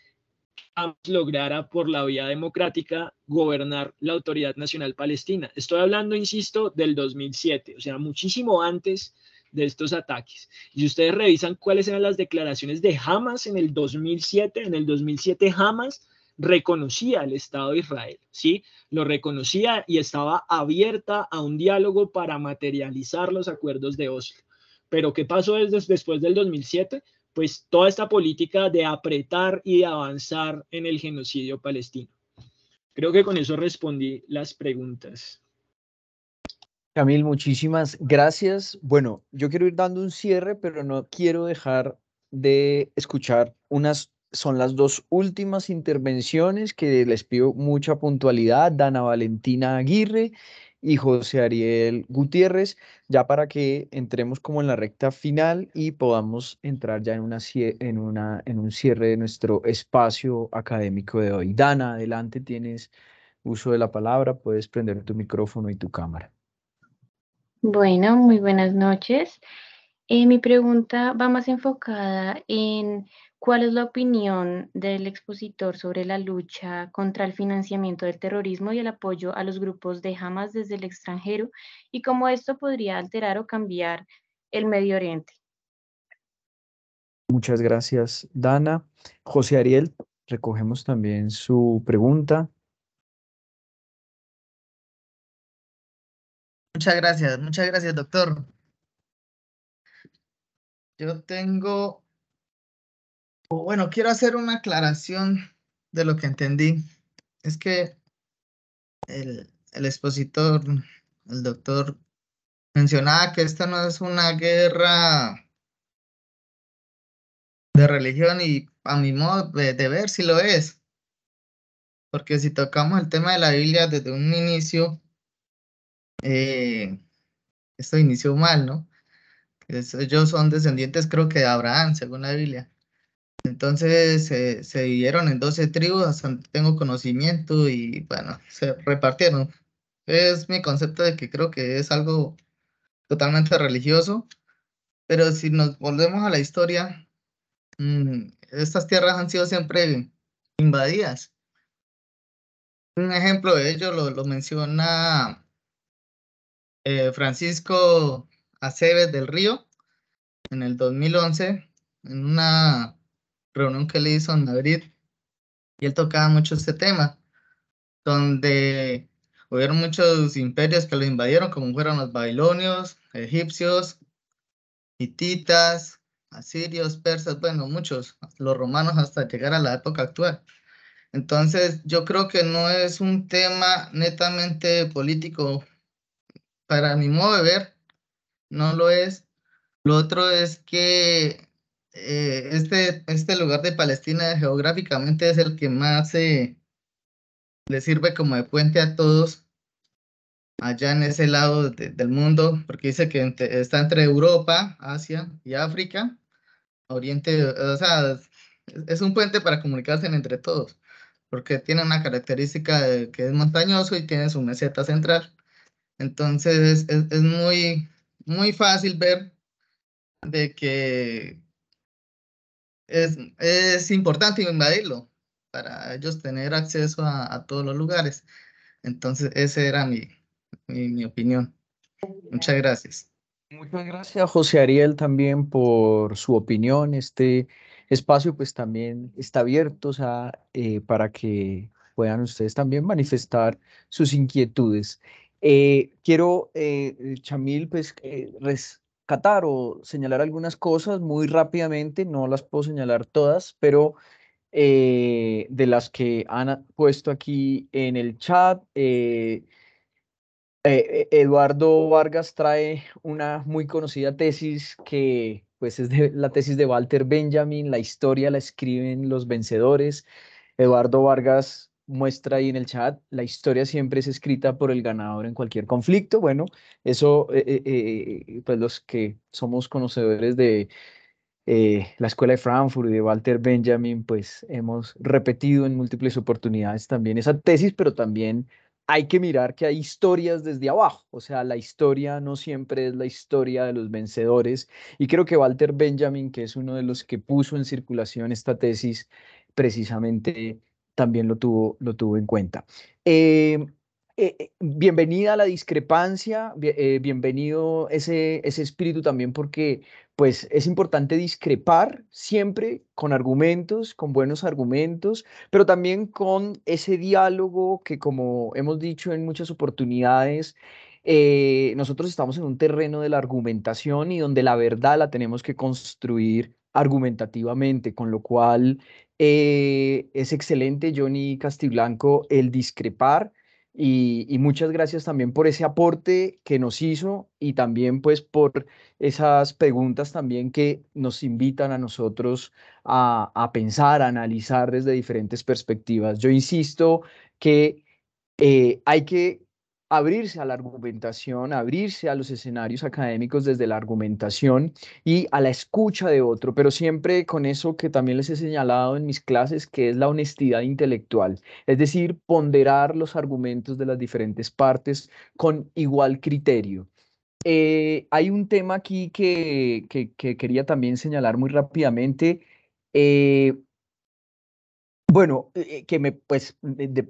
lograra por la vía democrática gobernar la Autoridad Nacional Palestina. Estoy hablando, insisto, del 2007, o sea, muchísimo antes de estos ataques. Y ustedes revisan cuáles eran las declaraciones de Hamas en el 2007, en el 2007 Hamas reconocía al Estado de Israel, ¿sí? Lo reconocía y estaba abierta a un diálogo para materializar los acuerdos de Oslo. Pero ¿qué pasó desde, después del 2007? pues toda esta política de apretar y de avanzar en el genocidio palestino. Creo que con eso respondí las preguntas. Camil, muchísimas gracias. Bueno, yo quiero ir dando un cierre, pero no quiero dejar de escuchar unas, son las dos últimas intervenciones que les pido mucha puntualidad. Dana Valentina Aguirre y José Ariel Gutiérrez, ya para que entremos como en la recta final y podamos entrar ya en, una, un cierre de nuestro espacio académico de hoy. Dana, adelante, tienes uso de la palabra, puedes prender tu micrófono y tu cámara. Bueno, muy buenas noches. Eh, mi pregunta va más enfocada en ¿Cuál es la opinión del expositor sobre la lucha contra el financiamiento del terrorismo y el apoyo a los grupos de Hamas desde el extranjero y cómo esto podría alterar o cambiar el Medio Oriente? Muchas gracias, Dana. José Ariel, recogemos también su pregunta. Muchas gracias, muchas gracias, doctor. Yo tengo bueno, quiero hacer una aclaración de lo que entendí. Es que el, expositor, el doctor, mencionaba que esta no es una guerra de religión y a mi modo de, ver si lo es. Porque si tocamos el tema de la Biblia desde un inicio, eh, esto inició mal, ¿no? Pues, ellos son descendientes creo que de Abraham, según la Biblia. Entonces se, se dividieron en 12 tribus, tengo conocimiento y bueno, se repartieron. Es mi concepto de que creo que es algo totalmente religioso, pero si nos volvemos a la historia, mm, estas tierras han sido siempre invadidas. Un ejemplo de ello lo, menciona eh, Francisco Aceves del Río en el 2011, en una reunión que le hizo en Madrid y él tocaba mucho este tema, donde hubieron muchos imperios que lo invadieron, como fueron los babilonios, egipcios, hititas, asirios, persas, bueno, muchos, los romanos hasta llegar a la época actual. Entonces, yo creo que no es un tema netamente político. Para mi modo de ver, no lo es. Lo otro es que eh, este, este lugar de Palestina geográficamente es el que más le sirve como de puente a todos allá en ese lado del mundo, porque dice que está entre Europa, Asia y África, Oriente, o sea, es un puente para comunicarse entre todos, porque tiene una característica de que es montañoso y tiene su meseta central. Entonces es, es muy, muy fácil ver de que es, importante invadirlo para ellos tener acceso a, todos los lugares. Entonces, esa era mi, mi, opinión. Muchas gracias. Muchas gracias José Ariel también por su opinión. Este espacio pues también está abierto o sea, eh, para que puedan ustedes también manifestar sus inquietudes. Eh, quiero, eh, Chamil, pues catar o señalar algunas cosas muy rápidamente, no las puedo señalar todas, pero eh, de las que han puesto aquí en el chat. Eh, eh, Eduardo Vargas trae una muy conocida tesis que pues es de, la tesis de Walter Benjamin, la historia la escriben los vencedores. Eduardo Vargas muestra ahí en el chat, la historia siempre es escrita por el ganador en cualquier conflicto. Bueno, eso, eh, eh, eh, pues los que somos conocedores de la Escuela de Frankfurt y de Walter Benjamin, pues hemos repetido en múltiples oportunidades también esa tesis, pero también hay que mirar que hay historias desde abajo, o sea, la historia no siempre es la historia de los vencedores. Y creo que Walter Benjamin, que es uno de los que puso en circulación esta tesis, precisamente también lo tuvo, lo tuvo en cuenta. Eh, eh, eh, bienvenida a la discrepancia, bienvenido ese, ese espíritu también porque pues es importante discrepar siempre con argumentos, con buenos argumentos, pero también con ese diálogo que como hemos dicho en muchas oportunidades, nosotros estamos en un terreno de la argumentación y donde la verdad la tenemos que construir argumentativamente, con lo cual eh, es excelente, Johnny Castiblanco, el discrepar. Y, muchas gracias también por ese aporte que nos hizo y también pues por esas preguntas también que nos invitan a nosotros a, pensar, a analizar desde diferentes perspectivas. Yo insisto que eh, hay que abrirse a la argumentación, abrirse a los escenarios académicos desde la argumentación y a la escucha de otro, pero siempre con eso que también les he señalado en mis clases, que es la honestidad intelectual, es decir, ponderar los argumentos de las diferentes partes con igual criterio. Eh, hay un tema aquí que, quería también señalar muy rápidamente. Eh, bueno, eh, que me, pues,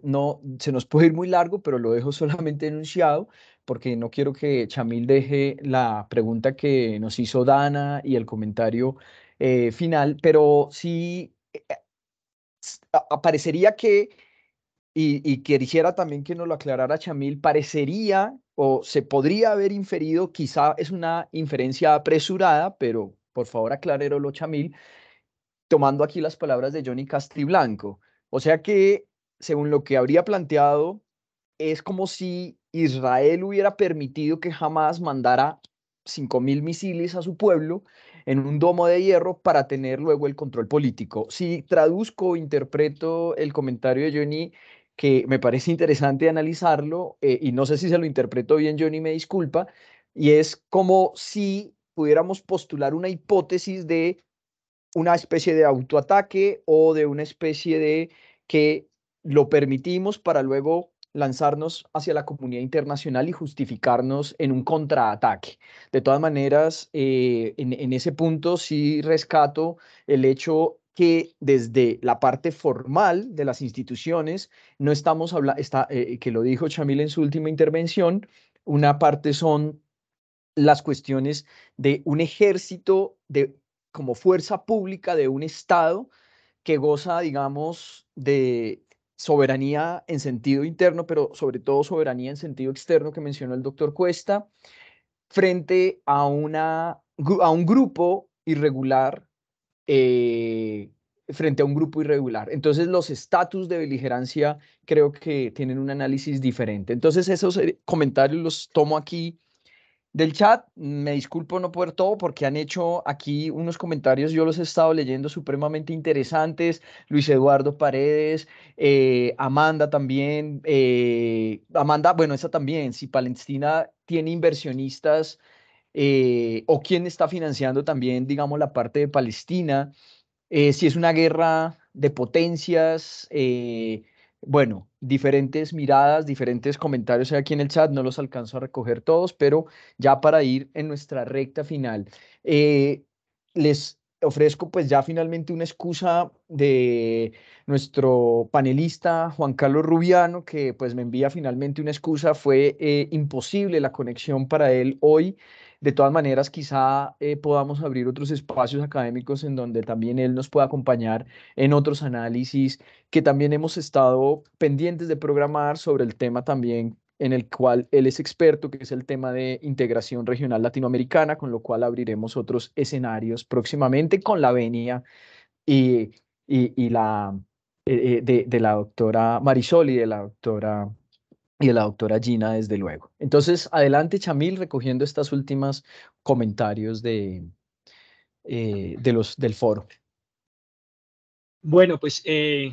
no, se nos puede ir muy largo, pero lo dejo solamente enunciado, porque no quiero que Chamil deje la pregunta que nos hizo Dana y el comentario eh, final, pero sí eh, aparecería que, y, y quisiera también que nos lo aclarara Chamil, parecería o se podría haber inferido, quizá es una inferencia apresurada, pero por favor lo Chamil, tomando aquí las palabras de Johnny Castriblanco. O sea que, según lo que habría planteado, es como si Israel hubiera permitido que jamás mandara 5.000 misiles a su pueblo en un domo de hierro para tener luego el control político. Si traduzco o interpreto el comentario de Johnny, que me parece interesante analizarlo, eh, y no sé si se lo interpreto bien, Johnny me disculpa, y es como si pudiéramos postular una hipótesis de una especie de autoataque o de una especie de que lo permitimos para luego lanzarnos hacia la comunidad internacional y justificarnos en un contraataque. De todas maneras, eh, en, ese punto sí rescato el hecho que desde la parte formal de las instituciones, no estamos hablando, eh, que lo dijo Chamil en su última intervención, una parte son las cuestiones de un ejército de como fuerza pública de un Estado que goza, digamos, de soberanía en sentido interno, pero sobre todo soberanía en sentido externo que mencionó el doctor Cuesta, frente a, una, a un grupo irregular, eh, frente a un grupo irregular. Entonces los estatus de beligerancia creo que tienen un análisis diferente. Entonces esos eh, comentarios los tomo aquí del chat, me disculpo no poder todo porque han hecho aquí unos comentarios, yo los he estado leyendo supremamente interesantes, Luis Eduardo Paredes, eh, Amanda también, eh, Amanda, bueno, esa también, si Palestina tiene inversionistas eh, o quién está financiando también, digamos, la parte de Palestina, si es una guerra de potencias, eh, bueno, diferentes miradas, diferentes comentarios aquí en el chat, no los alcanzo a recoger todos, pero ya para ir en nuestra recta final, eh, les ofrezco pues ya finalmente una excusa de nuestro panelista Juan Carlos Rubiano, que pues me envía finalmente una excusa, fue eh, imposible la conexión para él hoy. De todas maneras, quizá eh, podamos abrir otros espacios académicos en donde también él nos pueda acompañar en otros análisis que también hemos estado pendientes de programar sobre el tema también en el cual él es experto, que es el tema de integración regional latinoamericana, con lo cual abriremos otros escenarios próximamente con la venia y, y, la, eh, eh, de, de, la doctora Marisol y de la doctora y de la doctora Gina, desde luego. Entonces, adelante, Chamil, recogiendo estas últimas comentarios de, eh, de los, del foro. Bueno, pues eh,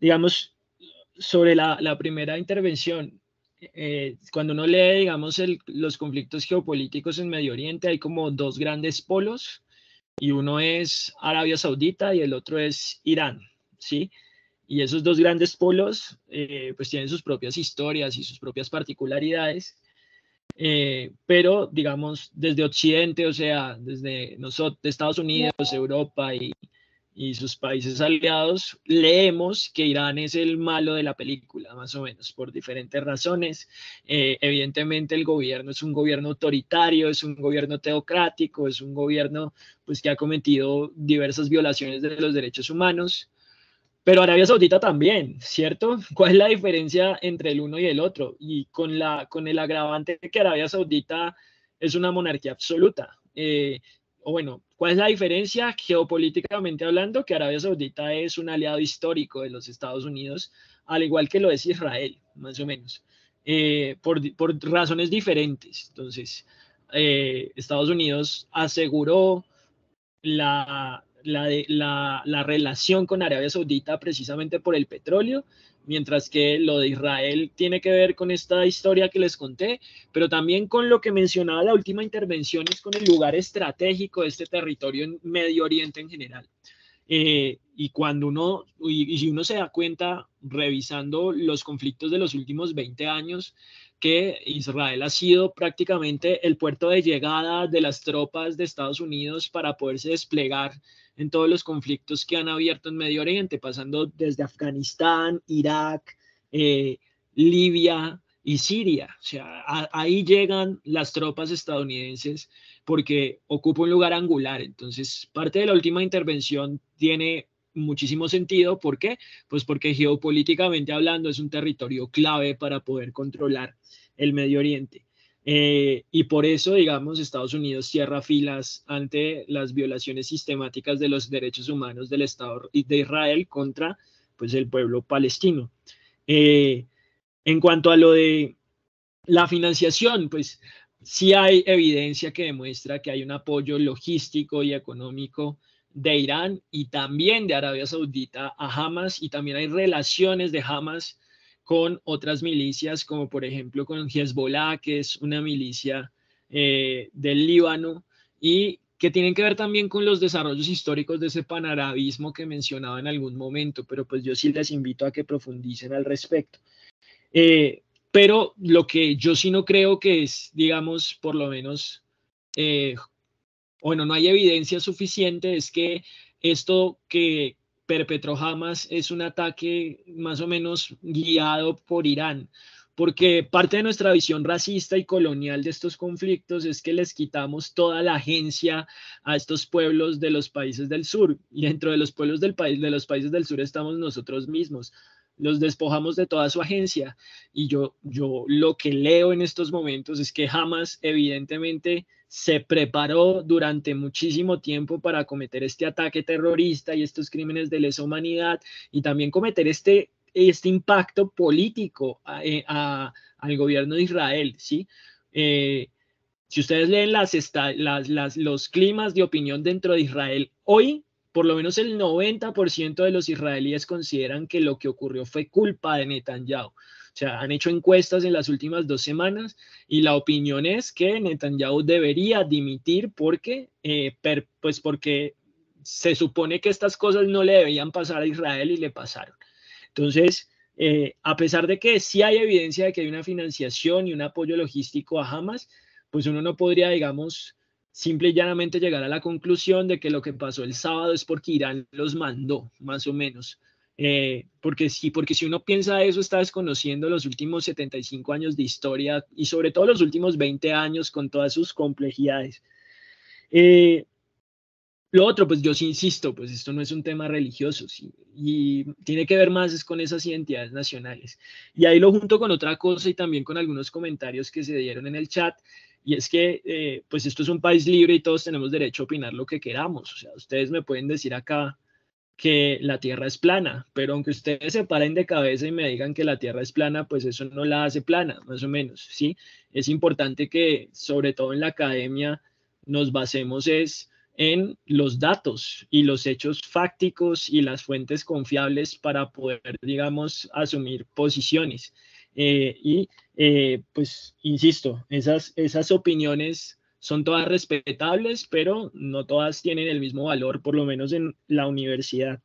digamos, sobre la, la primera intervención, eh, cuando uno lee, digamos, el, los conflictos geopolíticos en Medio Oriente, hay como dos grandes polos, y uno es Arabia Saudita y el otro es Irán, ¿sí? sí y esos dos grandes polos eh, pues tienen sus propias historias y sus propias particularidades, eh, pero digamos desde Occidente, o sea, desde nosotros, Estados Unidos, Europa y, sus países aliados, leemos que Irán es el malo de la película, más o menos, por diferentes razones. Eh, evidentemente el gobierno es un gobierno autoritario, es un gobierno teocrático, es un gobierno pues, que ha cometido diversas violaciones de los derechos humanos. Pero Arabia Saudita también, ¿cierto? ¿Cuál es la diferencia entre el uno y el otro? Y con, la, con el agravante de que Arabia Saudita es una monarquía absoluta. Eh, o bueno, ¿cuál es la diferencia geopolíticamente hablando? Que Arabia Saudita es un aliado histórico de los Estados Unidos, al igual que lo es Israel, más o menos, eh, por, razones diferentes. Entonces, eh, Estados Unidos aseguró la, la, relación con Arabia Saudita precisamente por el petróleo, mientras que lo de Israel tiene que ver con esta historia que les conté, pero también con lo que mencionaba la última intervención, es con el lugar estratégico de este territorio en Medio Oriente en general. Eh, y cuando uno, y, si uno se da cuenta, revisando los conflictos de los últimos 20 años, que Israel ha sido prácticamente el puerto de llegada de las tropas de Estados Unidos para poderse desplegar en todos los conflictos que han abierto en Medio Oriente, pasando desde Afganistán, Irak, eh, Libia y Siria. O sea, ahí llegan las tropas estadounidenses porque ocupa un lugar angular. Entonces, parte de la última intervención tiene muchísimo sentido. ¿Por qué? Pues porque geopolíticamente hablando es un territorio clave para poder controlar el Medio Oriente. Eh, y por eso, digamos, Estados Unidos cierra filas ante las violaciones sistemáticas de los derechos humanos del Estado de Israel contra pues, el pueblo palestino. Eh, en cuanto a lo de la financiación, pues sí hay evidencia que demuestra que hay un apoyo logístico y económico de Irán y también de Arabia Saudita a Hamas y también hay relaciones de Hamas con otras milicias como por ejemplo con Hezbollah, que es una milicia eh, del Líbano y que tienen que ver también con los desarrollos históricos de ese panarabismo que mencionaba en algún momento, pero pues yo sí les invito a que profundicen al respecto. Eh, pero lo que yo sí no creo que es, digamos, por lo menos eh, bueno, no hay evidencia suficiente, es que esto que perpetró Hamas es un ataque más o menos guiado por Irán porque parte de nuestra visión racista y colonial de estos conflictos es que les quitamos toda la agencia a estos pueblos de los países del sur y dentro de los pueblos del país de los países del sur estamos nosotros mismos los despojamos de toda su agencia. Y yo, yo lo que leo en estos momentos es que Hamas evidentemente se preparó durante muchísimo tiempo para cometer este ataque terrorista y estos crímenes de lesa humanidad y también cometer este, este impacto político eh, al gobierno de Israel, ¿sí? Eh, si ustedes leen las, las, las, los climas de opinión dentro de Israel hoy, por lo menos el 90% de los israelíes consideran que lo que ocurrió fue culpa de Netanyahu. O sea, han hecho encuestas en las últimas dos semanas y la opinión es que Netanyahu debería dimitir porque, eh, pues porque se supone que estas cosas no le debían pasar a Israel y le pasaron. Entonces, eh, a pesar de que sí hay evidencia de que hay una financiación y un apoyo logístico a Hamas, pues uno no podría, digamos, simple y llanamente llegar a la conclusión de que lo que pasó el sábado es porque Irán los mandó, más o menos. Eh, porque, si, porque si uno piensa eso, está desconociendo los últimos 75 años de historia y sobre todo los últimos 20 años con todas sus complejidades. Eh, lo otro, pues yo insisto, pues esto no es un tema religioso y tiene que ver más es con esas identidades nacionales. Y ahí lo junto con otra cosa y también con algunos comentarios que se dieron en el chat, y es que, eh, pues esto es un país libre y todos tenemos derecho a opinar lo que queramos. O sea, ustedes me pueden decir acá que la Tierra es plana, pero aunque ustedes se paren de cabeza y me digan que la Tierra es plana, pues eso no la hace plana, más o menos, ¿sí? Es importante que, sobre todo en la academia, nos basemos es en los datos y los hechos fácticos y las fuentes confiables para poder, digamos, asumir posiciones. Eh, y eh, pues, insisto, esas, esas opiniones son todas respetables, pero no todas tienen el mismo valor, por lo menos en la universidad.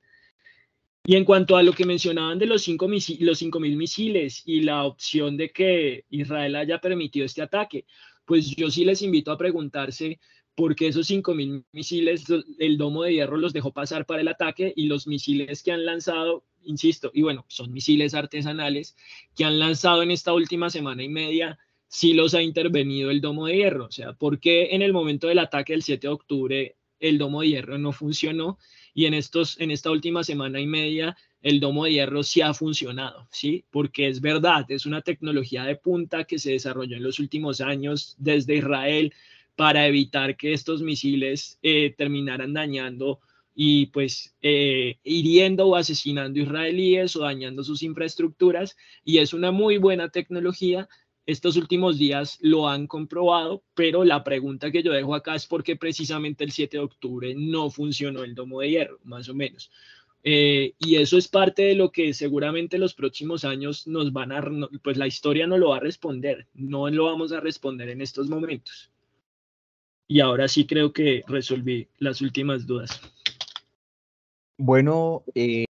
Y en cuanto a lo que mencionaban de los 5.000 misiles y la opción de que Israel haya permitido este ataque, pues yo sí les invito a preguntarse por qué esos 5.000 misiles, el domo de hierro los dejó pasar para el ataque y los misiles que han lanzado insisto, y bueno, son misiles artesanales que han lanzado en esta última semana y media, si los ha intervenido el domo de hierro. O sea, porque en el momento del ataque del 7 de octubre el domo de hierro no funcionó? Y en, estos, en esta última semana y media el domo de hierro sí ha funcionado, ¿sí? Porque es verdad, es una tecnología de punta que se desarrolló en los últimos años desde Israel para evitar que estos misiles eh, terminaran dañando y pues eh, hiriendo o asesinando israelíes o dañando sus infraestructuras y es una muy buena tecnología. Estos últimos días lo han comprobado, pero la pregunta que yo dejo acá es por qué precisamente el 7 de octubre no funcionó el domo de hierro, más o menos. Eh, y eso es parte de lo que seguramente los próximos años nos van a, pues la historia no lo va a responder, no lo vamos a responder en estos momentos. Y ahora sí creo que resolví las últimas dudas. Bueno, eh,